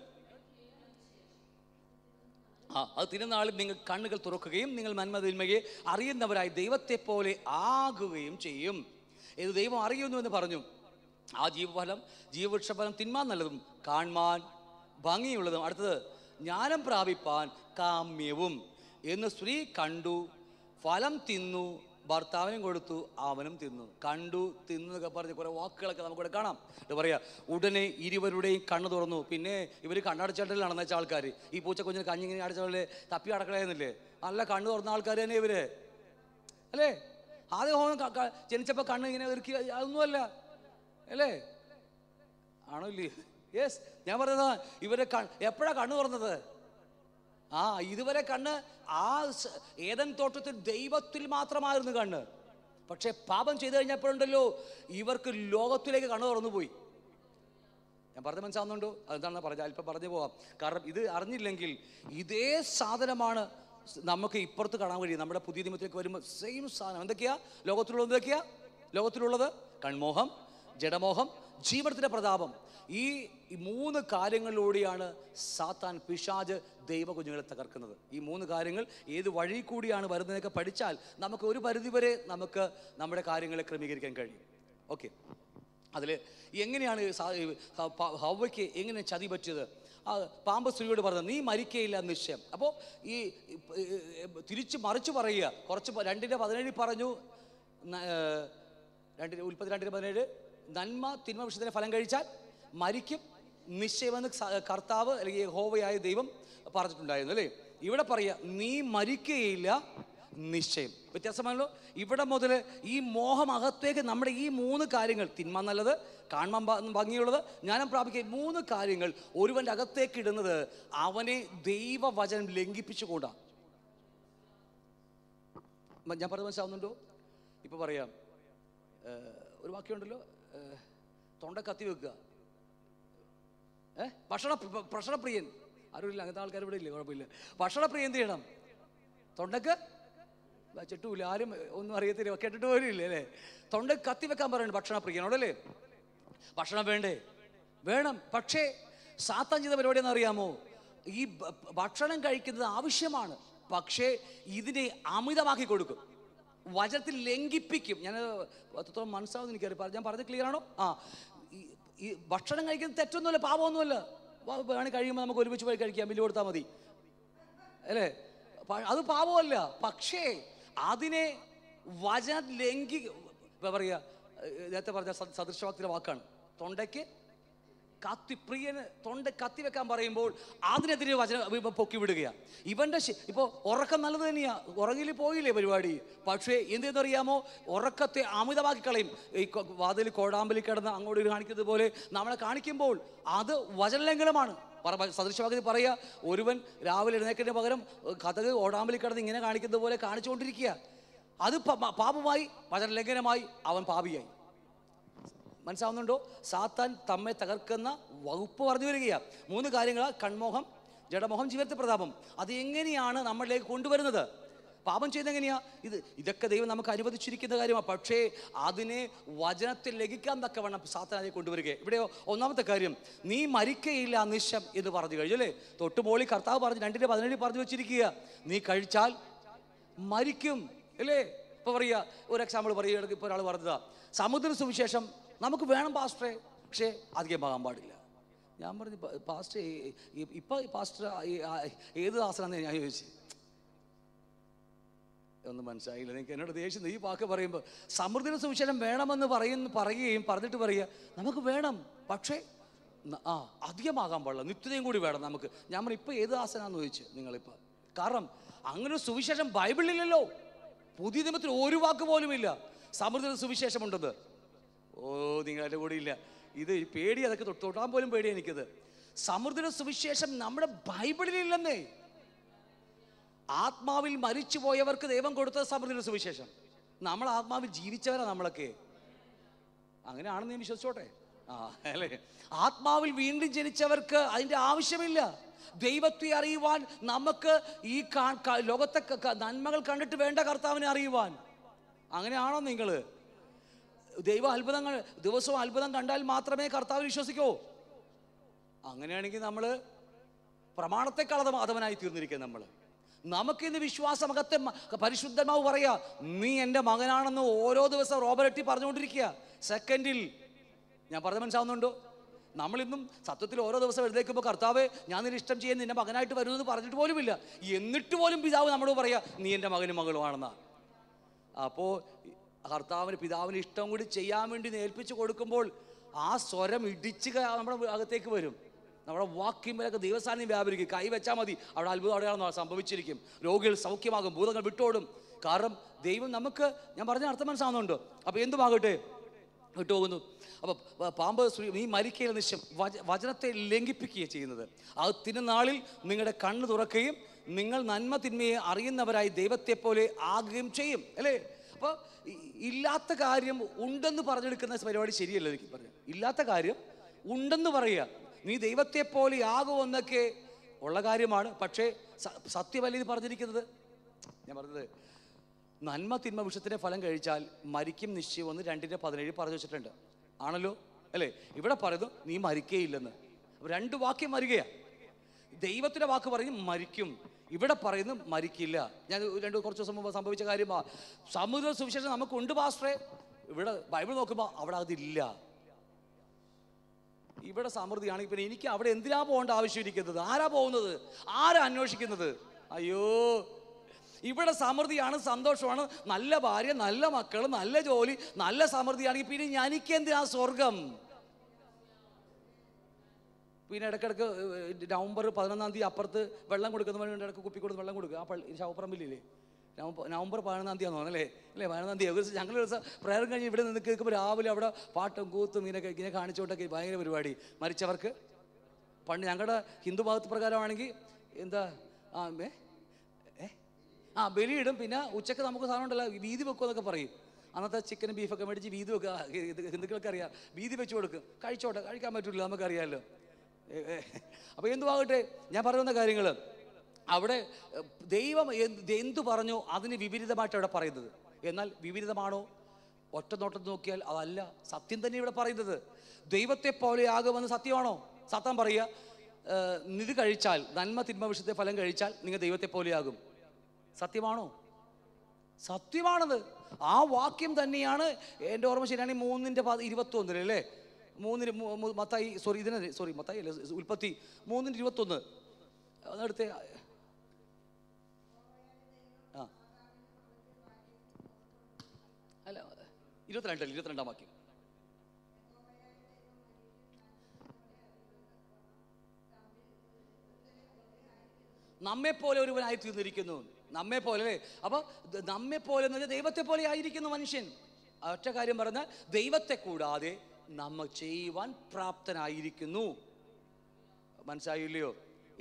ആ അത് തിരുനാളിൽ നിങ്ങൾ കണ്ണുകൾ തുറക്കുകയും നിങ്ങൾ നന്മതിന്മയെ അറിയുന്നവരായി ദൈവത്തെ പോലെ ആകുകയും ചെയ്യും ഏത് ദൈവം അറിയുന്നു എന്ന് പറഞ്ഞു ആ ജീവഫലം ജീവവൃക്ഷഫലം തിന്മാൻ നല്ലതും കാൺമാൻ ഭംഗിയുള്ളതും അടുത്തത് ജ്ഞാനം പ്രാപിപ്പാൻ കാമ്യവും എന്ന് സ്ത്രീ കണ്ടു ഫലം തിന്നു ഭർത്താവിനും കൊടുത്തു അവനും തിന്നു കണ്ടു തിന്നു എന്നൊക്കെ പറഞ്ഞ് കുറേ വാക്കുകളൊക്കെ നമുക്കിവിടെ കാണാം ഇത് പറയാ ഉടനെ ഇരുവരുടെയും കണ്ണ് തുറന്നു പിന്നെ ഇവർ കണ്ണടച്ചട്ടിലാണ് വെച്ച ആൾക്കാർ ഈ പൂച്ചക്കുഞ്ഞിന് കഞ്ഞിങ്ങനെ അടച്ചാലേ തപ്പി അടക്കണേന്നില്ലേ നല്ല കണ്ണു തുറന്ന ആൾക്കാർ തന്നെ ഇവര് അല്ലേ ആദ്യ ഹോമം ജനിച്ചപ്പോൾ കണ്ണ് ഇങ്ങനെ ഒരുക്കി അതൊന്നുമല്ല അല്ലേ ആണോ ഇല്ലേ യെസ് ഞാൻ പറയുന്നത് ഇവരെ എപ്പോഴാണ് കണ്ണ് തുറന്നത് ആ ഇതുവരെ കണ്ണ് ആ ഏതൻ തോട്ടത്തിൽ ദൈവത്തിൽ മാത്രമായിരുന്നു കണ്ണ് പക്ഷേ പാപം ചെയ്തു കഴിഞ്ഞപ്പോഴുണ്ടല്ലോ ഇവർക്ക് ലോകത്തിലേക്ക് കണ്ണ് തുറന്നു പോയി ഞാൻ പറഞ്ഞ മനസ്സിലാവുന്നുണ്ടോ അതെന്താണെന്ന് പറഞ്ഞാൽ അല്പം പറഞ്ഞു പോവാം കാരണം ഇത് അറിഞ്ഞില്ലെങ്കിൽ ഇതേ സാധനമാണ് നമുക്ക് ഇപ്പുറത്ത് കാണാൻ കഴിയും നമ്മുടെ പുതിയ നിയമത്തിലേക്ക് വരുമ്പോൾ സെയിം സാധനം എന്തൊക്കെയാ ലോകത്തിലുള്ളത് എന്തൊക്കെയാ ലോകത്തിലുള്ളത് കൺമോഹം ജഡമോഹം ജീവനത്തിൻ്റെ പ്രതാപം ഈ മൂന്ന് കാര്യങ്ങളിലൂടെയാണ് സാത്താൻ പിഷാജ് ദൈവ കുഞ്ഞുങ്ങളെ തകർക്കുന്നത് ഈ മൂന്ന് കാര്യങ്ങൾ ഏത് വഴി കൂടിയാണ് വരുന്നതൊക്കെ പഠിച്ചാൽ നമുക്ക് ഒരു പരിധിവരെ നമുക്ക് നമ്മുടെ കാര്യങ്ങളെ ക്രമീകരിക്കാൻ കഴിയും ഓക്കെ അതിൽ എങ്ങനെയാണ് ഹവയ്ക്ക് എങ്ങനെ ചതി പറ്റിയത് ആ പാമ്പ് സ്ത്രീയോട് പറഞ്ഞത് നീ മരിക്കയില്ല നിശ്ചയം അപ്പോൾ ഈ തിരിച്ച് മറിച്ച് പറയുക കുറച്ച് രണ്ടിൻ്റെ പതിനേഴ് പറഞ്ഞു രണ്ടിന് ഉൽപ്പത്തി രണ്ടിന് പതിനേഴ് നന്മ തിന്മ വിഷയത്തിൻ്റെ ഫലം കഴിച്ചാൽ മരിക്കും നിശ്ചയമെന്ന് കർത്താവ് അല്ലെങ്കിൽ ഹോവയായ ദൈവം പറഞ്ഞിട്ടുണ്ടായിരുന്നു അല്ലേ ഇവിടെ പറയുക നീ മരിക്കുകയില്ല നിശ്ചയം വ്യത്യാസമാണല്ലോ ഇവിടെ മുതൽ ഈ മോഹം അകത്തേക്ക് നമ്മുടെ ഈ മൂന്ന് കാര്യങ്ങൾ തിന്മ നല്ലത് കാണുമ്പോൾ ഭംഗിയുള്ളത് ജ്ഞാനം പ്രാപിക്കുക മൂന്ന് കാര്യങ്ങൾ ഒരുവൻ്റെ അകത്തേക്ക് ഇടുന്നത് അവനെ ദൈവവചനം കൂടാ ഞാൻ പറഞ്ഞ മനസ്സിലാവുന്നുണ്ടോ ഇപ്പൊ പറയാം ഒരു വാക്യമുണ്ടല്ലോ തൊണ്ട കത്തി വെക്കുക ഏഹ് ഭക്ഷണ ഭക്ഷണപ്രിയൻ ആരുമില്ല അങ്ങനത്തെ ആൾക്കാർ ഇവിടെ ഇല്ലേ കുഴപ്പമില്ല ഭക്ഷണപ്രിയ എന്ത് ചെയ്യണം തൊണ്ടക്ക് വെച്ചിട്ടില്ല ആരും ഒന്നും അറിയത്തില്ല കേട്ടിട്ട് പോലും ഇല്ലേ അല്ലേ തൊണ്ട കത്തി വെക്കാൻ പറയുന്നുണ്ട് ഭക്ഷണ പ്രിയനോടല്ലേ ഭക്ഷണം വേണ്ടേ വേണം പക്ഷേ സാത്താൻ ചെയ്ത പരിപാടി അറിയാമോ ഈ ഭക്ഷണം കഴിക്കുന്നത് ആവശ്യമാണ് പക്ഷേ ഇതിനെ അമിതമാക്കി കൊടുക്കും വചനത്തിൽ ലംഘിപ്പിക്കും ഞാൻ എത്രത്തോളം എനിക്ക് അറിയാം ഞാൻ പറഞ്ഞത് ക്ലിയർ ആണോ ആ ഈ ഭക്ഷണം കഴിക്കുന്നത് തെറ്റൊന്നുമല്ല പാപമൊന്നുമല്ല വേണമെങ്കിൽ കഴിയുമ്പോൾ നമുക്ക് ഒരുമിച്ച് പോയി കഴിക്കാം ബില്ല് കൊടുത്താൽ മതി അല്ലേ അത് പാപമല്ല പക്ഷേ അതിനെ വച ലംഘി പറയുക നേരത്തെ പറഞ്ഞ സദൃശവാക്തിയുടെ വാക്കാണ് തൊണ്ടയ്ക്ക് കത്തി പ്രിയന് തൊണ്ട കത്തി വെക്കാൻ പറയുമ്പോൾ അതിനെതിരെ വചന പൊക്കി വിടുകയാണ് ഇവൻ്റെ ഇപ്പോൾ ഉറക്കം നല്ലത് തന്നെയാ ഉറങ്ങിൽ പോയില്ലേ പരിപാടി പക്ഷേ എന്തെന്നറിയാമോ ഉറക്കത്തെ അമിതമാക്കി കളയും ഈ വാതിൽ കോടാമ്പലി കിടന്ന് അങ്ങോട്ട് കാണിക്കുന്നത് പോലെ നമ്മളെ കാണിക്കുമ്പോൾ അത് വചനലംഘനമാണ് സദൃശവാക്യത്തിൽ പറയുക ഒരുവൻ രാവിലെ എഴുന്നേക്കിന് പകരം കഥക് ഓടാമ്പലി കിടന്ന് ഇങ്ങനെ കാണിക്കുന്ന പോലെ കാണിച്ചുകൊണ്ടിരിക്കുക അത് പാപമായി വചനലംഘനമായി അവൻ പാപിയായി മനസ്സാവുന്നുണ്ടോ സാത്താൻ തമ്മെ തകർക്കുന്ന വകുപ്പ് പറഞ്ഞു വരികയാണ് മൂന്ന് കാര്യങ്ങളാണ് കൺമോഹം ജഡമോഹം ജീവിതത്തെ പ്രതാപം അത് എങ്ങനെയാണ് നമ്മളിലേക്ക് കൊണ്ടുവരുന്നത് പാപം ചെയ്തെങ്ങനെയാ ഇത് ഇതൊക്കെ ദൈവം നമുക്ക് അനുവദിച്ചിരിക്കുന്ന കാര്യമാണ് പക്ഷേ അതിനെ വചനത്തിൽ ലഭിക്കാൻ തക്കവണ്ണം സാത്തനായി കൊണ്ടുവരിക ഇവിടെയോ ഒന്നാമത്തെ കാര്യം നീ മരിക്കയില്ല നിശം എന്ന് പറഞ്ഞു കഴിഞ്ഞു അല്ലേ തൊട്ടുപോളി കർത്താവ് പറഞ്ഞു രണ്ടിന് പതിനേഴ് പറഞ്ഞു വെച്ചിരിക്കുക നീ കഴിച്ചാൽ മരിക്കും അല്ലേ ഇപ്പൊ പറയുക ഒരു എക്സാമ്പിൾ പറയുകയാണെങ്കിൽ ഇപ്പൊ ഒരാൾ പറഞ്ഞതാ സമുദ്ര സുവിശേഷം നമുക്ക് വേണം പാസ്റ്ററെ പക്ഷേ ഭാഗം പാടില്ല ഞാൻ പറഞ്ഞു പാസ്റ്റർ ഇപ്പൊ പാസ്റ്റർ ഏത് ദാസനാണെന്ന് ഞാൻ ചോദിച്ചു എന്ന് മനസ്സിലായില്ല എനിക്ക് എന്നോട് ദേഷ്യം ഈ വാക്ക് പറയുമ്പോൾ സമൃദ്ധിയുടെ സുവിശേഷം വേണമെന്ന് പറയുന്ന പറയുകയും പറഞ്ഞിട്ട് പറയുക നമുക്ക് വേണം പക്ഷേ ആ അധികമാകാൻ പാടില്ല നിത്യതയും കൂടി വേണം നമുക്ക് ഞാൻ ഇപ്പോൾ ഏത് ആസനാന്ന് ചോദിച്ചു നിങ്ങളിപ്പോൾ കാരണം അങ്ങനെ ഒരു സുവിശേഷം ബൈബിളിലല്ലോ പുതിയ നിയമത്തിൽ ഒരു വാക്ക് പോലും ഇല്ല സമൃദ്ധിയുടെ സുവിശേഷമുണ്ടെന്ന് ഓ നിങ്ങളുടെ കൂടെ ഇല്ല ഇത് പേടി അതൊക്കെ തൊട്ടാൻ പോലും പേടിയാണ് എനിക്കത് സമൃദ്ധിയുടെ സുവിശേഷം നമ്മുടെ ബൈബിളിലില്ലെന്നേ ആത്മാവിൽ മരിച്ചു പോയവർക്ക് ദൈവം കൊടുത്ത സമൃദ്ധിയുടെ സുവിശേഷം നമ്മൾ ആത്മാവിൽ ജീവിച്ചവരാ നമ്മളൊക്കെ അങ്ങനെയാണെന്ന് ഞാൻ വിശ്വസിച്ചോട്ടെ ആ അല്ലേ ആത്മാവിൽ വീണ്ടും ജനിച്ചവർക്ക് അതിൻ്റെ ആവശ്യമില്ല ദൈവത്തെ അറിയുവാൻ നമുക്ക് ഈ ലോകത്തെ നന്മകൾ കണ്ടിട്ട് വേണ്ട കർത്താവിനെ അറിയുവാൻ അങ്ങനെയാണോ നിങ്ങൾ ദൈവ അത്ഭുതങ്ങൾ ദിവസവും അത്ഭുതം കണ്ടാൽ മാത്രമേ കർത്താവ് വിശ്വസിക്കൂ അങ്ങനെയാണെങ്കിൽ നമ്മൾ പ്രമാണത്തെക്കാൾ മാധവനായി തീർന്നിരിക്കുക നമ്മൾ നമുക്കിന്ന് വിശ്വാസമകത്തെ പരിശുദ്ധമാവ് പറയുക നീ എൻ്റെ മകനാണെന്ന് ഓരോ ദിവസം റോബർട്ടി പറഞ്ഞുകൊണ്ടിരിക്കുക സെക്കൻഡിൽ ഞാൻ പറഞ്ഞ മനസ്സാവുന്നുണ്ടോ നമ്മളിന്നും സത്യത്തിൽ ഓരോ ദിവസം എഴുതേക്കുമ്പോൾ കർത്താവ് ഞാൻ നിന്നെ ഇഷ്ടം ചെയ്യാൻ നിന്റെ മകനായിട്ട് വരുമെന്ന് പറഞ്ഞിട്ട് പോലുമില്ല എന്നിട്ട് പോലും പിതാവ് നമ്മളോട് പറയുക നീ എൻ്റെ മകനും മകളുമാണെന്ന അപ്പോൾ കർത്താവിന് പിതാവിന് ഇഷ്ടം കൂടി ചെയ്യാൻ വേണ്ടി നേൽപ്പിച്ചു കൊടുക്കുമ്പോൾ ആ സ്വരം ഇടിച്ച് നമ്മുടെ അകത്തേക്ക് വരും നമ്മുടെ വാക്കിമേലൊക്കെ ദൈവസാന്നിധ്യം വ്യാപരിക്കും കൈ വെച്ചാൽ മതി അവിടെ അത്ഭുത അടയാളം സംഭവിച്ചിരിക്കും രോഗികൾ സൗഖ്യമാകും ഭൂതങ്ങൾ വിട്ടോടും കാരണം ദൈവം നമുക്ക് ഞാൻ പറഞ്ഞ അർത്ഥം മനസ്സിലാവുന്നുണ്ട് അപ്പോൾ എന്തുമാകട്ടെ വിട്ടുപോകുന്നു അപ്പോൾ പാമ്പ് നീ മരിക്കയിൽ നിശ്ചയം വചനത്തെ ലംഘിപ്പിക്കുകയാണ് ചെയ്യുന്നത് ആ തിരുനാളിൽ നിങ്ങളുടെ കണ്ണ് തുറക്കുകയും നിങ്ങൾ നന്മ തിന്മയെ അറിയുന്നവരായി ദൈവത്തെ പോലെ ആകുകയും ചെയ്യും അല്ലേ അപ്പോൾ ഇല്ലാത്ത കാര്യം ഉണ്ടെന്ന് പറഞ്ഞെടുക്കുന്ന പരിപാടി ശരിയല്ല എനിക്ക് പറഞ്ഞു ഇല്ലാത്ത കാര്യം ഉണ്ടെന്ന് പറയുക നീ ദൈവത്തെ പോലെ ആകുമെന്നൊക്കെ ഉള്ള കാര്യമാണ് പക്ഷേ സത്യമല്ല ഇത് പറഞ്ഞിരിക്കുന്നത് ഞാൻ പറഞ്ഞത് നന്മ തിന്മ വിഷത്തിൻ്റെ ഫലം കഴിച്ചാൽ മരിക്കും നിശ്ചയമെന്ന് രണ്ടിൻ്റെ പതിനേഴ് പറഞ്ഞു വെച്ചിട്ടുണ്ട് ആണല്ലോ അല്ലേ ഇവിടെ പറയുന്നു നീ മരിക്കേയില്ലെന്ന് രണ്ട് വാക്യം മരികയാ ദൈവത്തിൻ്റെ വാക്ക് പറയും മരിക്കും ഇവിടെ പറയുന്നു മരിക്കില്ല ഞാൻ രണ്ട് കുറച്ച് ദിവസം മുമ്പ് സംഭവിച്ച കാര്യമാണ് സമുദ്ര സുവിശേഷം നമുക്കുണ്ട് പാസ്റ്ററെ ഇവിടെ ബൈബിൾ നോക്കുമ്പോൾ അവിടെ അതില്ല ഇവിടെ സമൃദ്ധിയാണെങ്കിൽ പിന്നെ എനിക്ക് അവിടെ എന്തിനാ പോകേണ്ട ആവശ്യമിരിക്കുന്നത് ആരാ പോകുന്നത് ആരാ അന്വേഷിക്കുന്നത് അയ്യോ ഇവിടെ സമൃദ്ധിയാണ് സന്തോഷമാണ് നല്ല ഭാര്യ നല്ല മക്കൾ നല്ല ജോലി നല്ല സമൃദ്ധിയാണെങ്കിൽ പിന്നെ എനിക്ക് എന്തിനാ സ്വർഗം പിന്നെ ഇടയ്ക്കിടക്ക് നവംബർ പതിനൊന്നാം തീയതി അപ്പുറത്ത് വെള്ളം കൊടുക്കുന്ന ഇടയ്ക്ക് കുപ്പി കൊടുത്ത് വെള്ളം കൊടുക്കുക ആ പള്ളി ശവപ്പറമ്പിലില്ലേ നവംബർ നവംബർ പതിനൊന്നാം തീയതി ആണോ അല്ലേ അല്ലേ പതിനൊന്നാം തീയതി ഒരു ദിവസം ഞങ്ങൾ ദിവസം പ്രയർ കഴിഞ്ഞ് ഇവിടെ നിന്ന് കേൾക്കുമ്പോൾ രാവിലെ അവിടെ പാട്ടും കൂത്തും ഇങ്ങനെ ഇങ്ങനെ കാണിച്ചോട്ടൊക്കെ ഭയങ്കര പരിപാടി മരിച്ചവർക്ക് പണ്ട് ഞങ്ങളുടെ ഹിന്ദു ഭാഗത്ത് പ്രകാരമാണെങ്കിൽ എന്താ ആ ഏ ആ ബലിയിടും പിന്നെ ഉച്ചക്ക് നമുക്ക് സാധനം ഉണ്ടല്ലോ വീതി എന്നൊക്കെ പറയും അന്നത്തെ ചിക്കനും ബീഫൊക്കെ മേടിച്ച് വീതി വെക്കുക ഹിന്ദുക്കൾക്ക് അറിയാം വീതി വെച്ച് കൊടുക്കും കഴിച്ചോട്ടെ കഴിക്കാൻ പറ്റില്ല നമുക്കറിയാമല്ലോ അപ്പോൾ എന്തുവാകട്ടെ ഞാൻ പറയുന്ന കാര്യങ്ങൾ അവിടെ ദൈവം എന്തു പറഞ്ഞു അതിന് വിപരീതമായിട്ട് അവിടെ പറയുന്നത് എന്നാൽ വിപരീതമാണോ ഒറ്റ നോട്ടം നോക്കിയാൽ അതല്ല സത്യം തന്നെ ഇവിടെ പറയുന്നത് ദൈവത്തെ പോലെ ആകുമെന്ന് സത്യമാണോ സത്യം പറയുക നിധി കഴിച്ചാൽ നന്മ തിന്മ വിഷയത്തെ ഫലം കഴിച്ചാൽ നിങ്ങൾ ദൈവത്തെ പോലെയാകും സത്യമാണോ സത്യമാണത് ആ വാക്യം തന്നെയാണ് എൻ്റെ ഓർമ്മ ശരിയാണ് മൂന്നിൻ്റെ ഇരുപത്തി ഇരുപത്തൊന്നിൽ അല്ലേ മൂന്നിന് മത്തായി സോറി ഇതിനെ സോറി മത്തായി അല്ലേ ഉൽപ്പത്തി മൂന്നിൻ്റെ ഇരുപത്തൊന്ന് അതെടുത്ത് ഇരുപത്തിരണ്ടല്ല ഇരുപത്തിരണ്ടാം വാക്യം പോലെ ഒരുവനായി തീർന്നിരിക്കുന്നു പോലെ അല്ലേ അപ്പോൾ പോലെ എന്ന് പറഞ്ഞാൽ ദൈവത്തെ പോലെ ആയിരിക്കുന്നു മനുഷ്യൻ ഒറ്റ കാര്യം പറഞ്ഞാൽ ദൈവത്തെ കൂടാതെ നമ്മൾ ചെയ്യുവാൻ പ്രാപ്തനായിരിക്കുന്നു മനസ്സിലായില്ലയോ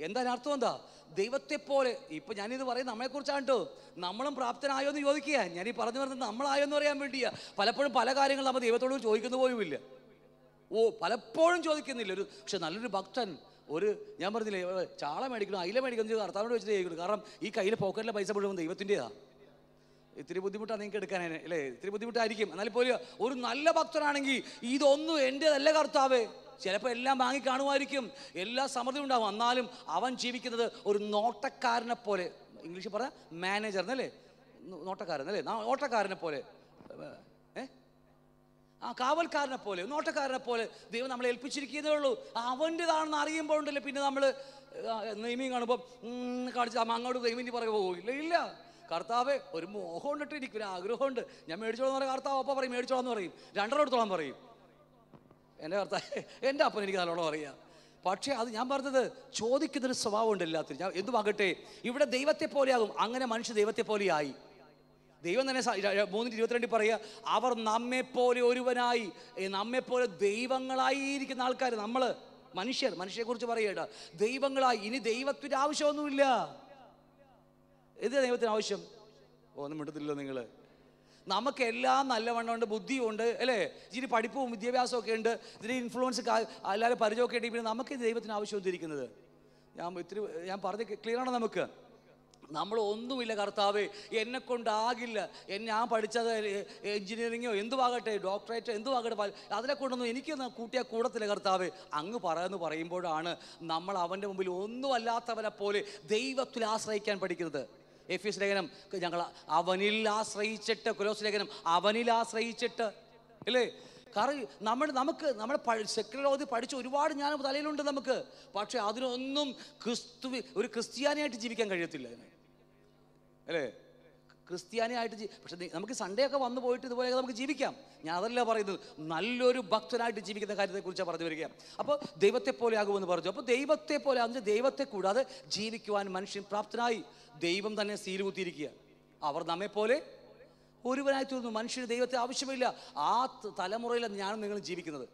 എന്താണ് അർത്ഥം എന്താ ദൈവത്തെ പോലെ ഇപ്പൊ ഞാനിത് പറയുന്നത് നമ്മളെക്കുറിച്ചാണ് കേട്ടോ നമ്മളും പ്രാപ്തനായോ എന്ന് ചോദിക്കുക ഞാൻ ഈ പറഞ്ഞു പറഞ്ഞത് നമ്മളായോ എന്ന് പറയാൻ വേണ്ടിയാ പലപ്പോഴും പല കാര്യങ്ങൾ നമ്മൾ ദൈവത്തോട് ചോദിക്കുന്ന പോലുമില്ല ഓ പലപ്പോഴും ചോദിക്കുന്നില്ല ഒരു പക്ഷെ നല്ലൊരു ഭക്തൻ ഒരു ഞാൻ പറഞ്ഞില്ലേ ചാള മേടിക്കണം അയില മേടിക്കണം കർത്താവിനോട് വെച്ചിട്ട് ചെയ്യിക്കണം കാരണം ഈ കയ്യിലെ പോക്കറ്റിലെ പൈസ മുഴുവൻ ദൈവത്തിൻ്റെതാണ് ഇത്തിരി ബുദ്ധിമുട്ടാണ് നിങ്ങൾക്ക് എടുക്കാൻ അല്ലേ ഇത്തിരി ബുദ്ധിമുട്ടായിരിക്കും എന്നാൽ പോലും ഒരു നല്ല ഭക്തനാണെങ്കിൽ ഇതൊന്നും എൻ്റെതല്ല കർത്താവേ ചിലപ്പോൾ എല്ലാം വാങ്ങിക്കാണുമായിരിക്കും എല്ലാ സമൃദ്ധിയും ഉണ്ടാവും എന്നാലും അവൻ ജീവിക്കുന്നത് ഒരു നോട്ടക്കാരനെ പോലെ ഇംഗ്ലീഷിൽ പറഞ്ഞ മാനേജർ എന്നല്ലേ നോട്ടക്കാരൻ അല്ലേ നോട്ടക്കാരനെ പോലെ ആ കാവൽക്കാരനെ പോലെ നോട്ടക്കാരനെ പോലെ ദൈവം നമ്മളെ ഏൽപ്പിച്ചിരിക്കുന്നേ ഉള്ളൂ അവൻ്റെതാണെന്ന് ഉണ്ടല്ലേ പിന്നെ നമ്മൾ നെയ്മിയും കാണുമ്പോൾ കാണിച്ച് അങ്ങോട്ട് ദൈവം പറയുക പോകില്ല ഇല്ല കർത്താവേ ഒരു മോഹം ഉണ്ടിട്ട് എനിക്കൊരു ആഗ്രഹമുണ്ട് ഞാൻ മേടിച്ചോളാം എന്ന് പറയാം കർത്താവ് അപ്പം പറയും മേടിച്ചോളാം എന്ന് പറയും രണ്ടെണ്ണം എടുത്തോളാം പറയും എൻ്റെ ഭർത്താവ് എൻ്റെ അപ്പൻ എനിക്ക് നല്ലോണം അറിയാം പക്ഷേ അത് ഞാൻ പറഞ്ഞത് ചോദിക്കുന്നൊരു സ്വഭാവം ഉണ്ട് എല്ലാത്തിനും ഞാൻ എന്തുമാകട്ടെ ഇവിടെ ദൈവത്തെ പോലെയാകും അങ്ങനെ മനുഷ്യ ദൈവത്തെ പോലെയായി ദൈവം തന്നെ മൂന്നിൻ്റെ ഇരുപത്തിരണ്ടിൽ പറയുക അവർ നമ്മെപ്പോലെ ഒരുവനായി നമ്മെപ്പോലെ ദൈവങ്ങളായിരിക്കുന്ന ആൾക്കാർ നമ്മൾ മനുഷ്യർ കുറിച്ച് പറയേണ്ട ദൈവങ്ങളായി ഇനി ദൈവത്തിൻ്റെ ആവശ്യമൊന്നുമില്ല എന്ത് ദൈവത്തിന് ആവശ്യം ഒന്നും മിണ്ടത്തില്ലല്ലോ നിങ്ങൾ നമുക്കെല്ലാം നല്ലവണ്ണമുണ്ട് ബുദ്ധിയുണ്ട് അല്ലേ ഇതിന് പഠിപ്പും വിദ്യാഭ്യാസവും ഒക്കെ ഉണ്ട് ഇതിന് ഇൻഫ്ലുവൻസ് എല്ലാവരും പരിചയമൊക്കെ ഉണ്ടെങ്കിൽ പിന്നെ നമുക്ക് ദൈവത്തിന് ആവശ്യം വന്നിരിക്കുന്നത് ഞാൻ ഇത്തിരി ഞാൻ പറഞ്ഞ ക്ലിയർ ആണോ നമുക്ക് നമ്മൾ ഒന്നുമില്ല കർത്താവ് എന്നെ കൊണ്ടാകില്ല ഞാൻ പഠിച്ചത് എഞ്ചിനീയറിങ്ങോ എന്തുവാകട്ടെ ഡോക്ടറേറ്റോ എന്തുവാകട്ടെ അതിനെ കൊണ്ടൊന്നും എനിക്ക് കൂട്ടിയാൽ കൂടത്തില്ല കർത്താവ് അങ്ങ് പറയുന്നു പറയുമ്പോഴാണ് നമ്മൾ അവൻ്റെ മുമ്പിൽ ഒന്നുമല്ലാത്തവനെ പോലെ ദൈവത്തിൽ ആശ്രയിക്കാൻ പഠിക്കുന്നത് എഫ് എസ് ലേഖനം ഞങ്ങൾ അവനിൽ ആശ്രയിച്ചിട്ട് കുലോസ് ലേഖനം അവനിൽ ആശ്രയിച്ചിട്ട് അല്ലേ കാരണം നമ്മൾ നമുക്ക് നമ്മൾ സെക്രലോതി പഠിച്ച ഒരുപാട് ഞാൻ തലയിലുണ്ട് നമുക്ക് പക്ഷേ അതിനൊന്നും ക്രിസ്തു ഒരു ക്രിസ്ത്യാനിയായിട്ട് ജീവിക്കാൻ കഴിയത്തില്ല അല്ലേ ക്രിസ്ത്യാനിയായിട്ട് പക്ഷെ നമുക്ക് സൺഡേ ഒക്കെ വന്നു പോയിട്ട് ഇതുപോലെയൊക്കെ നമുക്ക് ജീവിക്കാം ഞാൻ അതല്ല പറയുന്നത് നല്ലൊരു ഭക്തനായിട്ട് ജീവിക്കുന്ന കാര്യത്തെക്കുറിച്ച് പറഞ്ഞു വരിക അപ്പോൾ ദൈവത്തെ പോലെ ആകുമെന്ന് പറഞ്ഞു അപ്പോൾ ദൈവത്തെ പോലെ അതിൻ്റെ ദൈവത്തെ കൂടാതെ ജീവിക്കുവാൻ മനുഷ്യൻ പ്രാപ്തനായി ദൈവം തന്നെ സീലുകുത്തിയിരിക്കുക അവർ നമ്മെപ്പോലെ ഒരുവനായി തീർന്നു മനുഷ്യന് ദൈവത്തെ ആവശ്യമില്ല ആ തലമുറയിലാണ് ഞാനും നിങ്ങൾ ജീവിക്കുന്നത്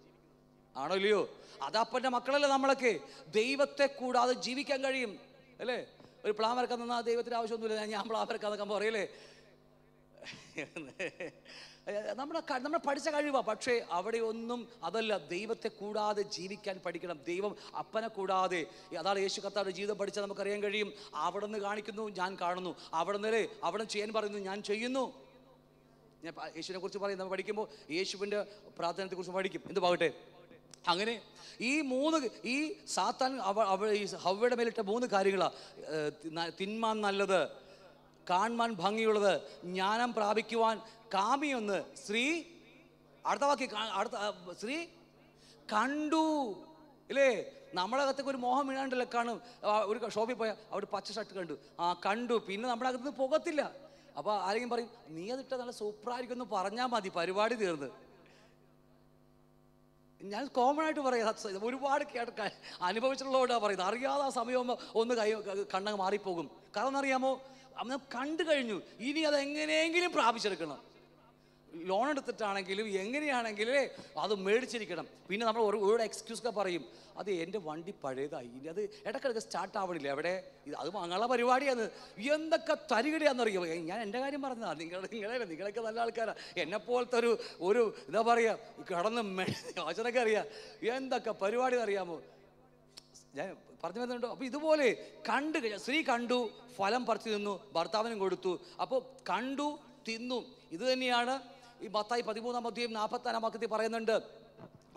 ആണോ ഇല്ലയോ അതപ്പൻ്റെ മക്കളല്ലേ നമ്മളൊക്കെ ദൈവത്തെ കൂടാതെ ജീവിക്കാൻ കഴിയും അല്ലേ ഒരു പ്ലാവറക്കം തന്നാൽ ദൈവത്തിന് ആവശ്യമൊന്നുമില്ല ഞാൻ പ്ലാവറക്കം എന്നൊക്കെ പറയലേ നമ്മുടെ നമ്മൾ പഠിച്ച കഴിവാ പക്ഷേ അവിടെ ഒന്നും അതല്ല ദൈവത്തെ കൂടാതെ ജീവിക്കാൻ പഠിക്കണം ദൈവം അപ്പനെ കൂടാതെ അതാണ് യേശു കർത്താവിൻ്റെ ജീവിതം പഠിച്ചാൽ നമുക്കറിയാൻ കഴിയും അവിടെ നിന്ന് കാണിക്കുന്നു ഞാൻ കാണുന്നു അവിടെ നിന്നല്ലേ അവിടെ ചെയ്യാൻ പറയുന്നു ഞാൻ ചെയ്യുന്നു ഞാൻ യേശുവിനെ കുറിച്ച് പറയും നമ്മൾ പഠിക്കുമ്പോൾ യേശുവിൻ്റെ പ്രാർത്ഥനത്തെക്കുറിച്ച് പഠിക്കും എന്ത് പാകട്ടെ അങ്ങനെ ഈ മൂന്ന് ഈ സാത്താൻ അവ അവ ഈ ഹവയുടെ മേലിട്ട മൂന്ന് കാര്യങ്ങളാണ് തിന്മാൻ നല്ലത് കാൺമാൻ ഭംഗിയുള്ളത് ജ്ഞാനം പ്രാപിക്കുവാൻ കാമിയൊന്ന് സ്ത്രീ അടുത്ത വാക്കി അടുത്ത സ്ത്രീ കണ്ടു ഇല്ലേ നമ്മളെ അകത്തേക്ക് ഒരു മോഹം വീഴാണ്ടല്ല കാണും ഒരു ഷോപ്പിൽ പോയാൽ അവിടെ പച്ച ഷർട്ട് കണ്ടു ആ കണ്ടു പിന്നെ നമ്മുടെ അകത്തുനിന്ന് പോകത്തില്ല അപ്പോൾ ആരെങ്കിലും പറയും നീ അതിട്ട നല്ല സൂപ്പറായിരിക്കും എന്ന് പറഞ്ഞാൽ മതി പരിപാടി തീർന്ന് ഞാൻ കോമൺ ആയിട്ട് പറയാം സത്യം ഒരുപാട് കേൾക്കാൻ അനുഭവിച്ചിട്ടുള്ളവരോടാണ് പറയുന്നത് അറിയാതെ ആ സമയം ഒന്ന് കൈ കണ്ണങ്ങ് മാറിപ്പോകും കാരണം അറിയാമോ കണ്ടു കഴിഞ്ഞു ഇനി അതെങ്ങനെയെങ്കിലും പ്രാപിച്ചെടുക്കണം ലോൺ എടുത്തിട്ടാണെങ്കിലും എങ്ങനെയാണെങ്കിലും അത് മേടിച്ചിരിക്കണം പിന്നെ നമ്മൾ ഒരു ഒരു എക്സ്ക്യൂസ് ഒക്കെ പറയും അത് എൻ്റെ വണ്ടി പഴയതായി ഇനി അത് ഇടയ്ക്കിടയ്ക്ക് സ്റ്റാർട്ട് ആവണില്ല എവിടെ ഇത് അത് വാങ്ങാനുള്ള പരിപാടിയാണ് എന്തൊക്കെ തരികടിയാണെന്നറിയോ ഞാൻ എൻ്റെ കാര്യം പറഞ്ഞതാ നിങ്ങൾ നിങ്ങളെ നിങ്ങളൊക്കെ നല്ല ആൾക്കാരാണ് പോലത്തെ ഒരു ഒരു എന്താ പറയുക കടന്ന് യോജനൊക്കെ അറിയാം എന്തൊക്കെ പരിപാടി അറിയാമോ ഞാൻ പറഞ്ഞു വരുന്നുണ്ടോ അപ്പോൾ ഇതുപോലെ കണ്ട് സ്ത്രീ കണ്ടു ഫലം പറിച്ചു തിന്നു ഭർത്താവിനും കൊടുത്തു അപ്പോൾ കണ്ടു തിന്നു ഇത് തന്നെയാണ് ഈ മത്തായി പതിമൂന്നാം അധ്യയം നാൽപ്പത്താറാം വാക്യത്തിൽ പറയുന്നുണ്ട്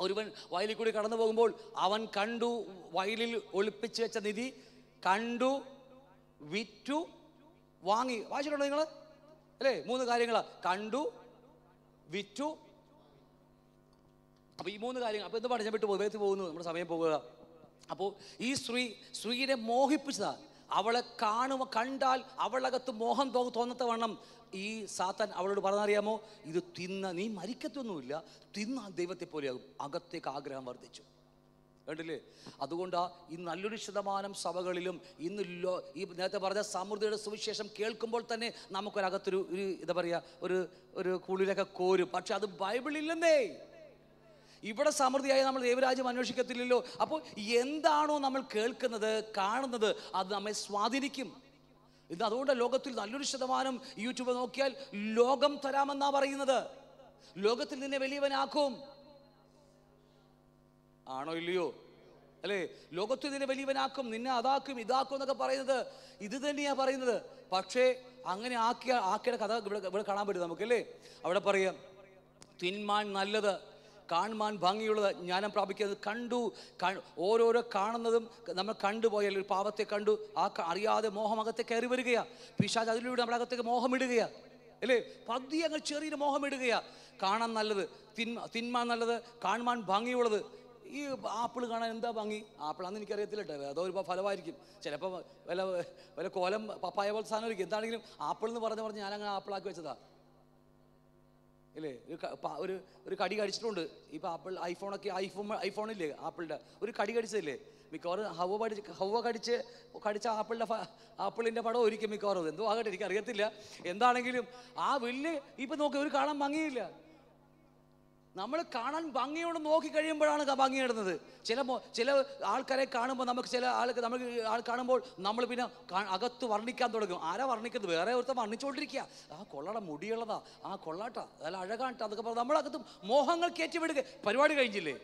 ഒരുവൻ വയലിൽ കൂടി കടന്നു പോകുമ്പോൾ അവൻ കണ്ടു വയലിൽ ഒളിപ്പിച്ച് വെച്ച നിധി കണ്ടു വിറ്റു വാങ്ങി വായിച്ചിട്ടുണ്ടോ നിങ്ങൾ അല്ലേ മൂന്ന് കാര്യങ്ങൾ കണ്ടു വിറ്റു അപ്പൊ ഈ മൂന്ന് കാര്യങ്ങൾ അപ്പോൾ എന്ത് പറഞ്ഞു ഞാൻ വിട്ടു പോകുന്നു പോകുന്നു നമ്മുടെ സമയം പോകുക അപ്പോൾ ഈ സ്ത്രീ സ്ത്രീയെ മോഹിപ്പിച്ചതാണ് അവളെ കാണുക കണ്ടാൽ അവളകത്ത് മോഹം തോന്നത്ത വണ്ണം ഈ സാത്താൻ അവളോട് പറഞ്ഞറിയാമോ ഇത് തിന്ന നീ മരിക്കത്തൊന്നുമില്ല തിന്ന ദൈവത്തെ പോലെയാകും അകത്തേക്ക് ആഗ്രഹം വർദ്ധിച്ചു കണ്ടില്ലേ അതുകൊണ്ടാണ് ഈ നല്ലൊരു ശതമാനം സഭകളിലും ഇന്ന് ലോ ഈ നേരത്തെ പറഞ്ഞ സമൃദ്ധിയുടെ സുവിശേഷം കേൾക്കുമ്പോൾ തന്നെ നമുക്കൊരകത്തൊരു ഒരു എന്താ പറയുക ഒരു ഒരു കൂളിലൊക്കെ കോരും പക്ഷെ അത് ബൈബിളില്ലെന്നേ ഇവിടെ സമൃദ്ധിയായി നമ്മൾ ദേവരാജ്യം അന്വേഷിക്കത്തില്ലല്ലോ അപ്പോൾ എന്താണോ നമ്മൾ കേൾക്കുന്നത് കാണുന്നത് അത് നമ്മെ സ്വാധീനിക്കും ഇത് അതുകൊണ്ട് ലോകത്തിൽ നല്ലൊരു ശതമാനം യൂട്യൂബ് നോക്കിയാൽ ലോകം തരാമെന്നാ പറയുന്നത് ലോകത്തിൽ നിന്നെ വലിയവനാക്കും ആണോ ഇല്ലയോ അല്ലേ ലോകത്തിൽ നിന്നെ വലിയവനാക്കും നിന്നെ അതാക്കും ഇതാക്കും എന്നൊക്കെ പറയുന്നത് ഇത് തന്നെയാ പറയുന്നത് പക്ഷേ അങ്ങനെ ആക്കിയ ആക്കിയുടെ കഥ ഇവിടെ ഇവിടെ കാണാൻ പറ്റും നമുക്ക് അല്ലേ അവിടെ പറയാം തിന്മാൻ നല്ലത് കാണുവാൻ ഭംഗിയുള്ള ജ്ഞാനം പ്രാപിക്കുന്നത് കണ്ടു ഓരോരോ കാണുന്നതും നമ്മൾ കണ്ടുപോയാൽ ഒരു പാപത്തെ കണ്ടു ആ അറിയാതെ മോഹം അകത്തെ കയറി വരികയാണ് പിശാജ് അതിലൂടെ നമ്മുടെ അകത്തേക്ക് മോഹമിടുകയാണ് അല്ലേ പതിയെ അങ്ങ് മോഹം ഇടുകയാണ് കാണാൻ നല്ലത് തിന്മ തിന്മ നല്ലത് കാണുവാൻ ഭംഗിയുള്ളത് ഈ ആപ്പിൾ കാണാൻ എന്താ ഭംഗി എനിക്ക് അറിയത്തില്ല കേട്ടോ അതോ ഒരു ഫലമായിരിക്കും ചിലപ്പോൾ വല്ല വല്ല കോലം പപ്പായ പോലെ സാധനമായിരിക്കും എന്താണെങ്കിലും ആപ്പിൾ എന്ന് പറഞ്ഞ് പറഞ്ഞ് ഞാനങ്ങനെ ആപ്പിളാക്കി വെച്ചതാണ് ഇല്ലേ ഒരു ഒരു ഒരു കടി കടിച്ചിട്ടുണ്ട് ഇപ്പോൾ ആപ്പിൾ ഐഫോണൊക്കെ ഐഫോൺ ഇല്ലേ ആപ്പിളിൻ്റെ ഒരു കടി കടിച്ചതില്ലേ മിക്കവാറും ഹവ പഠിച്ച് ഹവ കടിച്ച് കടിച്ച ആപ്പിളിൻ്റെ ആപ്പിളിൻ്റെ പടം ഒരിക്കും മിക്കവാറും എന്തോ ആകട്ടെ എനിക്ക് അറിയത്തില്ല എന്താണെങ്കിലും ആ വലിയ ഇപ്പം നോക്കി ഒരു കാണാൻ ഭംഗിയില്ല നമ്മൾ കാണാൻ ഭംഗിയോട് നോക്കി കഴിയുമ്പോഴാണ് ഭംഗി ഇടുന്നത് ചില ചില ആൾക്കാരെ കാണുമ്പോൾ നമുക്ക് ചില ആൾക്ക് നമുക്ക് ആൾ കാണുമ്പോൾ നമ്മൾ പിന്നെ അകത്ത് വർണ്ണിക്കാൻ തുടങ്ങും ആരാ വർണ്ണിക്കുന്നത് വേറെ ഒരുത്തം വർണ്ണിച്ചുകൊണ്ടിരിക്കുക ആ കൊള്ളട മുടിയുള്ളതാ ആ കൊള്ളാട്ട അതല്ല അഴകാട്ട അതൊക്കെ പറഞ്ഞു നമ്മളകത്ത് മോഹങ്ങൾ കയറ്റിവിടുക പരിപാടി കഴിഞ്ഞില്ലേ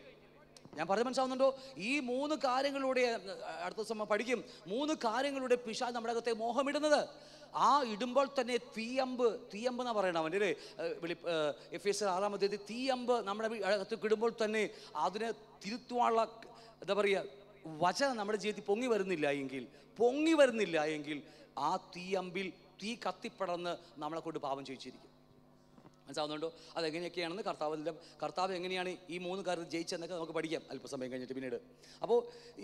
ഞാൻ പറഞ്ഞു മനസ്സാവുന്നുണ്ടോ ഈ മൂന്ന് കാര്യങ്ങളുടെ അടുത്ത ദിവസം പഠിക്കും മൂന്ന് കാര്യങ്ങളുടെ പിശാ നമ്മുടെ അകത്തെ മോഹമിടുന്നത് ആ ഇടുമ്പോൾ തന്നെ തീയമ്പ് തീയമ്പ് എന്ന് പറയണം അവൻ്റെ അല്ലേ വിളി എഫ് എസ് ആറാമത്തെ തീയമ്പ് നമ്മുടെ അകത്ത് ഇടുമ്പോൾ തന്നെ അതിനെ തിരുത്തുവാനുള്ള എന്താ പറയുക വചനം നമ്മുടെ ജീവിതത്തിൽ പൊങ്ങി വരുന്നില്ല എങ്കിൽ പൊങ്ങി വരുന്നില്ല എങ്കിൽ ആ തീയമ്പിൽ തീ കത്തിപ്പടർന്ന് നമ്മളെ കൊണ്ട് പാപം ചോദിച്ചിരിക്കും മനസ്സാവുന്നുണ്ടോ അതെങ്ങനെയൊക്കെയാണെന്ന് കർത്താവിൻ്റെ കർത്താവ് എങ്ങനെയാണ് ഈ മൂന്ന് കാര്യത്തിൽ ജയിച്ചതെന്നൊക്കെ നമുക്ക് പഠിക്കാം അല്പസമയം കഴിഞ്ഞിട്ട് പിന്നീട് അപ്പോൾ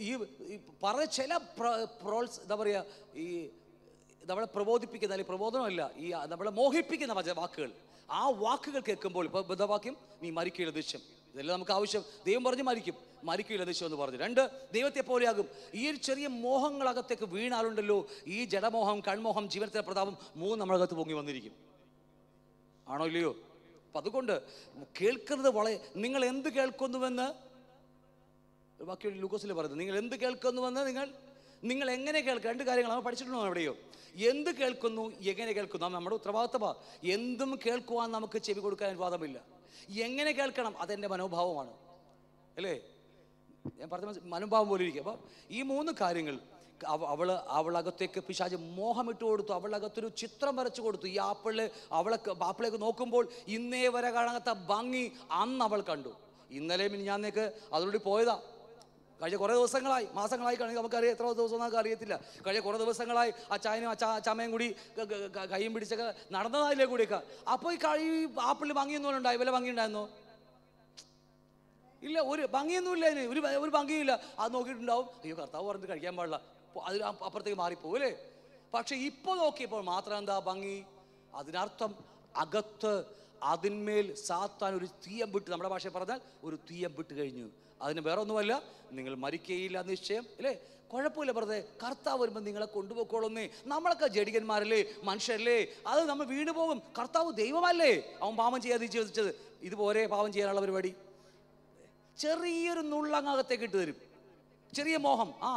ഈ പറഞ്ഞ ചില പ്രോൾസ് എന്താ പറയുക ഈ നമ്മളെ പ്രബോധിപ്പിക്കുന്ന അല്ലെങ്കിൽ പ്രബോധനമല്ല ഈ നമ്മളെ മോഹിപ്പിക്കുന്ന വച വാക്കുകൾ ആ വാക്കുകൾ കേൾക്കുമ്പോൾ ഇപ്പോൾ ബുദ്ധവാക്യം നീ മരിക്കുകയുള്ള ദൃശ്യം ഇതെല്ലാം നമുക്ക് ആവശ്യം ദൈവം പറഞ്ഞ് മരിക്കും മരിക്കുകയുള്ള ദൃശ്യം എന്ന് പറഞ്ഞു രണ്ട് ദൈവത്തെ പോലെയാകും ഈ ഒരു ചെറിയ മോഹങ്ങളകത്തേക്ക് വീണാലുണ്ടല്ലോ ഈ ജഡമോഹം കൺമോഹം ജീവനത്തിലെ പ്രതാപം മൂന്ന് നമ്മളകത്ത് പൊങ്ങി വന്നിരിക്കും ആണോ ഇല്ലയോ അപ്പം അതുകൊണ്ട് കേൾക്കുന്നത് വളരെ നിങ്ങൾ എന്ത് കേൾക്കുന്നുവെന്ന് ബാക്കി ലൂക്കോസിൽ പറയുന്നത് നിങ്ങൾ എന്ത് കേൾക്കുന്നുവെന്ന് നിങ്ങൾ നിങ്ങൾ എങ്ങനെ കേൾക്കുക രണ്ട് കാര്യങ്ങൾ നമ്മൾ പഠിച്ചിട്ടുണ്ടോ എവിടെയോ എന്ത് കേൾക്കുന്നു എങ്ങനെ കേൾക്കുന്നു നമ്മുടെ ഉത്തരവാദിത്തമാണ് എന്തും കേൾക്കുവാൻ നമുക്ക് ചെവി കൊടുക്കാൻ അനുവാദമില്ല എങ്ങനെ കേൾക്കണം അതെൻ്റെ മനോഭാവമാണ് അല്ലേ ഞാൻ പറഞ്ഞ മനോഭാവം പോലെ ഇരിക്കും അപ്പോൾ ഈ മൂന്ന് കാര്യങ്ങൾ അവൾ അവളകത്തേക്ക് പിശാജ് മോഹമിട്ട് കൊടുത്തു അവളകത്തൊരു ചിത്രം വരച്ചു കൊടുത്തു ഈ ആപ്പിള് അവളെ ആപ്പിളേക്ക് നോക്കുമ്പോൾ ഇന്നേ വരെ കാണാത്ത ഭംഗി അന്ന് അവൾ കണ്ടു ഇന്നലെ മിനിഞ്ഞാന്നേക്ക് അതിലൂടെ പോയതാ കഴിഞ്ഞ കുറേ ദിവസങ്ങളായി മാസങ്ങളായി കഴിഞ്ഞാൽ നമുക്കറിയാം എത്ര ദിവസം നമുക്ക് അറിയത്തില്ല കഴിഞ്ഞ കുറേ ദിവസങ്ങളായി ആ ചായനും ആ ചമയും കൂടി കൈയും പിടിച്ചൊക്കെ നടന്നതായില്ലേ കൂടിയൊക്കെ അപ്പോൾ ഈ കഴി ആപ്പിളിൽ പുള്ളി ഉണ്ടായി വില ഭംഗിയുണ്ടായിരുന്നോ ഇല്ല ഒരു ഭംഗിയൊന്നുമില്ല അതിന് ഒരു ഒരു ഭംഗിയില്ല അത് നോക്കിയിട്ടുണ്ടാവും അയ്യോ കർത്താവ് പറഞ്ഞിട്ട് കഴിക്കാൻ പാടില്ല അതിൽ അപ്പുറത്തേക്ക് മാറിപ്പോകും അല്ലേ പക്ഷേ ഇപ്പോൾ നോക്കിയപ്പോൾ മാത്രം എന്താ ഭംഗി അതിനർത്ഥം അകത്ത് അതിന്മേൽ സാത്താൻ ഒരു തീയം വിട്ട് നമ്മുടെ ഭാഷയിൽ പറഞ്ഞാൽ ഒരു തീയം വിട്ട് കഴിഞ്ഞു അതിന് വേറെ ഒന്നുമല്ല നിങ്ങൾ മരിക്കുകയില്ല നിശ്ചയം അല്ലേ കുഴപ്പമില്ല പറഞ്ഞത് കർത്താവ് വരുമ്പോൾ നിങ്ങളെ കൊണ്ടുപോയിക്കോളുന്നേ നമ്മളൊക്കെ ജഡികന്മാരല്ലേ മനുഷ്യരല്ലേ അത് നമ്മൾ വീണ് പോകും കർത്താവ് ദൈവമല്ലേ അവൻ പാപം ചെയ്യാതെ ജീവിച്ചത് ഇതുപോലെ പാപം ചെയ്യാനുള്ള പരിപാടി ചെറിയൊരു നുള്ളങ്ങകത്തേക്ക് ഇട്ട് തരും ചെറിയ മോഹം ആ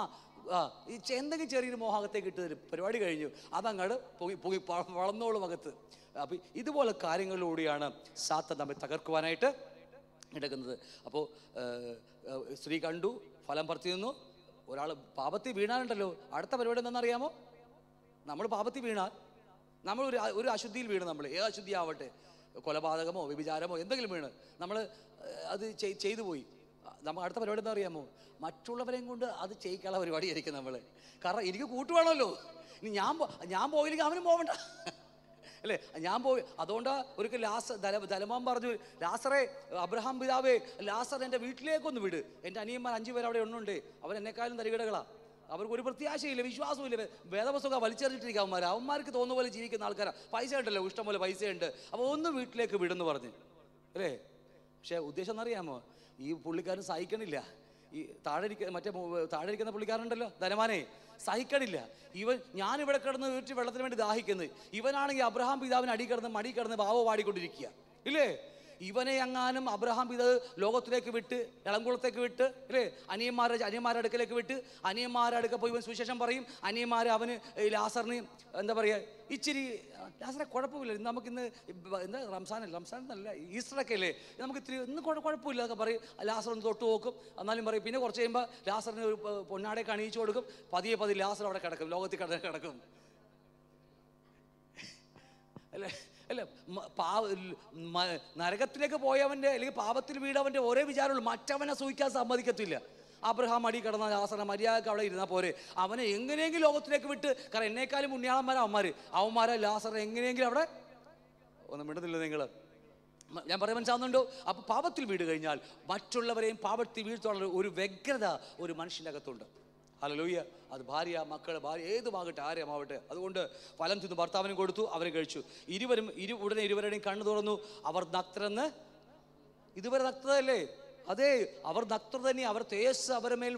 ഈ എന്തെങ്കിലും ചെറിയൊരു മോഹകത്തേക്ക് ഇട്ട് തരും പരിപാടി കഴിഞ്ഞു അതങ്ങോട്ട് പൊങ്ങി വളർന്നോളും അകത്ത് അപ്പം ഇതുപോലെ കാര്യങ്ങളിലൂടെയാണ് സാത്ത നമ്മെ തകർക്കുവാനായിട്ട് എടുക്കുന്നത് അപ്പോൾ സ്ത്രീ കണ്ടു ഫലം നിന്നു ഒരാൾ പാപത്തിൽ വീണാനുണ്ടല്ലോ അടുത്ത പരിപാടി എന്താണെന്നറിയാമോ നമ്മൾ പാപത്തിൽ വീണാൽ നമ്മൾ ഒരു ഒരു അശുദ്ധിയിൽ വീണ് നമ്മൾ ഏത് അശുദ്ധി ആവട്ടെ കൊലപാതകമോ വ്യഭിചാരമോ എന്തെങ്കിലും വീണ് നമ്മൾ അത് ചെയ്തു പോയി നമ്മൾ അടുത്ത പരിപാടി എന്താ അറിയാമോ മറ്റുള്ളവരെയും കൊണ്ട് അത് ചെയ്യിക്കാനുള്ള പരിപാടിയായിരിക്കും നമ്മൾ കാരണം എനിക്ക് കൂട്ടുവാണല്ലോ ഇനി ഞാൻ ഞാൻ പോയില്ലെങ്കിൽ അവനും പോവണ്ട അല്ലേ ഞാൻ പോയി അതുകൊണ്ട് ഒരിക്കൽ ലാസ ദല പറഞ്ഞു ലാസറെ അബ്രഹാം പിതാവേ ലാസർ എൻ്റെ വീട്ടിലേക്കൊന്ന് വിട് എൻ്റെ അനിയന്മാർ അഞ്ച് പേർ അവിടെ ഒന്നുണ്ട് അവരെന്നെക്കാളും തരികിടകളാണ് അവർക്ക് ഒരു പ്രത്യാശയില്ല വിശ്വാസമില്ല വേദപുസ്തകം വലിച്ചെറിഞ്ഞിട്ടിരിക്കുക അവന്മാർ അവന്മാർക്ക് തോന്നുന്ന പോലെ ജീവിക്കുന്ന ആൾക്കാരാണ് പൈസ ഉണ്ടല്ലോ ഇഷ്ടംപോലെ പൈസയുണ്ട് അപ്പോൾ ഒന്ന് വീട്ടിലേക്ക് വിടുന്നു പറഞ്ഞു അല്ലേ പക്ഷേ ഉദ്ദേശം എന്നറിയാമോ ഈ പുള്ളിക്കാരും സഹിക്കണില്ല ഈ താഴെ ഇരിക്കുന്ന മറ്റേ താഴെ ഇരിക്കുന്ന പുള്ളിക്കാരുണ്ടല്ലോ ധനവാനെ സഹിക്കണില്ല ഇവൻ ഞാനിവിടെ കിടന്ന് വീട്ടിൽ വെള്ളത്തിന് വേണ്ടി ദാഹിക്കുന്നത് ഇവനാണെങ്കിൽ അബ്രഹാം പിതാവിന് അടി കിടന്ന് മടി കിടന്ന് ബാവോ പാടിക്കൊണ്ടിരിക്കുക ഇല്ലേ ഇവനെ എങ്ങാനും അബ്രഹാം ഇത് ലോകത്തിലേക്ക് വിട്ട് ഇളംകുളത്തേക്ക് വിട്ട് അല്ലേ അനിയന്മാരെ അനിയന്മാരുടെ അടുക്കലേക്ക് വിട്ട് അനിയന്മാരുടെ അടുക്ക പോയി ഇവൻ സുശേഷം പറയും അനിയന്മാരെ അവന് ലാസറിന് എന്താ പറയുക ഇച്ചിരി ലാസറെ കുഴപ്പമില്ല ഇന്ന് എന്താ എന്താ അല്ല റംസാൻ എന്നല്ല ഈസ്റ്ററൊക്കെ അല്ലേ നമുക്ക് ഇത്തിരി ഇന്ന് കുഴപ്പമില്ല എന്നൊക്കെ പറയും ലാസർ ഒന്ന് തൊട്ട് നോക്കും എന്നാലും പറയും പിന്നെ കുറച്ച് കഴിയുമ്പോൾ ലാസറിന് ഒരു പൊന്നാടയൊക്കെ അണിയിച്ചു കൊടുക്കും പതിയെ പതി ലാസർ അവിടെ കിടക്കും ലോകത്തിൽ കിടക്കും അല്ലേ അല്ല പാവ നരകത്തിലേക്ക് പോയവൻ്റെ അല്ലെങ്കിൽ പാപത്തിൽ വീടവൻ്റെ ഒരേ വിചാരമുള്ളൂ മറ്റവനെ സൂഹിക്കാൻ സമ്മതിക്കത്തില്ല അബ്രഹാം അടി കിടന്ന ആസന മര്യാദക്ക് അവിടെ ഇരുന്നാൽ പോരെ അവനെ എങ്ങനെയെങ്കിലും ലോകത്തിലേക്ക് വിട്ട് കാരണം എന്നേക്കാളും പുണ്യാളന്മാരാ അവന്മാർ അവന്മാരെ ലാസറ എങ്ങനെയെങ്കിലും അവിടെ ഒന്നും മിണ്ടുന്നില്ല നിങ്ങൾ ഞാൻ പറയാൻ മനസ്സാവുന്നുണ്ടോ അപ്പോൾ പാപത്തിൽ വീട് കഴിഞ്ഞാൽ മറ്റുള്ളവരെയും പാപത്തിൽ വീഴ്ത്തുള്ള ഒരു വ്യഗ്രത ഒരു മനുഷ്യൻ്റെ അകത്തുണ്ട് ഹലലൂയ്യ അത് ഭാര്യ മക്കൾ ഭാര്യ ഏതുമാകട്ടെ ആരെയുമാവട്ടെ അതുകൊണ്ട് ഫലം തിന്ന് ഭർത്താവിനും കൊടുത്തു അവരെ കഴിച്ചു ഇരുവരും ഇരു ഉടനെ ഇരുവരുടെയും കണ്ണു തുറന്നു അവർ നക്തരെന്ന് ഇതുവരെ നക്തതല്ലേ അതെ അവർ നക്തർ തന്നെ അവർ തേജസ് അവരുടെ മേൽ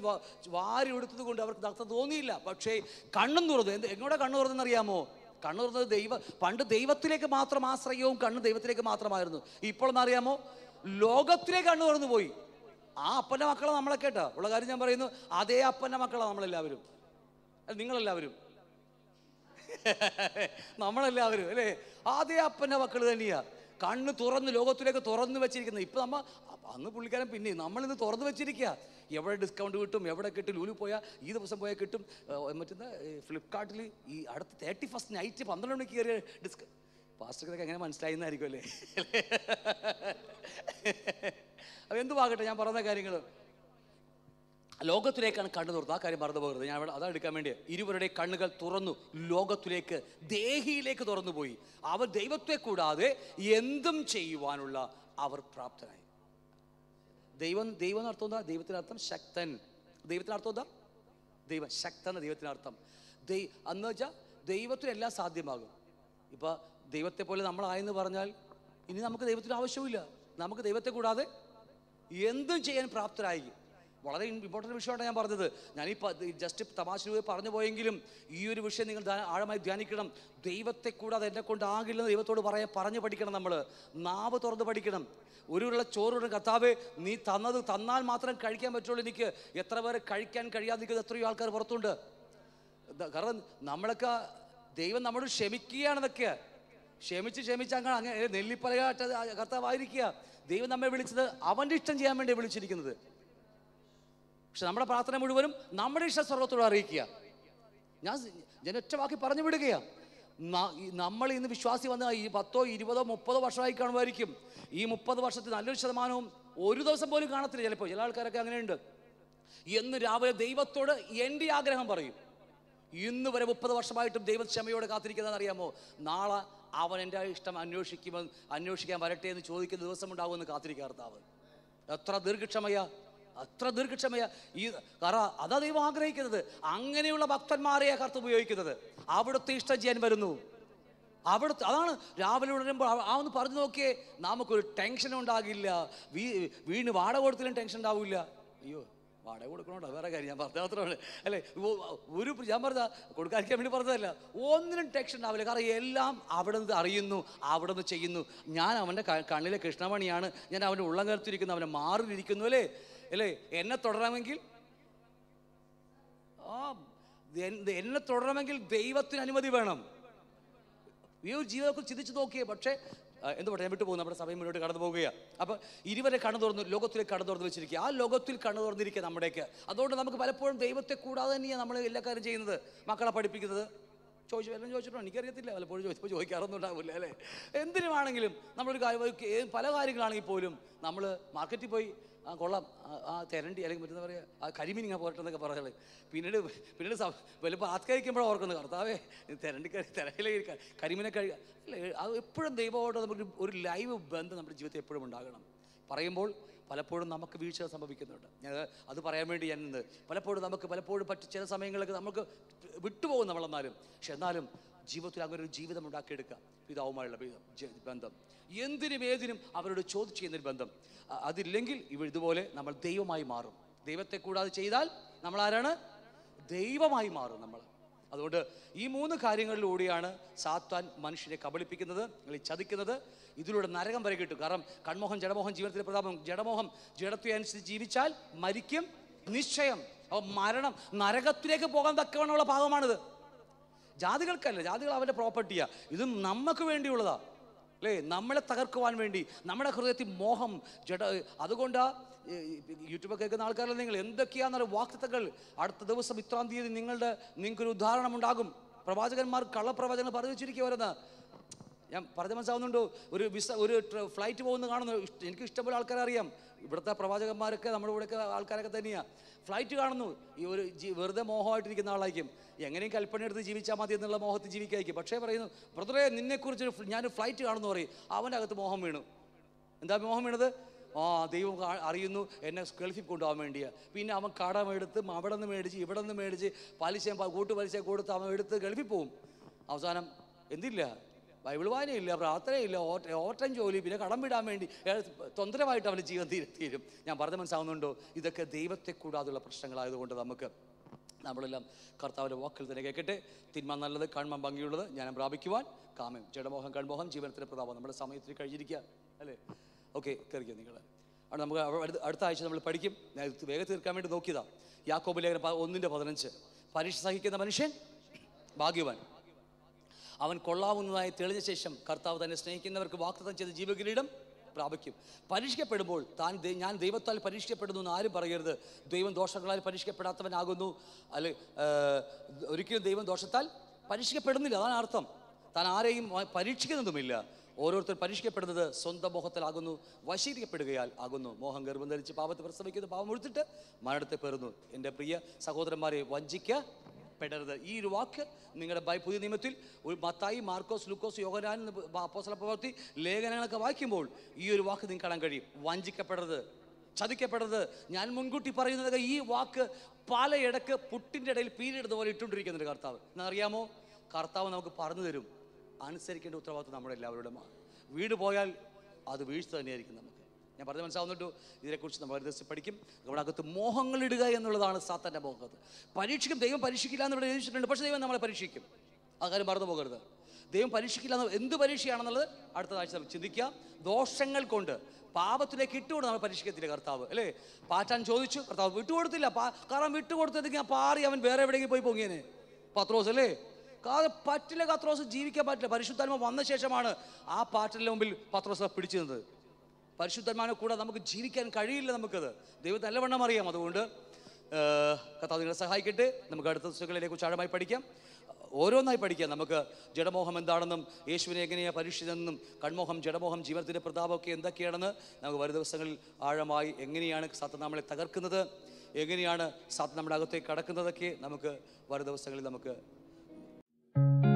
വാരി എടുത്തത് കൊണ്ട് അവർക്ക് നക്ത തോന്നിയില്ല പക്ഷേ കണ്ണും തുറന്നു എന്ത് എങ്ങോടെ കണ്ണു തുറന്നെന്നറിയാമോ കണ്ണു തുറന്നത് ദൈവ പണ്ട് ദൈവത്തിലേക്ക് മാത്രം ആശ്രയവും കണ്ണ് ദൈവത്തിലേക്ക് മാത്രമായിരുന്നു ഇപ്പോൾ എന്നറിയാമോ ലോകത്തിലേക്ക് കണ്ണു തുറന്നു പോയി ആ അപ്പൻ്റെ മക്കളെ നമ്മളെ കേട്ടോ ഉള്ള കാര്യം ഞാൻ പറയുന്നു അതേ അപ്പൻ്റെ മക്കളാണ് നമ്മളെല്ലാവരും നിങ്ങളെല്ലാവരും നമ്മളെല്ലാവരും അല്ലേ അതേ അപ്പൻ്റെ മക്കൾ തന്നെയാ കണ്ണ് തുറന്ന് ലോകത്തിലേക്ക് തുറന്ന് വെച്ചിരിക്കുന്നത് ഇപ്പം നമ്മൾ അന്ന് പുള്ളിക്കാരൻ പിന്നെ നമ്മളിന്ന് തുറന്ന് വെച്ചിരിക്കുക എവിടെ ഡിസ്കൗണ്ട് കിട്ടും എവിടെ കിട്ടും ലൂലു പോയാൽ ഈ ദിവസം പോയാൽ കിട്ടും മറ്റെന്താ ഫ്ലിപ്കാർട്ടിൽ ഈ അടുത്ത തേർട്ടി ഫസ്റ്റ് നൈറ്റ് പന്ത്രണ്ട് മണിക്ക് കയറിയ ഡിസ്ക പാസ്റ്റർക്കൊക്കെ എങ്ങനെ മനസ്സിലായിരുന്നായിരിക്കും അല്ലേ അപ്പോൾ എന്തുവാകട്ടെ ഞാൻ പറഞ്ഞ കാര്യങ്ങൾ ലോകത്തിലേക്കാണ് കണ്ണു തുറന്നത് ആ കാര്യം മറന്നു പോകരുത് ഞാൻ അതാണ് എടുക്കാൻ വേണ്ടി ഇരുവരുടെ കണ്ണുകൾ തുറന്നു ലോകത്തിലേക്ക് ദേഹിയിലേക്ക് തുറന്നു പോയി അവർ ദൈവത്തെ കൂടാതെ എന്തും ചെയ്യുവാനുള്ള അവർ പ്രാപ്തനായി ദൈവം ദൈവം അർത്ഥം എന്താ ദൈവത്തിനർത്ഥം ശക്തൻ ദൈവത്തിനർത്ഥം അർത്ഥം എന്താ ദൈവം ശക്തൻ ദൈവത്തിനർത്ഥം അർത്ഥം ദൈ എന്ന് വെച്ചാൽ ദൈവത്തിന് എല്ലാം സാധ്യമാകും ഇപ്പോൾ ദൈവത്തെ പോലെ നമ്മളായെന്ന് പറഞ്ഞാൽ ഇനി നമുക്ക് ദൈവത്തിന് ആവശ്യമില്ല നമുക്ക് ദൈവത്തെ കൂടാതെ എന്തും ചെയ്യാൻ പ്രാപ്തരായി വളരെ ഇമ്പോർട്ടൻ്റ് വിഷയമാണ് ഞാൻ പറഞ്ഞത് ഞാൻ ഈ ജസ്റ്റ് തമാശ രൂപ പറഞ്ഞു പോയെങ്കിലും ഈ ഒരു വിഷയം നിങ്ങൾ ആഴമായി ധ്യാനിക്കണം ദൈവത്തെ കൂടാതെ എന്നെ കൊണ്ടാകില്ല ദൈവത്തോട് പറയാൻ പറഞ്ഞു പഠിക്കണം നമ്മൾ നാവ് തുറന്ന് പഠിക്കണം ഒരു ഉള്ള ചോറുള്ള കത്താവ് നീ തന്നത് തന്നാൽ മാത്രം കഴിക്കാൻ പറ്റുള്ളൂ എനിക്ക് എത്ര പേര് കഴിക്കാൻ കഴിയാതെ നിൽക്കുന്നത് എത്രയോ ആൾക്കാർ പുറത്തുണ്ട് കാരണം നമ്മളൊക്കെ ദൈവം നമ്മളോട് ക്ഷമിക്കുകയാണെന്നൊക്കെ ക്ഷമിച്ച് ക്ഷമിച്ച് അങ്ങനെ അങ്ങനെ നെല്ലിപ്പലകാട്ട കർത്താവായിരിക്കുക ദൈവം നമ്മെ വിളിച്ചത് അവൻ്റെ ഇഷ്ടം ചെയ്യാൻ വേണ്ടി വിളിച്ചിരിക്കുന്നത് പക്ഷെ നമ്മുടെ പ്രാർത്ഥന മുഴുവനും നമ്മുടെ ഇഷ്ടം സർവത്തോട് അറിയിക്കുക ഞാൻ ഞാൻ ഒറ്റ വാക്കി പറഞ്ഞു വിടുകയാണ് നമ്മൾ ഇന്ന് വിശ്വാസി വന്ന ഈ പത്തോ ഇരുപതോ മുപ്പതോ വർഷമായി കാണുമായിരിക്കും ഈ മുപ്പത് വർഷത്തിൽ നല്ലൊരു ശതമാനവും ഒരു ദിവസം പോലും കാണത്തില്ല ചിലപ്പോൾ ചില ആൾക്കാരൊക്കെ അങ്ങനെയുണ്ട് എന്ന് രാവിലെ ദൈവത്തോട് എൻ്റെ ആഗ്രഹം പറയും ഇന്ന് വരെ മുപ്പത് വർഷമായിട്ടും ദൈവക്ഷമയോടെ കാത്തിരിക്കുന്നതെന്ന് അറിയാമോ നാളെ അവൻ എൻ്റെ ഇഷ്ടം അന്വേഷിക്കുമെന്ന് അന്വേഷിക്കാൻ വരട്ടെ എന്ന് ചോദിക്കുന്ന ദിവസം ഉണ്ടാവുമെന്ന് കാത്തിരിക്കുക എത്ര ദീർഘക്ഷമയ അത്ര ദീർഘക്ഷമയ ഈ കറ അതാ ദൈവം ആഗ്രഹിക്കുന്നത് അങ്ങനെയുള്ള ഭക്തന്മാരെയാ കർത്ത് ഉപയോഗിക്കുന്നത് അവിടുത്തെ ഇഷ്ടം ചെയ്യാൻ വരുന്നു അവിടുത്തെ അതാണ് രാവിലെ ഉണരുമ്പോൾ ആ ഒന്ന് പറഞ്ഞു നോക്കിയേ നമുക്കൊരു ടെൻഷൻ ഉണ്ടാകില്ല വീ വീണ് വാടക കൊടുത്തിലും ടെൻഷൻ ഉണ്ടാവില്ല അയ്യോ വാടക കൊടുക്കണോട്ടോ വേറെ കാര്യം ഞാൻ പറഞ്ഞത് മാത്രമാണ് അല്ലേ ഒരു ഞാൻ പറഞ്ഞ കൊടുക്കാതിരിക്കാൻ വേണ്ടി പറഞ്ഞതല്ല ഒന്നിനും ടെൻഷൻ ഉണ്ടാവില്ല കാരണം എല്ലാം അവിടെ നിന്ന് അറിയുന്നു അവിടെ നിന്ന് ചെയ്യുന്നു ഞാൻ അവൻ്റെ കണ്ണിലെ കൃഷ്ണമണിയാണ് ഞാൻ അവൻ്റെ ഉള്ളം കയർത്തിരിക്കുന്നു അവനെ മാറിയിരിക്കുന്നു അല്ലേ അല്ലേ എന്നെ തുടരണമെങ്കിൽ ആ എന്നെ തുടരണമെങ്കിൽ ദൈവത്തിന് അനുമതി വേണം ഈ ഒരു ജീവിതത്തിൽ ചിന്തിച്ച് നോക്കിയേ പക്ഷേ എന്ത് പറയാൻ വിട്ടുപോകും നമ്മുടെ സഭയും മുന്നോട്ട് കടന്നു പോകുകയാണ് അപ്പോൾ ഇരുവരെ കണ്ണു തുറന്ന് ലോകത്തിലേക്ക് കടന്നു തുറന്ന് വെച്ചിരിക്കുക ആ ലോകത്തിൽ കണ്ണു തുറന്നിരിക്കുക നമ്മുടെയൊക്കെ അതുകൊണ്ട് നമുക്ക് പലപ്പോഴും ദൈവത്തെ കൂടാതെ തന്നെയാണ് നമ്മൾ എല്ലാ കാര്യം ചെയ്യുന്നത് മക്കളെ പഠിപ്പിക്കുന്നത് ചോദിച്ചു എല്ലാം ചോദിച്ചിട്ടോ എനിക്കറിയത്തില്ല പലപ്പോഴും ചോദിച്ചപ്പോൾ ചോദിക്കാറൊന്നും ഉണ്ടാവില്ല അല്ലേ എന്തിനുമാണെങ്കിലും നമ്മളൊരു കാര്യം പല കാര്യങ്ങളാണെങ്കിൽ പോലും നമ്മൾ മാർക്കറ്റിൽ പോയി ആ കൊള്ളാം ആ തിരണ്ടി അല്ലെങ്കിൽ മറ്റെന്ന് പറയുക ആ കരിമീനിങ്ങ പോരട്ടെ എന്നൊക്കെ പറഞ്ഞത് പിന്നീട് പിന്നീട് വലുപ്പം ആത്കരിക്കുമ്പോഴാണ് ഓർക്കുന്നത് കർത്താവേ തിരണ്ടി തിരയിലെ കരിമീനെ കഴിയുക അല്ല അത് എപ്പോഴും ദൈവമായിട്ട് നമുക്ക് ഒരു ലൈവ് ബന്ധം നമ്മുടെ ജീവിതത്തിൽ എപ്പോഴും ഉണ്ടാകണം പറയുമ്പോൾ പലപ്പോഴും നമുക്ക് വീഴ്ച സംഭവിക്കുന്നുണ്ട് ഞാൻ അത് പറയാൻ വേണ്ടി ഞാൻ പലപ്പോഴും നമുക്ക് പലപ്പോഴും പറ്റി ചില സമയങ്ങളിലൊക്കെ നമുക്ക് വിട്ടുപോകും നമ്മളെന്നാലും പക്ഷെ എന്നാലും ജീവിതത്തിൽ അങ്ങനെ ഒരു ജീവിതം ഉണ്ടാക്കിയെടുക്കുക പിതാവുമായുള്ള ബന്ധം എന്തിനും ഏതിനും അവരോട് ചോദിച്ചു ചെയ്യുന്നൊരു ബന്ധം അതില്ലെങ്കിൽ ഇവ ഇതുപോലെ നമ്മൾ ദൈവമായി മാറും ദൈവത്തെ കൂടാതെ ചെയ്താൽ നമ്മൾ ആരാണ് ദൈവമായി മാറും നമ്മൾ അതുകൊണ്ട് ഈ മൂന്ന് കാര്യങ്ങളിലൂടെയാണ് സാത്വാൻ മനുഷ്യനെ കബളിപ്പിക്കുന്നത് അല്ലെങ്കിൽ ചതിക്കുന്നത് ഇതിലൂടെ നരകം വരെ കിട്ടും കാരണം കൺമോഹം ജഡമോഹം ജീവിതത്തിലെ പ്രതാപം ജഡമോഹം ജഡത്വം അനുസരിച്ച് ജീവിച്ചാൽ മരിക്കും നിശ്ചയം അപ്പോൾ മരണം നരകത്തിലേക്ക് പോകാൻ തക്കവണ്ണമുള്ള ഭാഗമാണിത് ജാതികൾക്കല്ല ജാതികൾ അവൻ്റെ പ്രോപ്പർട്ടിയാണ് ഇത് നമുക്ക് വേണ്ടിയുള്ളതാ അല്ലേ നമ്മളെ തകർക്കുവാൻ വേണ്ടി നമ്മുടെ ഹൃദയത്തിൽ മോഹം ജഡ അതുകൊണ്ട് യൂട്യൂബൊക്കെ കേൾക്കുന്ന ആൾക്കാരല്ല നിങ്ങൾ എന്തൊക്കെയാണെന്നുള്ള വാക്തത്വങ്ങൾ അടുത്ത ദിവസം ഇത്രാം തീയതി നിങ്ങളുടെ നിങ്ങൾക്കൊരു ഉദാഹരണം ഉണ്ടാകും പ്രവാചകന്മാർ കള്ളപ്രവചനം പറഞ്ഞു വെച്ചിരിക്കുക വരുന്നത് ഞാൻ പറഞ്ഞ മനസ്സാവുന്നുണ്ടോ ഒരു വിസ ഒരു ഫ്ലൈറ്റ് പോകുന്ന കാണുന്നു എനിക്ക് ഇഷ്ടംപോലെ ആൾക്കാരെ അറിയാം ഇവിടുത്തെ പ്രവാചകന്മാരൊക്കെ നമ്മുടെ ഇവിടെയൊക്കെ ആൾക്കാരൊക്കെ തന്നെയാണ് ഫ്ലൈറ്റ് കാണുന്നു ഈ ഒരു വെറുതെ മോഹമായിട്ടിരിക്കുന്ന ആളായിരിക്കും എങ്ങനെയും കൽപ്പന എടുത്ത് ജീവിച്ചാൽ മതി എന്നുള്ള മോഹത്തിൽ ജീവിക്കായിരിക്കും പക്ഷേ പറയുന്നു ബ്രദറെ നിന്നെക്കുറിച്ച് ഞാൻ ഫ്ലൈറ്റ് കാണുന്നു പറയും അവൻ്റെ അകത്ത് മോഹം വീണു എന്താ മോഹം വീണത് ആ ദൈവം അറിയുന്നു എന്നെ ഗൾഫിൽ കൊണ്ടുപോകാൻ വേണ്ടിയാണ് പിന്നെ അവൻ കടമെടുത്ത് അവിടെ നിന്ന് മേടിച്ച് ഇവിടെ നിന്ന് മേടിച്ച് പലിശ കൂട്ടു പലിശ കൊടുത്ത് അവൻ എടുത്ത് ഗൾഫിൽ പോവും അവസാനം എന്തില്ല ബൈബിൾ വായനയില്ല പ്രാർത്ഥനയില്ല ഓട്ട ഓട്ടം ജോലി പിന്നെ കടം വിടാൻ വേണ്ടി തൊന്തരമായിട്ട് അവൻ്റെ ജീവൻ തീരെ തീരും ഞാൻ പറഞ്ഞ മനസ്സാവുന്നുണ്ടോ ഇതൊക്കെ ദൈവത്തെ കൂടാതുള്ള പ്രശ്നങ്ങളായതുകൊണ്ട് നമുക്ക് നമ്മളെല്ലാം കർത്താവിൻ്റെ വാക്കിൽ തന്നെ കേൾക്കട്ടെ തിന്മ നല്ലത് കൺമ ഭംഗിയുള്ളത് ഞാൻ പ്രാപിക്കുവാൻ കാമ്യം ജഡമോഹം കൺമോഹം ജീവനത്തിൻ്റെ പ്രതാപം നമ്മുടെ സമയത്തിൽ കഴിഞ്ഞിരിക്കുക അല്ലേ ഓക്കെ കയറിക്കുക നിങ്ങൾ അവിടെ നമുക്ക് അടുത്ത ആഴ്ച നമ്മൾ പഠിക്കും ഞാൻ വേഗം തീർക്കാൻ വേണ്ടി നോക്കിയതാണ് യാക്കോബിലേഖന ലേഖനം ഒന്നിൻ്റെ പതിനഞ്ച് പരീക്ഷ സഹിക്കുന്ന മനുഷ്യൻ ഭാഗ്യവാൻ അവൻ കൊള്ളാവുന്നതായി തെളിഞ്ഞ ശേഷം കർത്താവ് തന്നെ സ്നേഹിക്കുന്നവർക്ക് വാക്തത്വം ചെയ്ത ജീവകിരീടം പ്രാപിക്കും പരീക്ഷിക്കപ്പെടുമ്പോൾ താൻ ഞാൻ ദൈവത്താൽ പരീക്ഷിക്കപ്പെടുന്നു എന്ന് ആരും പറയരുത് ദൈവം ദോഷങ്ങളാൽ പരീക്ഷിക്കപ്പെടാത്തവനാകുന്നു അല്ലെ ഒരിക്കലും ദൈവം ദോഷത്താൽ പരീക്ഷിക്കപ്പെടുന്നില്ല അതാണ് അർത്ഥം താൻ ആരെയും പരീക്ഷിക്കുന്നതുമില്ല ഓരോരുത്തർ പരീക്ഷിക്കപ്പെടുന്നത് സ്വന്തം മോഹത്തിലാകുന്നു വശീകരിക്കപ്പെടുകയാൽ ആകുന്നു മോഹം ഗർഭം ധരിച്ച് പാപത്തെ പ്രസവിക്കുന്നു പാപം ഒഴുത്തിട്ട് മരണത്തെ പേറുന്നു എൻ്റെ പ്രിയ സഹോദരന്മാരെ വഞ്ചിക്ക പെടരുത് ഈ ഒരു വാക്ക് നിങ്ങളുടെ ബൈ പുതിയ നിയമത്തിൽ ഒരു മത്തായി മാർക്കോസ് ലൂക്കോസ് യോഗനാൻ അപ്പോസല പ്രവർത്തി ലേഖനങ്ങളൊക്കെ വായിക്കുമ്പോൾ ഈ ഒരു വാക്ക് നിങ്ങൾക്ക് കാണാൻ കഴിയും വഞ്ചിക്കപ്പെടരുത് ചതിക്കപ്പെടരുത് ഞാൻ മുൻകൂട്ടി പറയുന്നത് ഈ വാക്ക് പലയിടക്ക് പുട്ടിൻ്റെ ഇടയിൽ പീരിടുന്ന പോലെ ഇട്ടുകൊണ്ടിരിക്കുന്നുണ്ട് കർത്താവ് എന്നറിയാമോ കർത്താവ് നമുക്ക് പറഞ്ഞു തരും അനുസരിക്കേണ്ട ഉത്തരവാദിത്വം നമ്മുടെ എല്ലാവരുടെ വീട് പോയാൽ അത് വീഴ്ച തന്നെയായിരിക്കും നമുക്ക് ഞാൻ പറഞ്ഞു മനസ്സിലാവുന്നുണ്ടോ ഇതിനെക്കുറിച്ച് നമ്മൾ ഒരു പഠിക്കും നമ്മുടെ അകത്ത് മോഹങ്ങളിടുക എന്നുള്ളതാണ് സാത്താൻ്റെ മോഹത്ത് പരീക്ഷിക്കും ദൈവം പരീക്ഷിക്കില്ല എന്ന് ഇവിടെ എഴുതിയിട്ടുണ്ട് പക്ഷേ ദൈവം നമ്മളെ പരീക്ഷിക്കും ആ കാര്യം മറന്നു പോകരുത് ദൈവം പരീക്ഷിക്കില്ല എന്ന് എന്ത് പരീക്ഷയാണെന്നുള്ളത് അടുത്ത ആഴ്ച നമുക്ക് ചിന്തിക്കാം ദോഷങ്ങൾ കൊണ്ട് പാപത്തിലേക്ക് ഇട്ടുകൊണ്ട് നമ്മൾ പരീക്ഷിക്കത്തില്ല കർത്താവ് അല്ലേ പാറ്റാൻ ചോദിച്ചു കർത്താവ് വിട്ടുകൊടുത്തില്ല കാരണം വിട്ടുകൊടുത്തതെങ്കിൽ ഞാൻ പാറി അവൻ വേറെ എവിടെയെങ്കിലും പോയി പൊങ്ങിയനെ പത്രോസ് അല്ലേ കാരണം പറ്റില്ല കത്രോസ് ജീവിക്കാൻ പറ്റില്ല പരിശുദ്ധാത്മ വന്ന ശേഷമാണ് ആ പാറ്റിൻ്റെ മുമ്പിൽ പത്രോസ് പിടിച്ചു നിന്നത് പരിശുദ്ധന്മാരെ കൂടെ നമുക്ക് ജീവിക്കാൻ കഴിയില്ല നമുക്കത് ദൈവം നല്ലവണ്ണം അറിയാം അതുകൊണ്ട് കഥാവ് നിങ്ങളെ സഹായിക്കട്ടെ നമുക്ക് അടുത്ത ദിവസങ്ങളിലേക്ക് ആഴമായി പഠിക്കാം ഓരോന്നായി പഠിക്കാം നമുക്ക് ജഡമോഹം എന്താണെന്നും യേശുവിനെ എങ്ങനെയാണ് പരീക്ഷിച്ചതെന്നും കൺമോഹം ജഡമോഹം ജീവിതത്തിൻ്റെ പ്രതാപമൊക്കെ എന്തൊക്കെയാണെന്ന് നമുക്ക് വരും ദിവസങ്ങളിൽ ആഴമായി എങ്ങനെയാണ് സത്ത നമ്മളെ തകർക്കുന്നത് എങ്ങനെയാണ് സത്ത് നമ്മുടെ അകത്തേക്ക് കടക്കുന്നതൊക്കെ നമുക്ക് വരും ദിവസങ്ങളിൽ നമുക്ക്